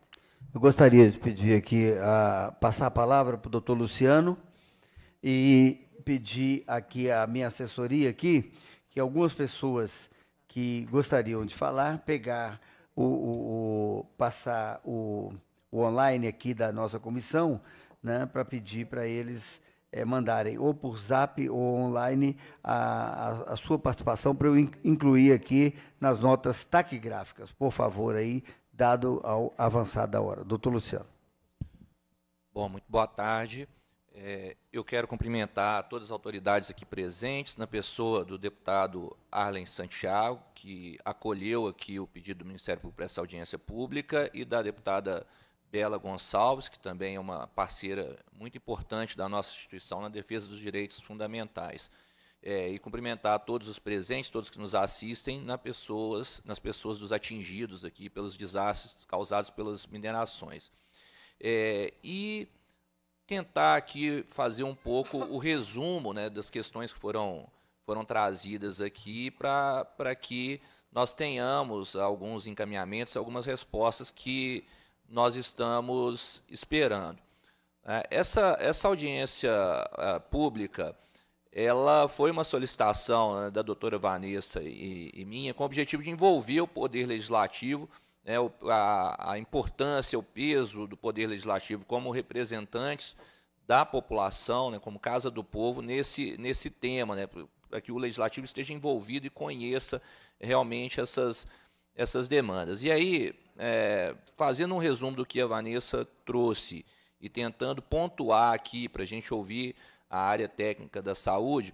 Eu gostaria de pedir aqui, a, ah, passar a palavra para o doutor Luciano e pedir aqui a minha assessoria aqui que algumas pessoas que gostariam de falar, pegar o, o, o passar o, o, online aqui da nossa comissão, né, para pedir para eles é, mandarem ou por zap ou online a, a, a sua participação para eu incluir aqui nas notas taquigráficas, por favor aí, dado ao avançar da hora. Doutor Luciano. Bom, muito boa tarde. É, eu quero cumprimentar todas as autoridades aqui presentes, na pessoa do deputado Arlen Santiago, que acolheu aqui o pedido do Ministério Público para essa audiência pública, e da deputada Bela Gonçalves, que também é uma parceira muito importante da nossa instituição na defesa dos direitos fundamentais. É, e cumprimentar todos os presentes, todos que nos assistem, na pessoas, nas pessoas dos atingidos aqui pelos desastres causados pelas minerações. É, e tentar aqui fazer um pouco o resumo né, das questões que foram, foram trazidas aqui para que nós tenhamos alguns encaminhamentos, algumas respostas que nós estamos esperando. É, essa, essa audiência é, pública ela foi uma solicitação né, da doutora Vanessa e, e minha com o objetivo de envolver o Poder Legislativo né, a, a importância, o peso do Poder Legislativo como representantes da população, né, como Casa do Povo, nesse, nesse tema, né, para que o legislativo esteja envolvido e conheça realmente essas, essas demandas. E aí, é, fazendo um resumo do que a Vanessa trouxe e tentando pontuar aqui para a gente ouvir a área técnica da saúde,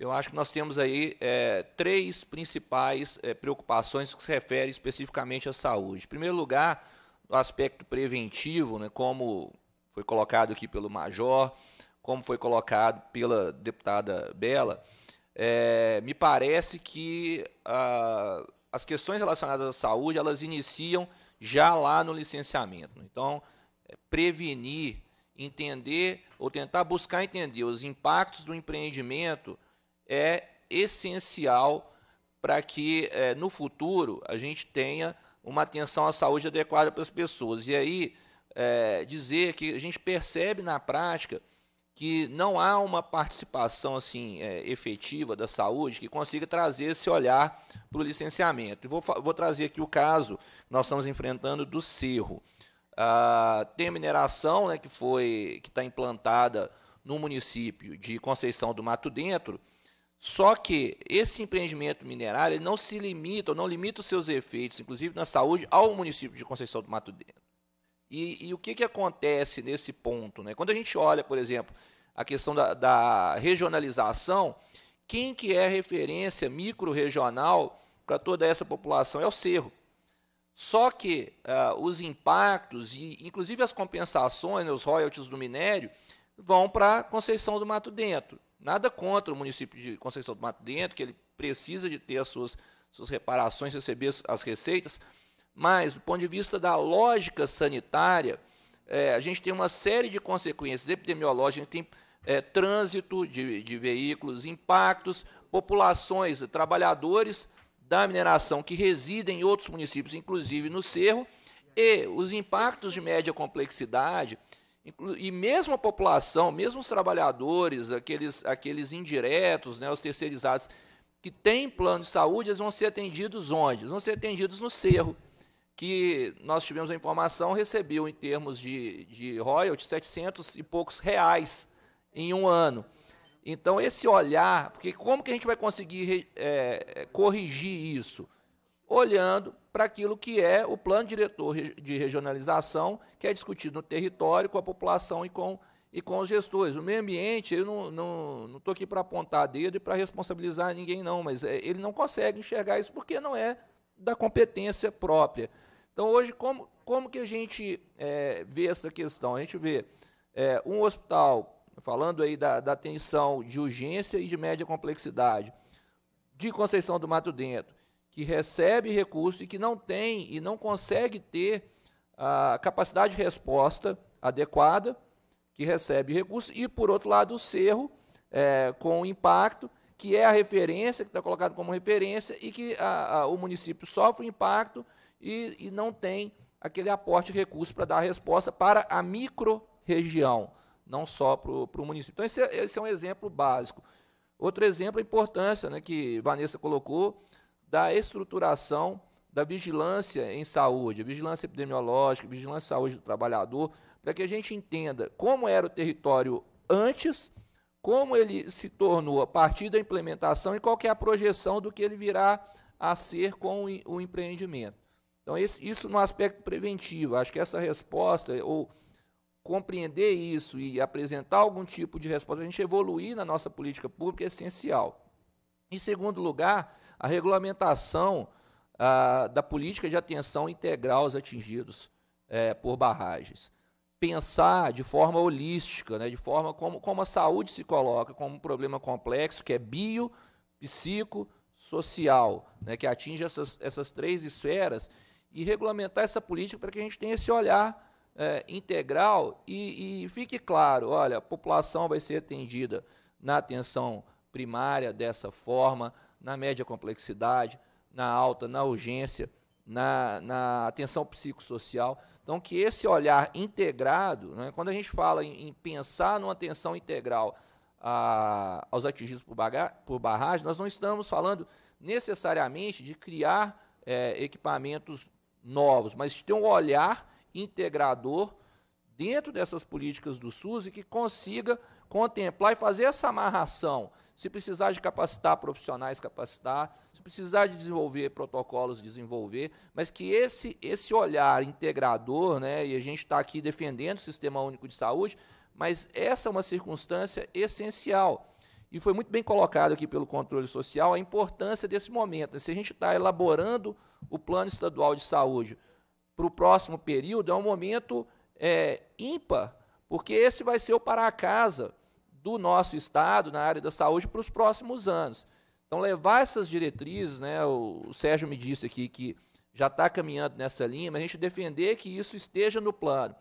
eu acho que nós temos aí é, três principais é, preocupações que se referem especificamente à saúde. Em primeiro lugar, o aspecto preventivo, né, como foi colocado aqui pelo Major, como foi colocado pela deputada Bela, é, me parece que as questões relacionadas à saúde elas iniciam já lá no licenciamento. Então, é, prevenir, entender ou tentar buscar entender os impactos do empreendimento é essencial para que é, no futuro a gente tenha uma atenção à saúde adequada para as pessoas. E aí é, dizer que a gente percebe na prática que não há uma participação assim é, efetiva da saúde que consiga trazer esse olhar para o licenciamento. vou, vou trazer aqui o caso que nós estamos enfrentando do Cerro. Ah, tem a mineração né, que foi que está implantada no município de Conceição do Mato Dentro, só que esse empreendimento minerário ele não se limita, ou não limita os seus efeitos, inclusive na saúde, ao município de Conceição do Mato Dentro. E, e, o que, que acontece nesse ponto? Né? Quando a gente olha, por exemplo, a questão da, da regionalização, quem que é referência micro-regional para toda essa população? É o Cerro. Só que uh, os impactos, e inclusive as compensações, né, os royalties do minério, vão para Conceição do Mato Dentro. Nada contra o município de Conceição do Mato Dentro, que ele precisa de ter as suas, suas reparações, receber as receitas, mas do ponto de vista da lógica sanitária, é, a gente tem uma série de consequências epidemiológicas, a gente tem é, trânsito de, de veículos, impactos, populações, trabalhadores da mineração que residem em outros municípios, inclusive no Cerro, e os impactos de média complexidade e mesmo a população, mesmo os trabalhadores, aqueles, aqueles indiretos, né, os terceirizados, que têm plano de saúde, eles vão ser atendidos onde? Eles vão ser atendidos no Cerro, que nós tivemos a informação, recebeu em termos de, de royalties 700 e poucos reais em um ano. Então, esse olhar, porque como que a gente vai conseguir é, corrigir isso? olhando para aquilo que é o plano diretor de regionalização, que é discutido no território, com a população e com, e com os gestores. O meio ambiente, eu não estou não, não aqui para apontar dedo e para responsabilizar ninguém, não, mas é, ele não consegue enxergar isso porque não é da competência própria. Então, hoje, como, como que a gente é, vê essa questão? A gente vê é, um hospital, falando aí da, da atenção de urgência e de média complexidade, de Conceição do Mato Dentro, que recebe recurso e que não tem e não consegue ter a capacidade de resposta adequada, que recebe recurso, e por outro lado o cerro, é, com o impacto, que é a referência, que está colocado como referência, e que a, a, o município sofre o impacto e, e não tem aquele aporte de recurso para dar a resposta para a micro-região, não só para o município. Então, esse é, esse é um exemplo básico. Outro exemplo, é a importância né, que Vanessa colocou da estruturação da vigilância em saúde, a vigilância epidemiológica, a vigilância em saúde do trabalhador, para que a gente entenda como era o território antes, como ele se tornou a partir da implementação e qual é a projeção do que ele virá a ser com o empreendimento. Então, isso no aspecto preventivo. Acho que essa resposta, ou compreender isso e apresentar algum tipo de resposta, a gente evoluir na nossa política pública é essencial. Em segundo lugar, a regulamentação ah, da política de atenção integral aos atingidos eh, por barragens. Pensar de forma holística, né, de forma como, como a saúde se coloca como um problema complexo, que é bio, psico, social, né, que atinge essas, essas três esferas, e regulamentar essa política para que a gente tenha esse olhar é, integral e, e, fique claro, olha, a população vai ser atendida na atenção primária dessa forma, na média complexidade, na alta, na urgência, na, na atenção psicossocial. Então, que esse olhar integrado, né, quando a gente fala em, em pensar numa atenção integral a, ah, aos atingidos por, baga, por barragem, nós não estamos falando necessariamente de criar é, equipamentos novos, mas de ter um olhar integrador dentro dessas políticas do SUS e que consiga contemplar e fazer essa amarração se precisar de capacitar profissionais, capacitar. Se precisar de desenvolver protocolos, desenvolver. Mas que esse, esse olhar integrador, né, e a gente está aqui defendendo o Sistema Único de Saúde, mas essa é uma circunstância essencial. E foi muito bem colocado aqui pelo controle social a importância desse momento. Né. Se a gente está elaborando o plano estadual de saúde para o próximo período, é um momento é, ímpar, porque esse vai ser o para a casa do nosso Estado na área da saúde para os próximos anos. Então, levar essas diretrizes, né, o, Sérgio me disse aqui que já está caminhando nessa linha, mas a gente defender que isso esteja no plano,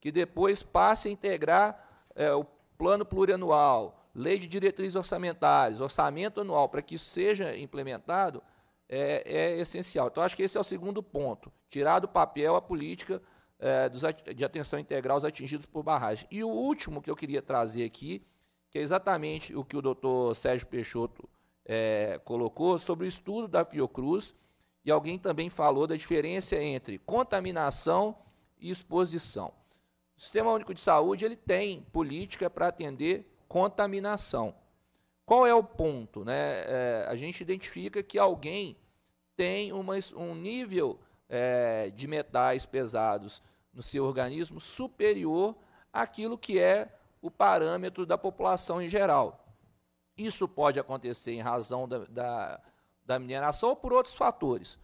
que depois passe a integrar é, o plano plurianual, lei de diretrizes orçamentárias, orçamento anual, para que isso seja implementado, é, é, essencial. Então, acho que esse é o segundo ponto, tirar do papel a política é, dos, de atenção integral aos atingidos por barragem. E o último que eu queria trazer aqui que é exatamente o que o doutor Sérgio Peixoto é, colocou sobre o estudo da Fiocruz, e alguém também falou da diferença entre contaminação e exposição. O Sistema Único de Saúde ele tem política para atender contaminação. Qual é o ponto? Né? É, a gente identifica que alguém tem uma, um nível é, de metais pesados no seu organismo superior àquilo que é o parâmetro da população em geral. Isso pode acontecer em razão da, da, da mineração ou por outros fatores.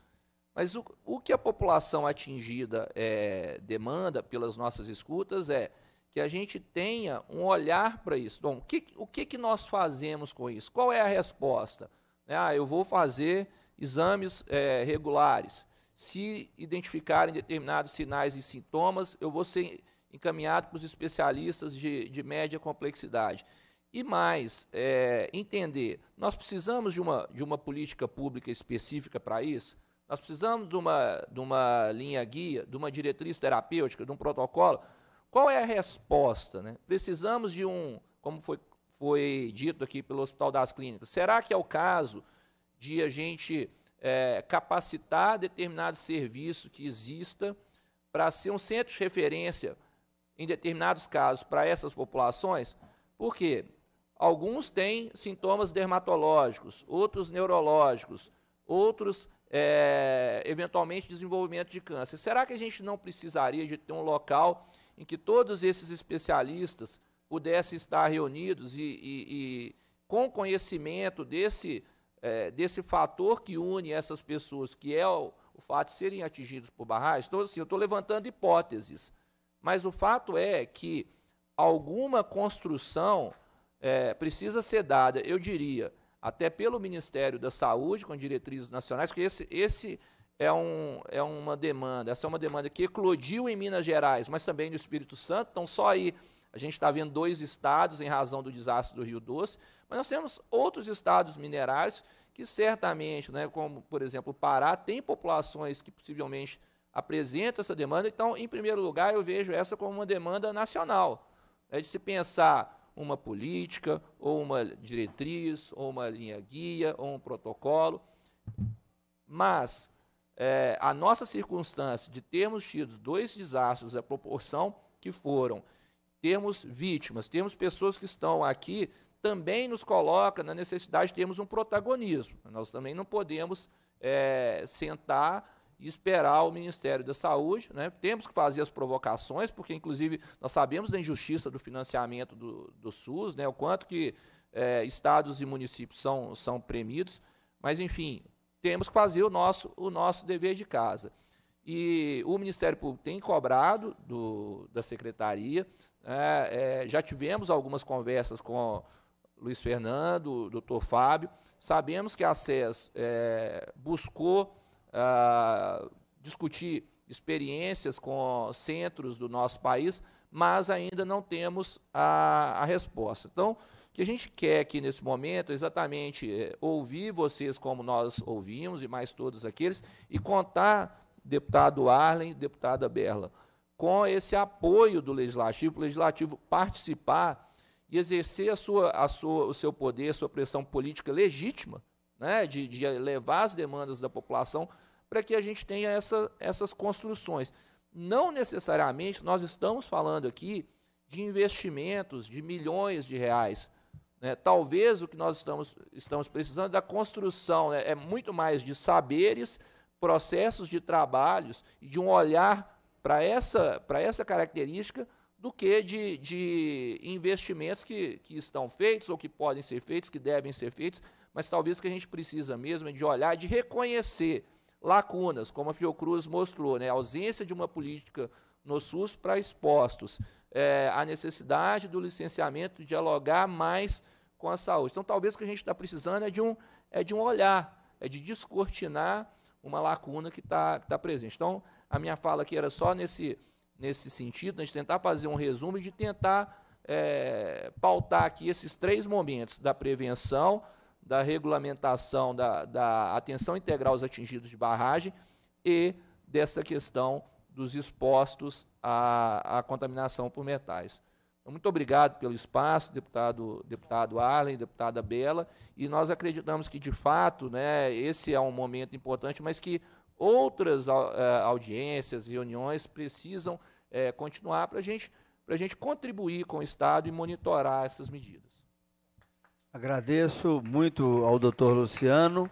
Mas o, o que a população atingida é, demanda pelas nossas escutas é que a gente tenha um olhar para isso. Bom, o, que, o que, que nós fazemos com isso? Qual é a resposta? Né, ah, eu vou fazer exames é, regulares. Se identificarem determinados sinais e sintomas, eu vou ser encaminhado para os especialistas de, de média complexidade. E mais, é, entender, nós precisamos de uma, de uma política pública específica para isso? Nós precisamos de uma, de uma linha guia, de uma diretriz terapêutica, de um protocolo? Qual é a resposta? Né? Precisamos de um, como foi, foi dito aqui pelo Hospital das Clínicas, será que é o caso de a gente é, capacitar determinado serviço que exista para ser um centro de referência em determinados casos, para essas populações, porque alguns têm sintomas dermatológicos, outros neurológicos, outros é, eventualmente desenvolvimento de câncer. Será que a gente não precisaria de ter um local em que todos esses especialistas pudessem estar reunidos e, e, e com conhecimento desse, é, desse fator que une essas pessoas, que é o, o fato de serem atingidos por barragens? Então, assim, eu estou levantando hipóteses. Mas o fato é que alguma construção é, precisa ser dada, eu diria, até pelo Ministério da Saúde, com diretrizes nacionais, porque esse, esse é, um, é uma demanda, essa é uma demanda que eclodiu em Minas Gerais, mas também no Espírito Santo, então só aí a gente está vendo dois estados em razão do desastre do Rio Doce, mas nós temos outros estados minerários que certamente, né, como por exemplo o Pará, tem populações que possivelmente apresenta essa demanda. Então, em primeiro lugar, eu vejo essa como uma demanda nacional. É de se pensar uma política, ou uma diretriz, ou uma linha guia, ou um protocolo. Mas é, a nossa circunstância de termos tido dois desastres a proporção que foram, termos vítimas, termos pessoas que estão aqui, também nos coloca na necessidade de termos um protagonismo. Nós também não podemos é, sentar e esperar o Ministério da Saúde. Né? Temos que fazer as provocações, porque, inclusive, nós sabemos da injustiça do financiamento do, do SUS, né? o quanto que é, estados e municípios são, são premidos, mas, enfim, temos que fazer o nosso, o nosso dever de casa. E o Ministério Público tem cobrado do, da Secretaria, é, é, já tivemos algumas conversas com Luiz Fernando, o doutor Fábio, sabemos que a SES é, buscou uh, discutir experiências com centros do nosso país, mas ainda não temos a, a resposta. Então, o que a gente quer aqui nesse momento é exatamente eh, ouvir vocês como nós ouvimos e mais todos aqueles, e contar, deputado Arlen, deputada Berla, com esse apoio do Legislativo, o Legislativo participar e exercer a sua, a sua, o seu poder, a sua pressão política legítima, né, de, de levar as demandas da população para que a gente tenha essa, essas construções. Não necessariamente nós estamos falando aqui de investimentos de milhões de reais. Né? Talvez o que nós estamos, estamos precisando é da construção, né? é muito mais de saberes, processos de trabalhos e de um olhar para essa, essa característica do que de, de investimentos que, que estão feitos ou que podem ser feitos, que devem ser feitos, mas talvez o que a gente precisa mesmo é de olhar, de reconhecer lacunas, como a Fiocruz mostrou, né, a ausência de uma política no SUS para expostos, é, a necessidade do licenciamento dialogar mais com a saúde. Então, talvez o que a gente está precisando é de, um, é de um olhar, é de descortinar uma lacuna que está tá presente. Então, a minha fala aqui era só nesse, nesse sentido, né, de tentar fazer um resumo e de tentar é, pautar aqui esses três momentos da prevenção, da regulamentação da, da atenção integral aos atingidos de barragem e dessa questão dos expostos à, à contaminação por metais. Então, muito obrigado pelo espaço, deputado, deputado Arlen, deputada Bela, e nós acreditamos que, de fato, né, esse é um momento importante, mas que outras é, audiências, reuniões precisam é, continuar para gente, a gente contribuir com o Estado e monitorar essas medidas. Agradeço muito ao doutor Luciano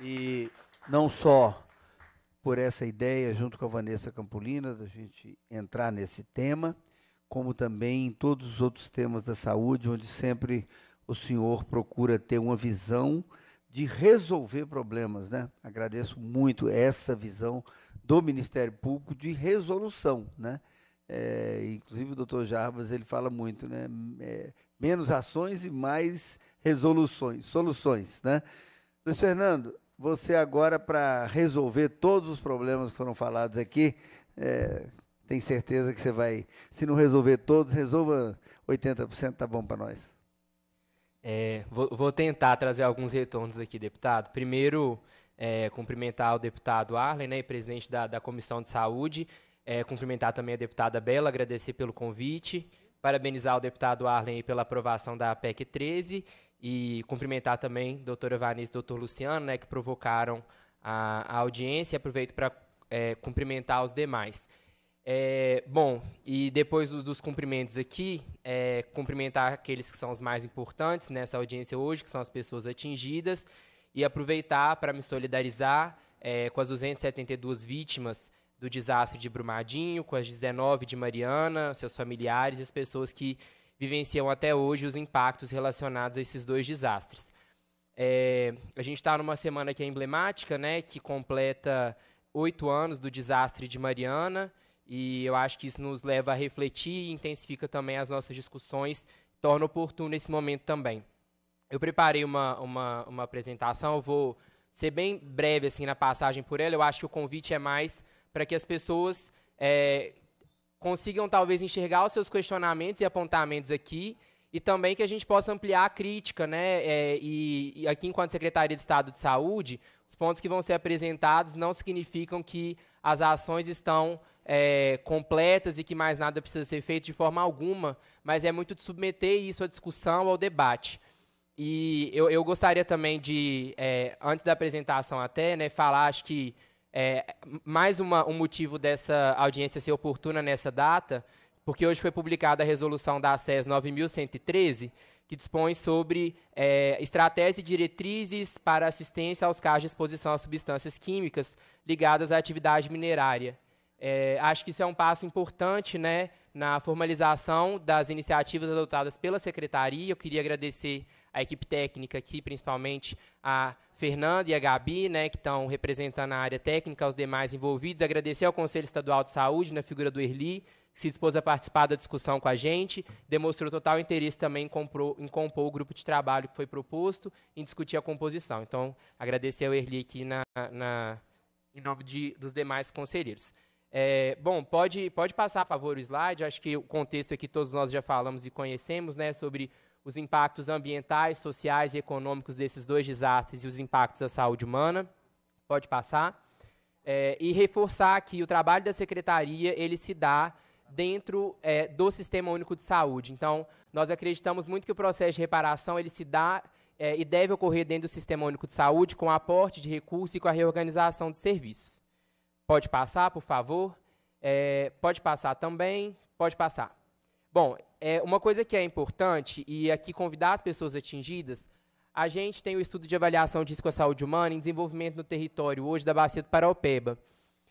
e não só por essa ideia, junto com a Vanessa Campolina, da gente entrar nesse tema, como também em todos os outros temas da saúde, onde sempre o senhor procura ter uma visão de resolver problemas, né? Agradeço muito essa visão do Ministério Público de resolução, né? É, inclusive o doutor Jarbas, ele fala muito, né? É, Menos ações e mais resoluções, soluções, né? Luiz Fernando, você agora para resolver todos os problemas que foram falados aqui, é, tem certeza que você vai, se não resolver todos, resolva 80%, tá bom para nós. É, vou, vou, tentar trazer alguns retornos aqui, deputado. Primeiro, é, cumprimentar o deputado Arlen, né, presidente da, da Comissão de Saúde, é, cumprimentar também a deputada Bela, agradecer pelo convite parabenizar o deputado Arlen pela aprovação da PEC 13 e cumprimentar também a doutora Vanessa e o doutor Luciano, né, que provocaram a, a audiência. Aproveito para é, cumprimentar os demais. É, bom, e depois dos cumprimentos aqui, é, cumprimentar aqueles que são os mais importantes nessa audiência hoje, que são as pessoas atingidas, e aproveitar para me solidarizar é, com as 272 vítimas do desastre de Brumadinho, com as 19 de Mariana, seus familiares e as pessoas que vivenciam até hoje os impactos relacionados a esses dois desastres. É, a gente está numa semana que é emblemática, né, que completa oito anos do desastre de Mariana, e eu acho que isso nos leva a refletir e intensifica também as nossas discussões, torna oportuno esse momento também. Eu preparei uma, uma, uma apresentação, vou ser bem breve assim na passagem por ela, eu acho que o convite é mais para que as pessoas é, consigam talvez enxergar os seus questionamentos e apontamentos aqui e também que a gente possa ampliar a crítica, né? É, e, e, aqui, enquanto Secretaria de Estado de Saúde, os pontos que vão ser apresentados não significam que as ações estão é, completas e que mais nada precisa ser feito de forma alguma, mas é muito de submeter isso à discussão, ao debate. E eu, eu gostaria também de, é, antes da apresentação até, né, falar, acho que é, mais uma, um motivo dessa audiência ser oportuna nessa data, porque hoje foi publicada a resolução da ACES 9113, que dispõe sobre é, estratégias e diretrizes para assistência aos casos de exposição a substâncias químicas ligadas à atividade minerária. É, acho que isso é um passo importante né, na formalização das iniciativas adotadas pela secretaria. Eu queria agradecer à equipe técnica aqui, principalmente a Fernanda e a Gabi, né, que estão representando a área técnica, aos demais envolvidos. Agradecer ao Conselho Estadual de Saúde, na figura do Erli, que se dispôs a participar da discussão com a gente, demonstrou total interesse também em, comprou, em compor o grupo de trabalho que foi proposto, em discutir a composição. Então, agradecer ao Erli aqui na, na em nome de, dos demais conselheiros. É, bom, pode, pode passar a favor o slide, acho que o contexto aqui todos nós já falamos e conhecemos, né, sobre os impactos ambientais, sociais e econômicos desses dois desastres e os impactos à saúde humana. Pode passar. É, e reforçar que o trabalho da secretaria ele se dá dentro é, do Sistema Único de Saúde. Então, nós acreditamos muito que o processo de reparação ele se dá é, e deve ocorrer dentro do Sistema Único de Saúde, com aporte de recursos e com a reorganização de serviços. Pode passar, por favor? É, pode passar também? Pode passar. Bom, é, uma coisa que é importante, e aqui é convidar as pessoas atingidas, a gente tem o estudo de avaliação de risco à saúde humana em desenvolvimento no território hoje da Bacia do Paraopeba.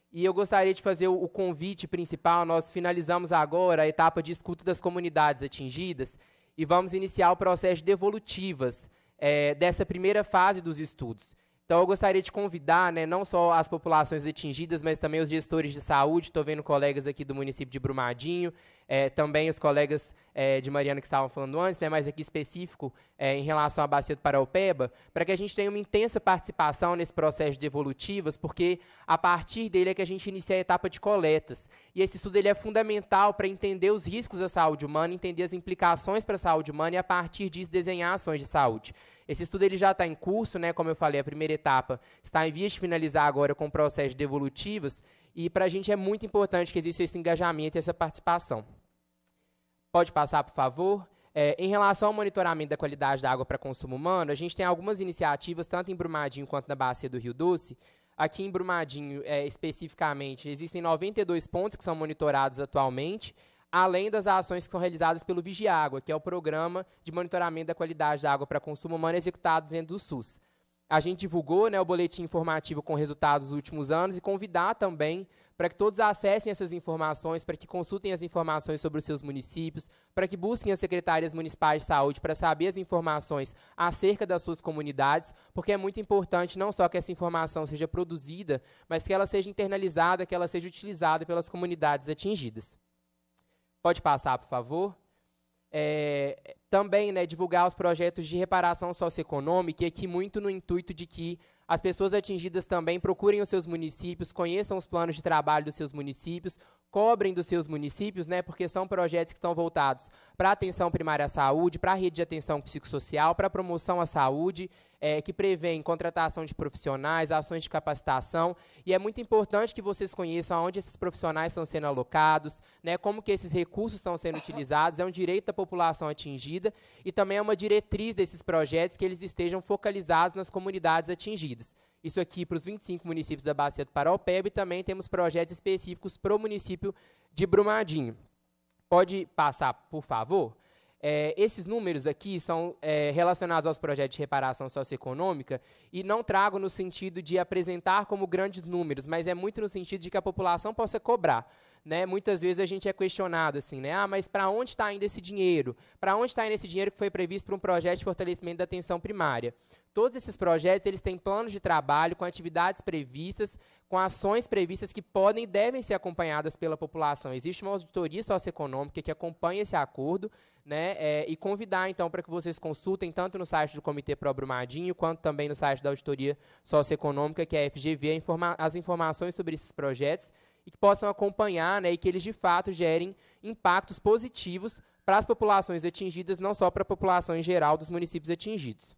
E eu gostaria de fazer o convite principal. Nós finalizamos agora a etapa de escuta das comunidades atingidas e vamos iniciar o processo de evolutivas é, dessa primeira fase dos estudos. Então, eu gostaria de convidar, né, não só as populações atingidas, mas também os gestores de saúde. Estou vendo colegas aqui do município de Brumadinho, é, também os colegas é, de Mariana que estavam falando antes, né, mas aqui específico é, em relação à bacia do Paraupeba, para que a gente tenha uma intensa participação nesse processo de evolutivas, porque a partir dele é que a gente inicia a etapa de coletas. E esse estudo ele é fundamental para entender os riscos à saúde humana, entender as implicações para a saúde humana e, a partir disso, desenhar ações de saúde. Esse estudo ele já está em curso, né? Como eu falei, a primeira etapa está em vias de finalizar agora com o processo de evolutivas e para a gente é muito importante que exista esse engajamento e essa participação. Pode passar, por favor. É, em relação ao monitoramento da qualidade da água para consumo humano, a gente tem algumas iniciativas, tanto em Brumadinho quanto na bacia do Rio Doce, aqui em Brumadinho, é, especificamente, existem 92 pontos que são monitorados atualmente além das ações que são realizadas pelo Vigiágua, que é o Programa de Monitoramento da Qualidade da Água para Consumo Humano executado dentro do SUS. A gente divulgou né, o boletim informativo com resultados dos últimos anos e convidar também para que todos acessem essas informações, para que consultem as informações sobre os seus municípios, para que busquem as secretárias municipais de saúde para saber as informações acerca das suas comunidades, porque é muito importante não só que essa informação seja produzida, mas que ela seja internalizada, que ela seja utilizada pelas comunidades atingidas. Pode passar, por favor. É, também né, divulgar os projetos de reparação socioeconômica, e aqui muito no intuito de que as pessoas atingidas também procurem os seus municípios, conheçam os planos de trabalho dos seus municípios, cobrem dos seus municípios, né, porque são projetos que estão voltados para atenção primária à saúde, para a rede de atenção psicossocial, para a promoção à saúde, é, que prevêem contratação de profissionais, ações de capacitação, e é muito importante que vocês conheçam aonde esses profissionais estão sendo alocados, né, como que esses recursos estão sendo utilizados, é um direito da população atingida, e também é uma diretriz desses projetos que eles estejam focalizados nas comunidades atingidas. Isso aqui para os 25 municípios da Bacia do Paraupeba e também temos projetos específicos para o município de Brumadinho. Pode passar, por favor? É, esses números aqui são é, relacionados aos projetos de reparação socioeconômica e não trago no sentido de apresentar como grandes números, mas é muito no sentido de que a população possa cobrar. Né? Muitas vezes a gente é questionado assim, né? Ah, mas para onde está indo esse dinheiro? Para onde está indo esse dinheiro que foi previsto para um projeto de fortalecimento da atenção primária? Todos esses projetos eles têm planos de trabalho com atividades previstas, com ações previstas que podem e devem ser acompanhadas pela população. Existe uma auditoria socioeconômica que acompanha esse acordo né, é, e convidar, então, para que vocês consultem tanto no site do Comitê Pro Brumadinho quanto também no site da Auditoria Socioeconômica, que é a FGV, informa as informações sobre esses projetos e que possam acompanhar né, e que eles, de fato, gerem impactos positivos para as populações atingidas, não só para a população em geral dos municípios atingidos.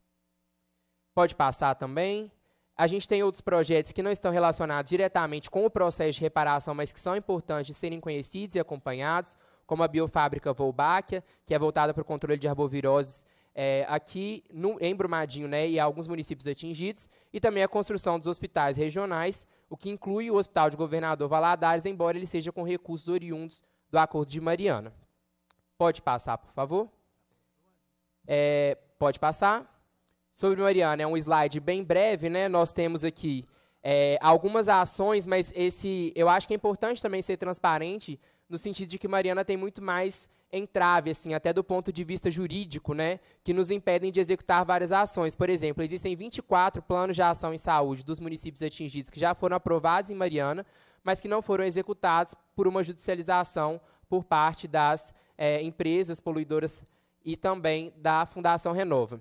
Pode passar também. A gente tem outros projetos que não estão relacionados diretamente com o processo de reparação, mas que são importantes de serem conhecidos e acompanhados, como a biofábrica Volbáquia, que é voltada para o controle de arboviroses é, aqui no, em Brumadinho né, e alguns municípios atingidos, e também a construção dos hospitais regionais, o que inclui o Hospital de Governador Valadares, embora ele seja com recursos oriundos do Acordo de Mariana. Pode passar, por favor? É, pode passar sobre Mariana. É um slide bem breve, né? Nós temos aqui é, algumas ações, mas esse eu acho que é importante também ser transparente no sentido de que Mariana tem muito mais entrave, assim, até do ponto de vista jurídico, né, que nos impedem de executar várias ações. Por exemplo, existem 24 planos de ação em saúde dos municípios atingidos que já foram aprovados em Mariana, mas que não foram executados por uma judicialização por parte das é, empresas poluidoras e também da Fundação Renova.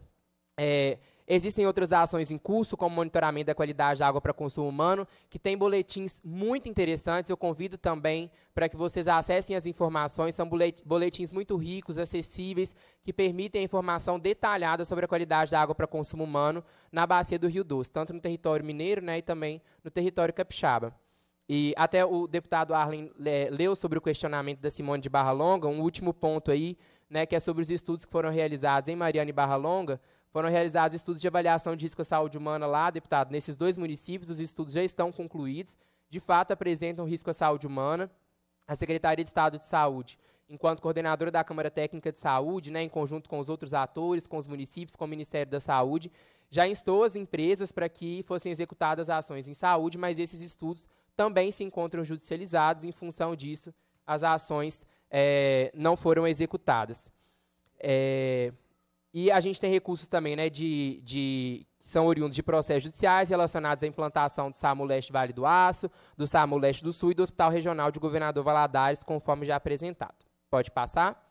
É, existem outras ações em curso, como monitoramento da qualidade da água para consumo humano, que tem boletins muito interessantes. Eu convido também para que vocês acessem as informações. São boletins muito ricos, acessíveis, que permitem a informação detalhada sobre a qualidade da água para consumo humano na bacia do Rio Doce, tanto no território mineiro né, e também no território capixaba. E até o deputado Arlen é, leu sobre o questionamento da Simone de Barra Longa, um último ponto aí, né, que é sobre os estudos que foram realizados em Mariana e Barra Longa, foram realizados estudos de avaliação de risco à saúde humana lá, deputado. Nesses dois municípios, os estudos já estão concluídos. De fato, apresentam risco à saúde humana. A Secretaria de Estado de Saúde, enquanto coordenadora da Câmara Técnica de Saúde, né, em conjunto com os outros atores, com os municípios, com o Ministério da Saúde, já instou as empresas para que fossem executadas ações em saúde, mas esses estudos também se encontram judicializados. Em função disso, as ações é, não foram executadas. É, e a gente tem recursos também, né, de, de que são oriundos de processos judiciais relacionados à implantação do SAMU Leste Vale do Aço, do SAMU Leste do Sul e do Hospital Regional de Governador Valadares, conforme já apresentado. Pode passar?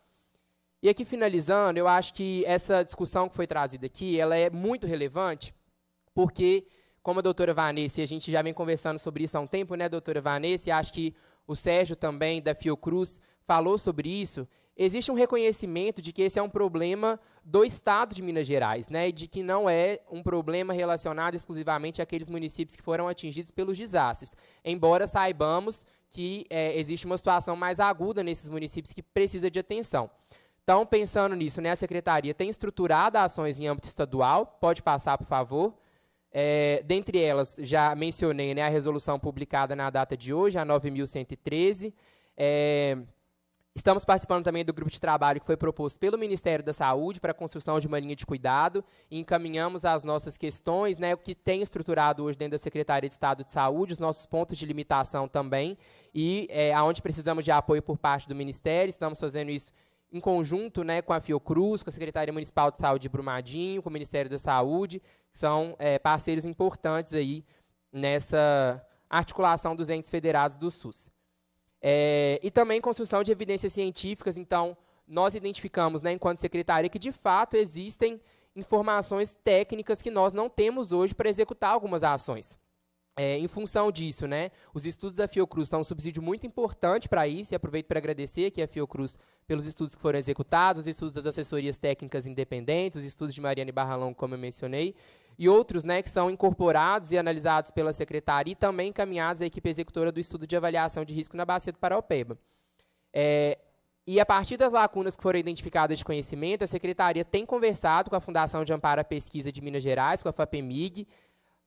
E aqui finalizando, eu acho que essa discussão que foi trazida aqui, ela é muito relevante, porque como a doutora Vanessa, e a gente já vem conversando sobre isso há um tempo, né, doutora Vanessa, e acho que o Sérgio também, da Fiocruz, falou sobre isso, existe um reconhecimento de que esse é um problema do Estado de Minas Gerais, né, e de que não é um problema relacionado exclusivamente àqueles municípios que foram atingidos pelos desastres, embora saibamos que é, existe uma situação mais aguda nesses municípios que precisa de atenção. Então, pensando nisso, né, a Secretaria tem estruturado ações em âmbito estadual, pode passar, por favor. É, dentre elas, já mencionei né, a resolução publicada na data de hoje, a 9.113, é, Estamos participando também do grupo de trabalho que foi proposto pelo Ministério da Saúde para a construção de uma linha de cuidado e encaminhamos as nossas questões, né, o que tem estruturado hoje dentro da Secretaria de Estado de Saúde, os nossos pontos de limitação também e é, aonde precisamos de apoio por parte do Ministério. Estamos fazendo isso em conjunto né, com a Fiocruz, com a Secretaria Municipal de Saúde de Brumadinho, com o Ministério da Saúde, que são é, parceiros importantes aí nessa articulação dos entes federados do SUS. É, e também construção de evidências científicas, então, nós identificamos, né, enquanto secretaria, que de fato existem informações técnicas que nós não temos hoje para executar algumas ações. É, em função disso, né, os estudos da Fiocruz são um subsídio muito importante para isso, e aproveito para agradecer aqui a Fiocruz pelos estudos que foram executados, os estudos das assessorias técnicas independentes, os estudos de Mariane Barralão, como eu mencionei, e outros né, que são incorporados e analisados pela secretaria e também encaminhados à equipe executora do estudo de avaliação de risco na Bacia do Paraopeba. É, e a partir das lacunas que foram identificadas de conhecimento, a secretaria tem conversado com a Fundação de Amparo à Pesquisa de Minas Gerais, com a FAPEMIG,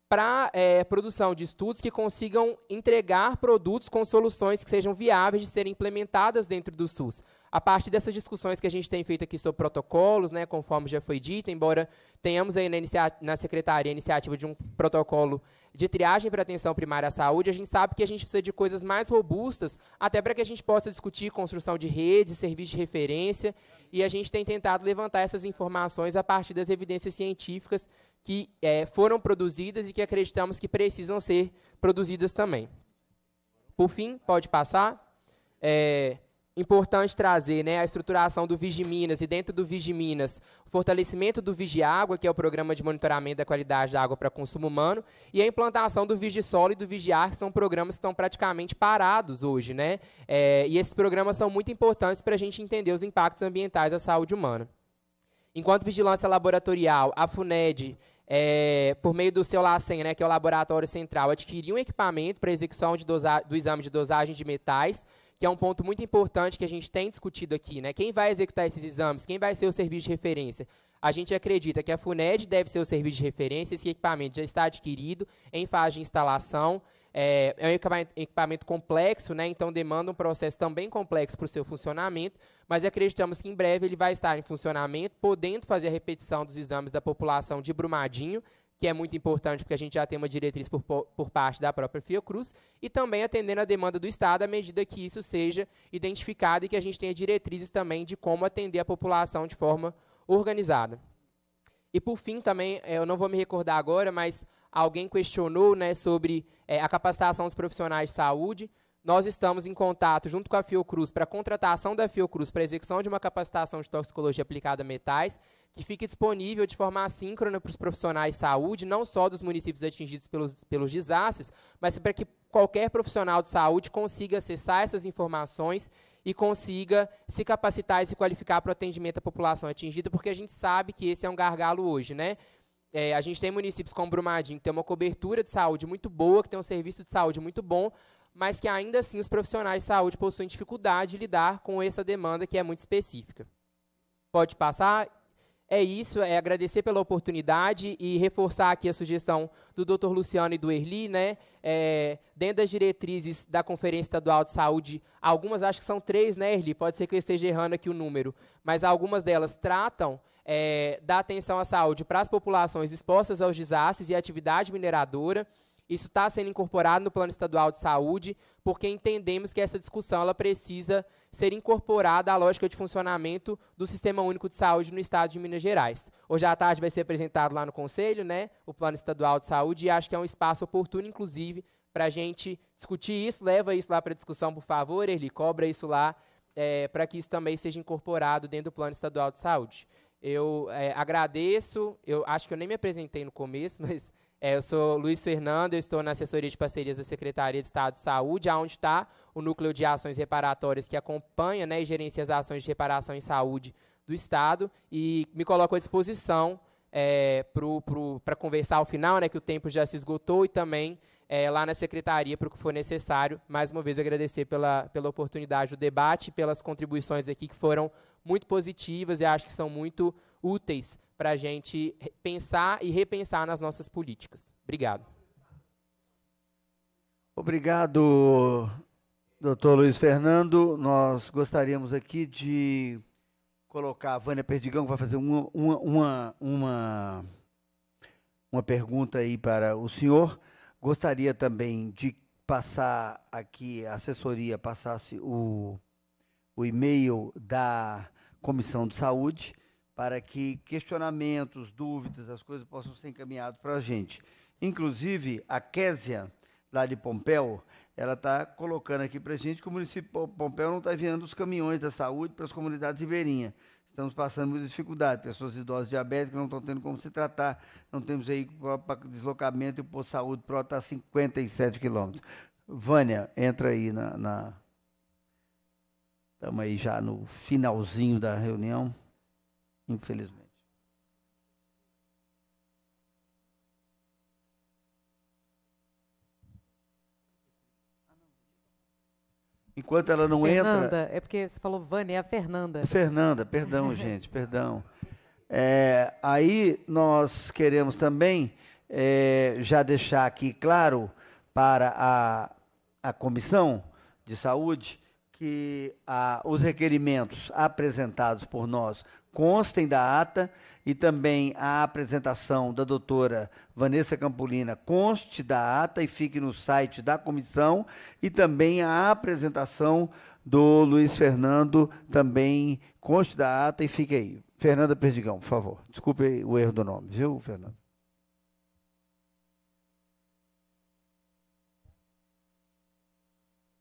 para é, produção de estudos que consigam entregar produtos com soluções que sejam viáveis de serem implementadas dentro do SUS. A partir dessas discussões que a gente tem feito aqui sobre protocolos, né, conforme já foi dito, embora tenhamos aí na, na secretaria a iniciativa de um protocolo de triagem para atenção primária à saúde, a gente sabe que a gente precisa de coisas mais robustas, até para que a gente possa discutir construção de redes, serviço de referência, e a gente tem tentado levantar essas informações a partir das evidências científicas que é, foram produzidas e que acreditamos que precisam ser produzidas também. Por fim, pode passar. É importante trazer né, a estruturação do Vigiminas e dentro do Vigiminas, o fortalecimento do Vigiágua, que é o programa de monitoramento da qualidade da água para consumo humano, e a implantação do Vigisolo e do Vigiar, que são programas que estão praticamente parados hoje. Né? É, e esses programas são muito importantes para a gente entender os impactos ambientais à saúde humana. Enquanto vigilância laboratorial, a FUNED é, por meio do seu LACEN, né, que é o Laboratório Central, adquirir um equipamento para execução do exame de dosagem de metais, que é um ponto muito importante que a gente tem discutido aqui. Né? Quem vai executar esses exames? Quem vai ser o serviço de referência? A gente acredita que a FUNED deve ser o serviço de referência, esse equipamento já está adquirido, em fase de instalação, é, é um equipamento, complexo, né? Então demanda um processo também complexo para o seu funcionamento, mas acreditamos que em breve ele vai estar em funcionamento, podendo fazer a repetição dos exames da população de Brumadinho, que é muito importante porque a gente já tem uma diretriz por, por, parte da própria Fiocruz, e também atendendo a demanda do Estado à medida que isso seja identificado e que a gente tenha diretrizes também de como atender a população de forma organizada. E por fim, também, é, eu não vou me recordar agora, mas alguém questionou né, sobre é, a capacitação dos profissionais de saúde. Nós estamos em contato junto com a Fiocruz para a contratação da Fiocruz para a execução de uma capacitação de toxicologia aplicada a metais, que fique disponível de forma assíncrona para os profissionais de saúde, não só dos municípios atingidos pelos, pelos desastres, mas para que qualquer profissional de saúde consiga acessar essas informações e consiga se capacitar e se qualificar para o atendimento à população atingida, porque a gente sabe que esse é um gargalo hoje, né? É, a gente tem municípios como Brumadinho, que tem uma cobertura de saúde muito boa, que tem um serviço de saúde muito bom, mas que ainda assim os profissionais de saúde possuem dificuldade de lidar com essa demanda que é muito específica. Pode passar. É isso, é agradecer pela oportunidade e reforçar aqui a sugestão do Dr. Luciano e do Erli, né? É, dentro das diretrizes da Conferência Estadual de Saúde, algumas acho que são três, né, Erli? Pode ser que eu esteja errando aqui o número, mas algumas delas tratam é, da atenção à saúde para as populações expostas aos desastres e atividade mineradora. Isso está sendo incorporado no Plano Estadual de Saúde, porque entendemos que essa discussão ela precisa ser incorporada à lógica de funcionamento do Sistema Único de Saúde no Estado de Minas Gerais. Hoje à tarde vai ser apresentado lá no Conselho né, o Plano Estadual de Saúde, e acho que é um espaço oportuno, inclusive, para a gente discutir isso. Leva isso lá para discussão, por favor, ele cobra isso lá, é, para que isso também seja incorporado dentro do Plano Estadual de Saúde. Eu é, agradeço, eu acho que eu nem me apresentei no começo, mas é, eu sou Luiz Fernando, eu estou na assessoria de parcerias da Secretaria de Estado de Saúde, aonde está o núcleo de ações reparatórias que acompanha né, e gerencia as ações de reparação em saúde do Estado, e me coloco à disposição é, para conversar ao final, né, que o tempo já se esgotou, e também é, lá na Secretaria para o que for necessário. Mais uma vez, agradecer pela, pela oportunidade do debate, pelas contribuições aqui que foram muito positivas e acho que são muito úteis para a gente pensar e repensar nas nossas políticas. Obrigado. Obrigado, doutor Luiz Fernando. Nós gostaríamos aqui de colocar a Vânia Perdigão, que vai fazer uma, uma, uma, uma, pergunta aí para o senhor. Gostaria também de passar aqui, a assessoria passasse o, o e-mail da Comissão de Saúde para que questionamentos, dúvidas, as coisas possam ser encaminhadas para a gente. Inclusive, a Késia, lá de Pompeu, ela está colocando aqui para a gente que o município de Pompeu não está enviando os caminhões da saúde para as comunidades ribeirinhas. Estamos passando muita dificuldade. Pessoas idosas diabéticas não estão tendo como se tratar, não temos aí para deslocamento e o posto de saúde próprio está a 57 quilômetros. Vânia, entra aí na. Estamos na... aí já no finalzinho da reunião infelizmente. Enquanto ela não Fernanda, entra. É porque você falou Vânia, é a Fernanda. Fernanda, perdão, gente, perdão. É, aí nós queremos também é, já deixar aqui claro para a, a Comissão de Saúde que ah, os requerimentos apresentados por nós constem da ata e também a apresentação da doutora Vanessa Campolina conste da ata e fique no site da comissão e também a apresentação do Luiz Fernando também conste da ata e fique aí. Fernanda Perdigão, por favor. Desculpe o erro do nome, viu, Fernando?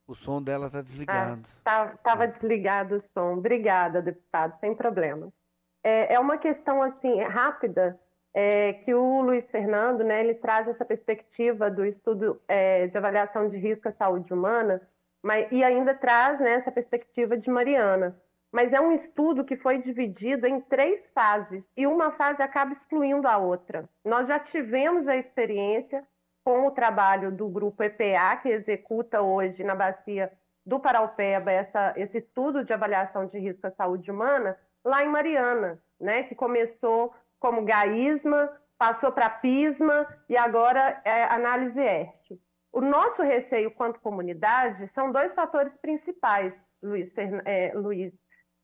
O som dela está desligado. Ah, tá, tava desligado o som. Obrigada, deputado, sem problema. É, é uma questão assim rápida é, que o Luiz Fernando, né, ele traz essa perspectiva do estudo é, de avaliação de risco à saúde humana, mas, e ainda traz né, essa perspectiva de Mariana. Mas é um estudo que foi dividido em três fases e uma fase acaba excluindo a outra. Nós já tivemos a experiência com o trabalho do grupo EPA, que executa hoje na bacia do Paraupeba essa, esse estudo de avaliação de risco à saúde humana, lá em Mariana, né, que começou como GAISMA, passou para PISMA e agora é análise ERT. O nosso receio quanto comunidade são dois fatores principais, Luiz, é, Luiz.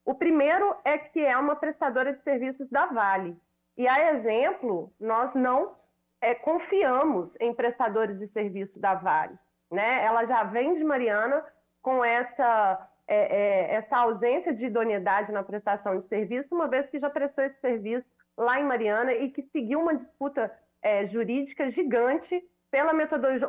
O primeiro é que é uma prestadora de serviços da Vale. E a exemplo, nós não é, confiamos em prestadores de serviço da Vale. Né? Ela já vem de Mariana com essa, é, é, essa ausência de idoneidade na prestação de serviço, uma vez que já prestou esse serviço lá em Mariana e que seguiu uma disputa é, jurídica gigante pela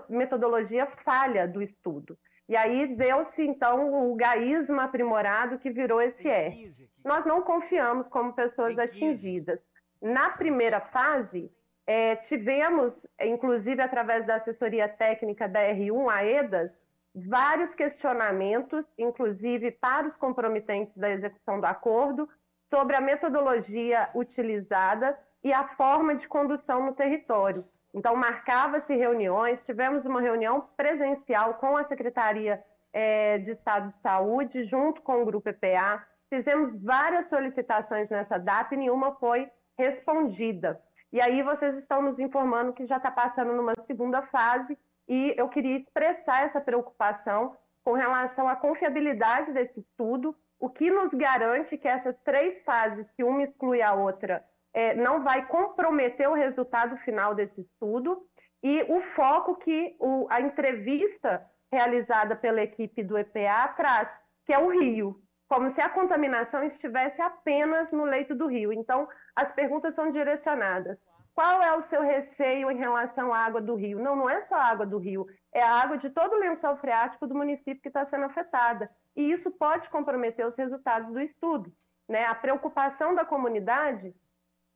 metodologia falha do estudo. E aí deu-se, então, o gaísmo aprimorado que virou esse R. Nós não confiamos como pessoas atingidas. Na primeira fase, é, tivemos, inclusive através da assessoria técnica da R1 AEDAS, vários questionamentos, inclusive para os comprometentes da execução do acordo, sobre a metodologia utilizada e a forma de condução no território. Então, marcava-se reuniões, tivemos uma reunião presencial com a Secretaria é, de Estado de Saúde, junto com o Grupo EPA, fizemos várias solicitações nessa data e nenhuma foi respondida. E aí vocês estão nos informando que já está passando numa segunda fase e eu queria expressar essa preocupação com relação à confiabilidade desse estudo, o que nos garante que essas três fases, que uma exclui a outra, é, não vai comprometer o resultado final desse estudo e o foco que o, a entrevista realizada pela equipe do EPA traz, que é o rio, como se a contaminação estivesse apenas no leito do rio. Então, as perguntas são direcionadas. Qual é o seu receio em relação à água do rio? Não, não é só a água do rio, é a água de todo o lençol freático do município que está sendo afetada. E isso pode comprometer os resultados do estudo. Né? A preocupação da comunidade,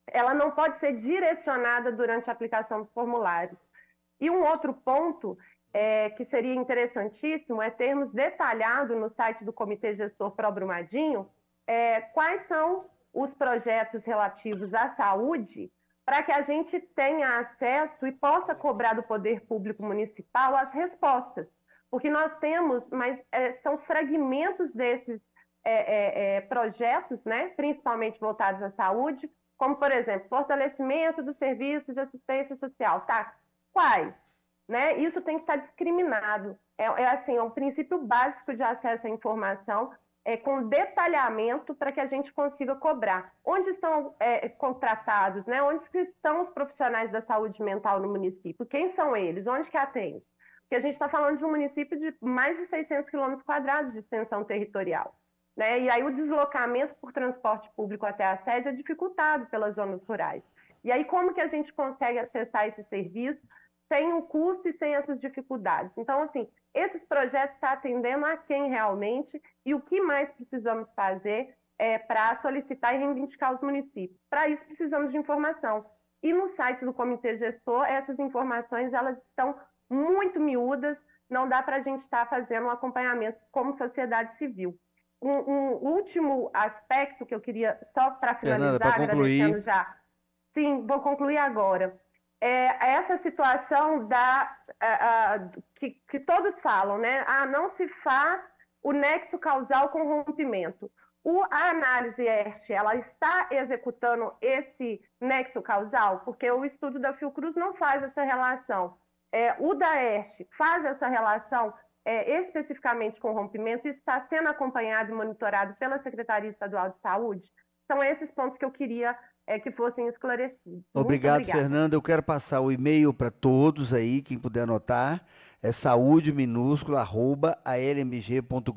ela não pode ser direcionada durante a aplicação dos formulários. E um outro ponto é, que seria interessantíssimo é termos detalhado no site do Comitê Gestor Pro Brumadinho é, quais são os projetos relativos à saúde, para que a gente tenha acesso e possa cobrar do poder público municipal as respostas. Porque nós temos, mas é, são fragmentos desses é, é, é, projetos, né, principalmente voltados à saúde, como, por exemplo, fortalecimento do serviço de assistência social. Tá? Quais? Né? Isso tem que estar discriminado. É, é assim, é um princípio básico de acesso à informação, é, com detalhamento para que a gente consiga cobrar. Onde estão é, contratados, né? Onde estão os profissionais da saúde mental no município? Quem são eles? Onde que atende? Porque a gente está falando de um município de mais de 600 quilômetros quadrados de extensão territorial. Né? E aí o deslocamento por transporte público até a sede é dificultado pelas zonas rurais. E aí como que a gente consegue acessar esse serviço sem o custo e sem essas dificuldades? Então, assim, esses projetos estão tá atendendo a quem realmente e o que mais precisamos fazer é, para solicitar e reivindicar os municípios. Para isso, precisamos de informação. E no site do Comitê Gestor, essas informações elas estão muito miúdas, não dá para a gente estar tá fazendo um acompanhamento como sociedade civil. Um, um, último aspecto que eu queria, só para finalizar, Fernanda, agradecendo já. Sim, vou concluir agora é, essa situação da que, que todos falam, né? Ah, não se faz o nexo causal com rompimento. O, a análise ERT, ela está executando esse nexo causal? Porque o estudo da Fiocruz não faz essa relação. É, o da ERT faz essa relação é, especificamente com rompimento? e está sendo acompanhado e monitorado pela Secretaria Estadual de Saúde? São esses pontos que eu queria é, que fossem esclarecidos. Obrigado, Fernanda. Eu quero passar o e-mail para todos aí, quem puder anotar. É saúde minúscula, arroba, almg.gov.br.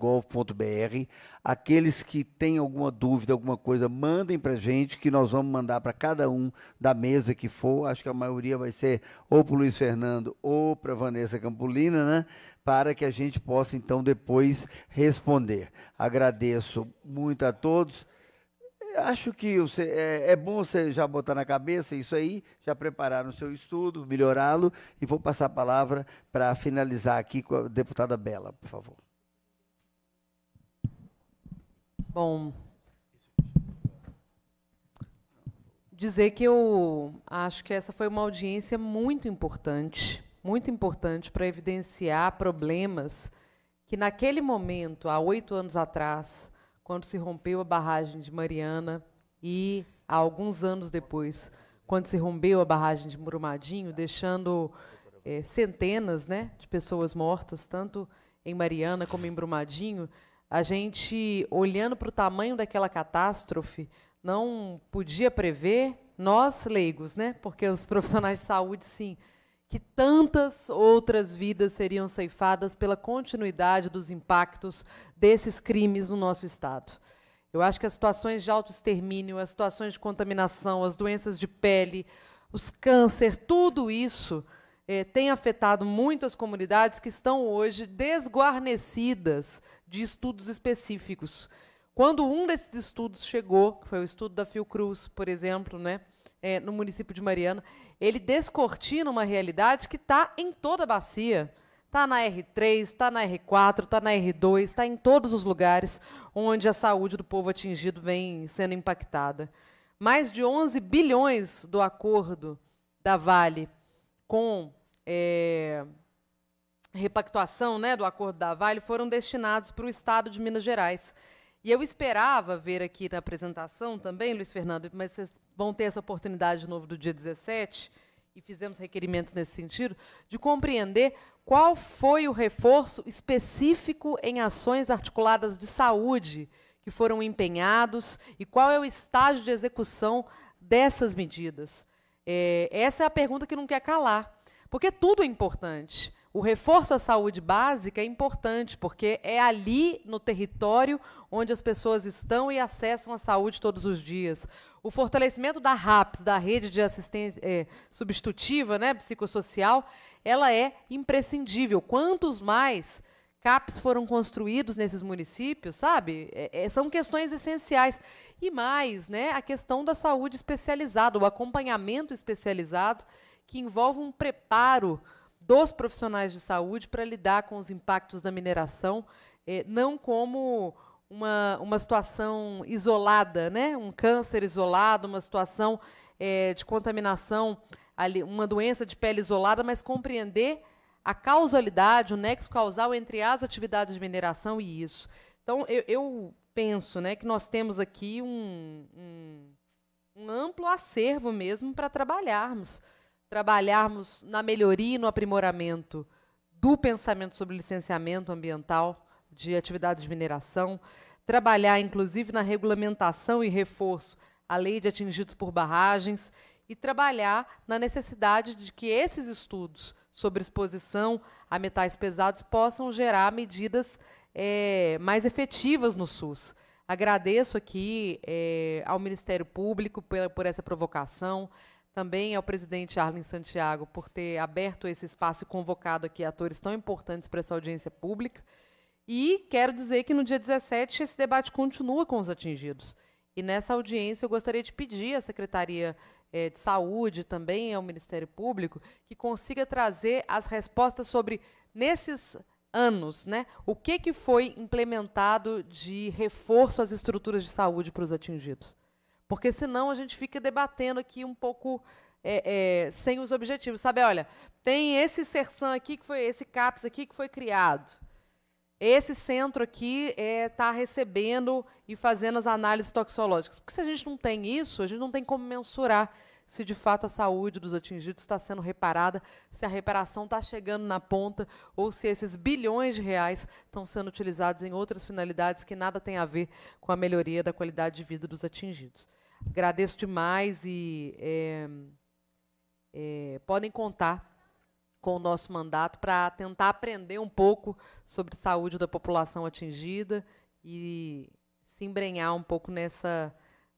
Aqueles que têm alguma dúvida, alguma coisa, mandem para gente, que nós vamos mandar para cada um da mesa que for. Acho que a maioria vai ser ou para o Luiz Fernando ou para Vanessa Campolina, né? Para que a gente possa, então, depois responder. Agradeço muito a todos. Eu acho que você, é, é, bom você já botar na cabeça isso aí, já preparar no seu estudo, melhorá-lo, e vou passar a palavra para finalizar aqui com a deputada Bela, por favor. Bom, dizer que eu acho que essa foi uma audiência muito importante, muito importante para evidenciar problemas que naquele momento, há oito anos atrás, quando se rompeu a barragem de Mariana e alguns anos depois, quando se rompeu a barragem de Murumadinho, deixando é, centenas né, de pessoas mortas, tanto em Mariana como em Brumadinho, a gente, olhando para o tamanho daquela catástrofe, não podia prever, nós leigos, né, porque os profissionais de saúde, sim, que tantas outras vidas seriam ceifadas pela continuidade dos impactos desses crimes no nosso Estado. Eu acho que as situações de autoextermínio, as situações de contaminação, as doenças de pele, os câncer, tudo isso é, tem afetado muito as comunidades que estão hoje desguarnecidas de estudos específicos. Quando um desses estudos chegou, que foi o estudo da Fiocruz, por exemplo, né, é, no município de Mariana, ele descortina uma realidade que está em toda a bacia. Está na R3, está na R4, está na R2, está em todos os lugares onde a saúde do povo atingido vem sendo impactada. Mais de 11 bilhões do acordo da Vale com é, repactuação né, do acordo da Vale foram destinados para o Estado de Minas Gerais. E eu esperava ver aqui na apresentação também, Luiz Fernando, mas vocês vão ter essa oportunidade de novo do dia 17, e fizemos requerimentos nesse sentido, de compreender qual foi o reforço específico em ações articuladas de saúde que foram empenhados e qual é o estágio de execução dessas medidas. É, essa é a pergunta que não quer calar, porque tudo é importante. O reforço à saúde básica é importante, porque é ali no território onde as pessoas estão e acessam a saúde todos os dias. O fortalecimento da RAPS, da rede de assistência é, substitutiva né, psicossocial, ela é imprescindível. Quantos mais CAPs foram construídos nesses municípios, sabe? É, é, são questões essenciais. E mais, né, a questão da saúde especializada, o acompanhamento especializado, que envolve um preparo dos profissionais de saúde para lidar com os impactos da mineração, eh, não como uma, uma situação isolada, né? um câncer isolado, uma situação é, de contaminação, ali, uma doença de pele isolada, mas compreender a causalidade, o nexo causal entre as atividades de mineração e isso. Então, eu, eu penso né, que nós temos aqui um, um, um amplo acervo mesmo para trabalharmos. Trabalharmos na melhoria e no aprimoramento do pensamento sobre licenciamento ambiental, de atividades de mineração, trabalhar inclusive na regulamentação e reforço à lei de atingidos por barragens e trabalhar na necessidade de que esses estudos sobre exposição a metais pesados possam gerar medidas é, mais efetivas no SUS. Agradeço aqui é, ao Ministério Público pela, por essa provocação, também ao presidente Arlen Santiago por ter aberto esse espaço e convocado aqui atores tão importantes para essa audiência pública. E quero dizer que no dia 17 esse debate continua com os atingidos. E nessa audiência eu gostaria de pedir à Secretaria eh, de Saúde, também ao Ministério Público, que consiga trazer as respostas sobre, nesses anos, né, o que, que foi implementado de reforço às estruturas de saúde para os atingidos. Porque senão a gente fica debatendo aqui um pouco é, é, sem os objetivos. Sabe, olha, tem esse CERSAN aqui que foi, esse CAPS aqui que foi criado esse centro aqui está é, tá recebendo e fazendo as análises toxicológicas. Porque se a gente não tem isso, a gente não tem como mensurar se de fato a saúde dos atingidos está sendo reparada, se a reparação está chegando na ponta, ou se esses bilhões de reais estão sendo utilizados em outras finalidades que nada tem a ver com a melhoria da qualidade de vida dos atingidos. Agradeço demais e é, é, podem contar com o nosso mandato para tentar aprender um pouco sobre saúde da população atingida e se embrenhar um pouco nessa,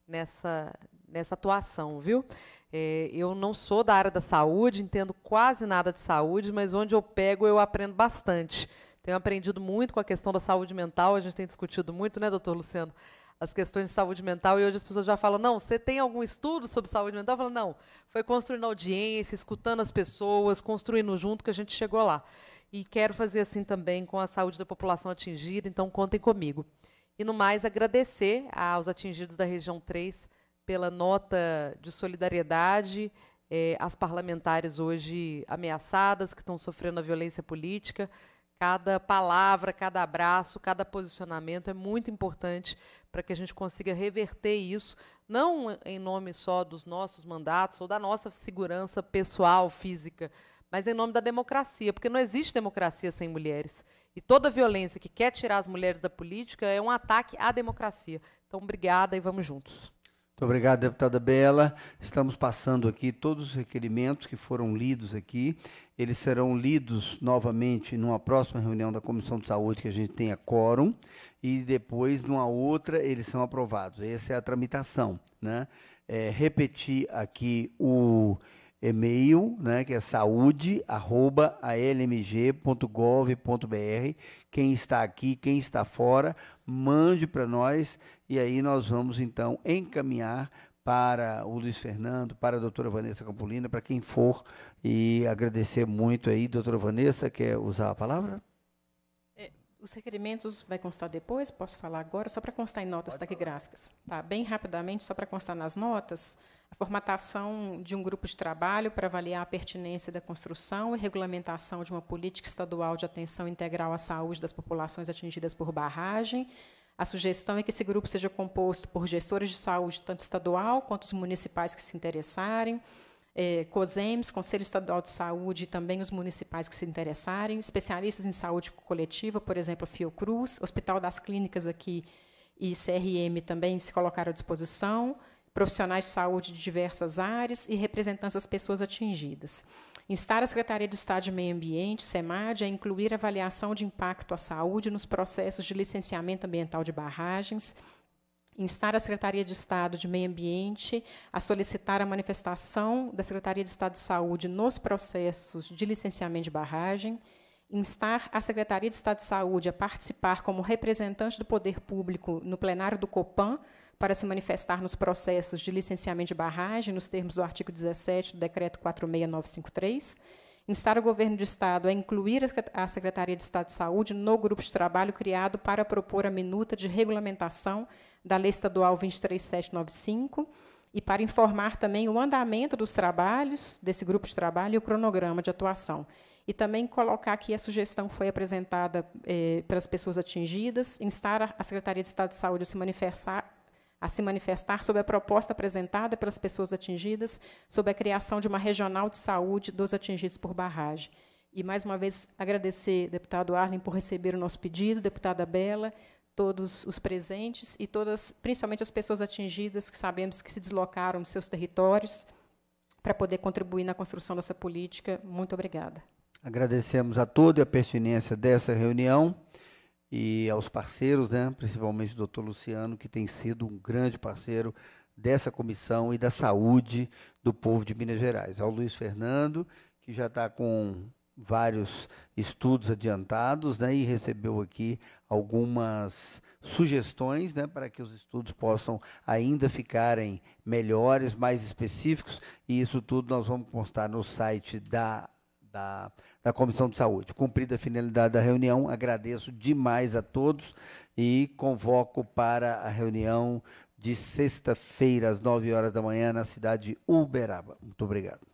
nessa, nessa atuação, viu? É, eu não sou da área da saúde, entendo quase nada de saúde, mas onde eu pego eu aprendo bastante. Tenho aprendido muito com a questão da saúde mental, a gente tem discutido muito, né, doutor Luciano? as questões de saúde mental e hoje as pessoas já falam: não, você tem algum estudo sobre saúde mental? Eu falo, não, foi construindo audiência, escutando as pessoas, construindo junto que a gente chegou lá. E quero fazer assim também com a saúde da população atingida, então contem comigo. E no mais, agradecer aos atingidos da região 3 pela nota de solidariedade, eh, as parlamentares hoje ameaçadas, que estão sofrendo a violência política. Cada palavra, cada abraço, cada posicionamento é muito importante para que a gente consiga reverter isso, não em nome só dos nossos mandatos ou da nossa segurança pessoal, física, mas em nome da democracia, porque não existe democracia sem mulheres. E toda violência que quer tirar as mulheres da política é um ataque à democracia. Então, obrigada e vamos juntos. Muito obrigado, deputada Bela. Estamos passando aqui todos os requerimentos que foram lidos aqui. Eles serão lidos novamente numa próxima reunião da Comissão de Saúde, que a gente tenha quórum, e depois, numa outra, eles são aprovados. Essa é a tramitação. Né? É, repetir aqui o e-mail, né, que é saúde@almg.gov.br. Quem está aqui, quem está fora, mande para nós e aí nós vamos então encaminhar para o Luiz Fernando, para a doutora Vanessa Campolina, para quem for e agradecer muito aí, doutora Vanessa, quer usar a palavra? É, os requerimentos vai constar depois, posso falar agora, só para constar em notas taquigráficas. Tá, bem rapidamente, só para constar nas notas, a formatação de um grupo de trabalho para avaliar a pertinência da construção e regulamentação de uma política estadual de atenção integral à saúde das populações atingidas por barragem. A sugestão é que esse grupo seja composto por gestores de saúde, tanto estadual quanto os municipais que se interessarem, é, COSEMS, Conselho Estadual de Saúde, e também os municipais que se interessarem, especialistas em saúde coletiva, por exemplo, Fiocruz, Hospital das Clínicas aqui e CRM também se colocaram à disposição, profissionais de saúde de diversas áreas e representantes das pessoas atingidas. Instar a Secretaria de Estado de Meio Ambiente, SEMAD, a incluir avaliação de impacto à saúde nos processos de licenciamento ambiental de barragens. Instar a Secretaria de Estado de Meio Ambiente a solicitar a manifestação da Secretaria de Estado de Saúde nos processos de licenciamento de barragem instar a Secretaria de Estado de Saúde a participar como representante do poder público no plenário do Copan para se manifestar nos processos de licenciamento de barragem, nos termos do artigo 17 do Decreto 46953, instar o Governo de Estado a incluir a Secretaria de Estado de Saúde no grupo de trabalho criado para propor a minuta de regulamentação da Lei Estadual 23795 e para informar também o andamento dos trabalhos, desse grupo de trabalho e o cronograma de atuação. E também colocar aqui a sugestão foi apresentada eh, pelas pessoas atingidas, instar a Secretaria de Estado de Saúde a se manifestar, a se manifestar sobre a proposta apresentada pelas pessoas atingidas, sobre a criação de uma regional de saúde dos atingidos por barragem. E, mais uma vez, agradecer, deputado Arlen, por receber o nosso pedido, deputada Bela, todos os presentes e todas, principalmente as pessoas atingidas, que sabemos que se deslocaram dos seus territórios para poder contribuir na construção dessa política. Muito obrigada. Agradecemos a todos a pertinência dessa reunião e aos parceiros, né, principalmente o doutor Luciano, que tem sido um grande parceiro dessa comissão e da saúde do povo de Minas Gerais. Ao Luiz Fernando, que já está com vários estudos adiantados né, e recebeu aqui algumas sugestões né, para que os estudos possam ainda ficarem melhores, mais específicos, e isso tudo nós vamos postar no site da, da da Comissão de Saúde. Cumprida a finalidade da reunião, agradeço demais a todos e convoco para a reunião de sexta-feira, às 9 horas da manhã, na cidade de Uberaba. Muito obrigado.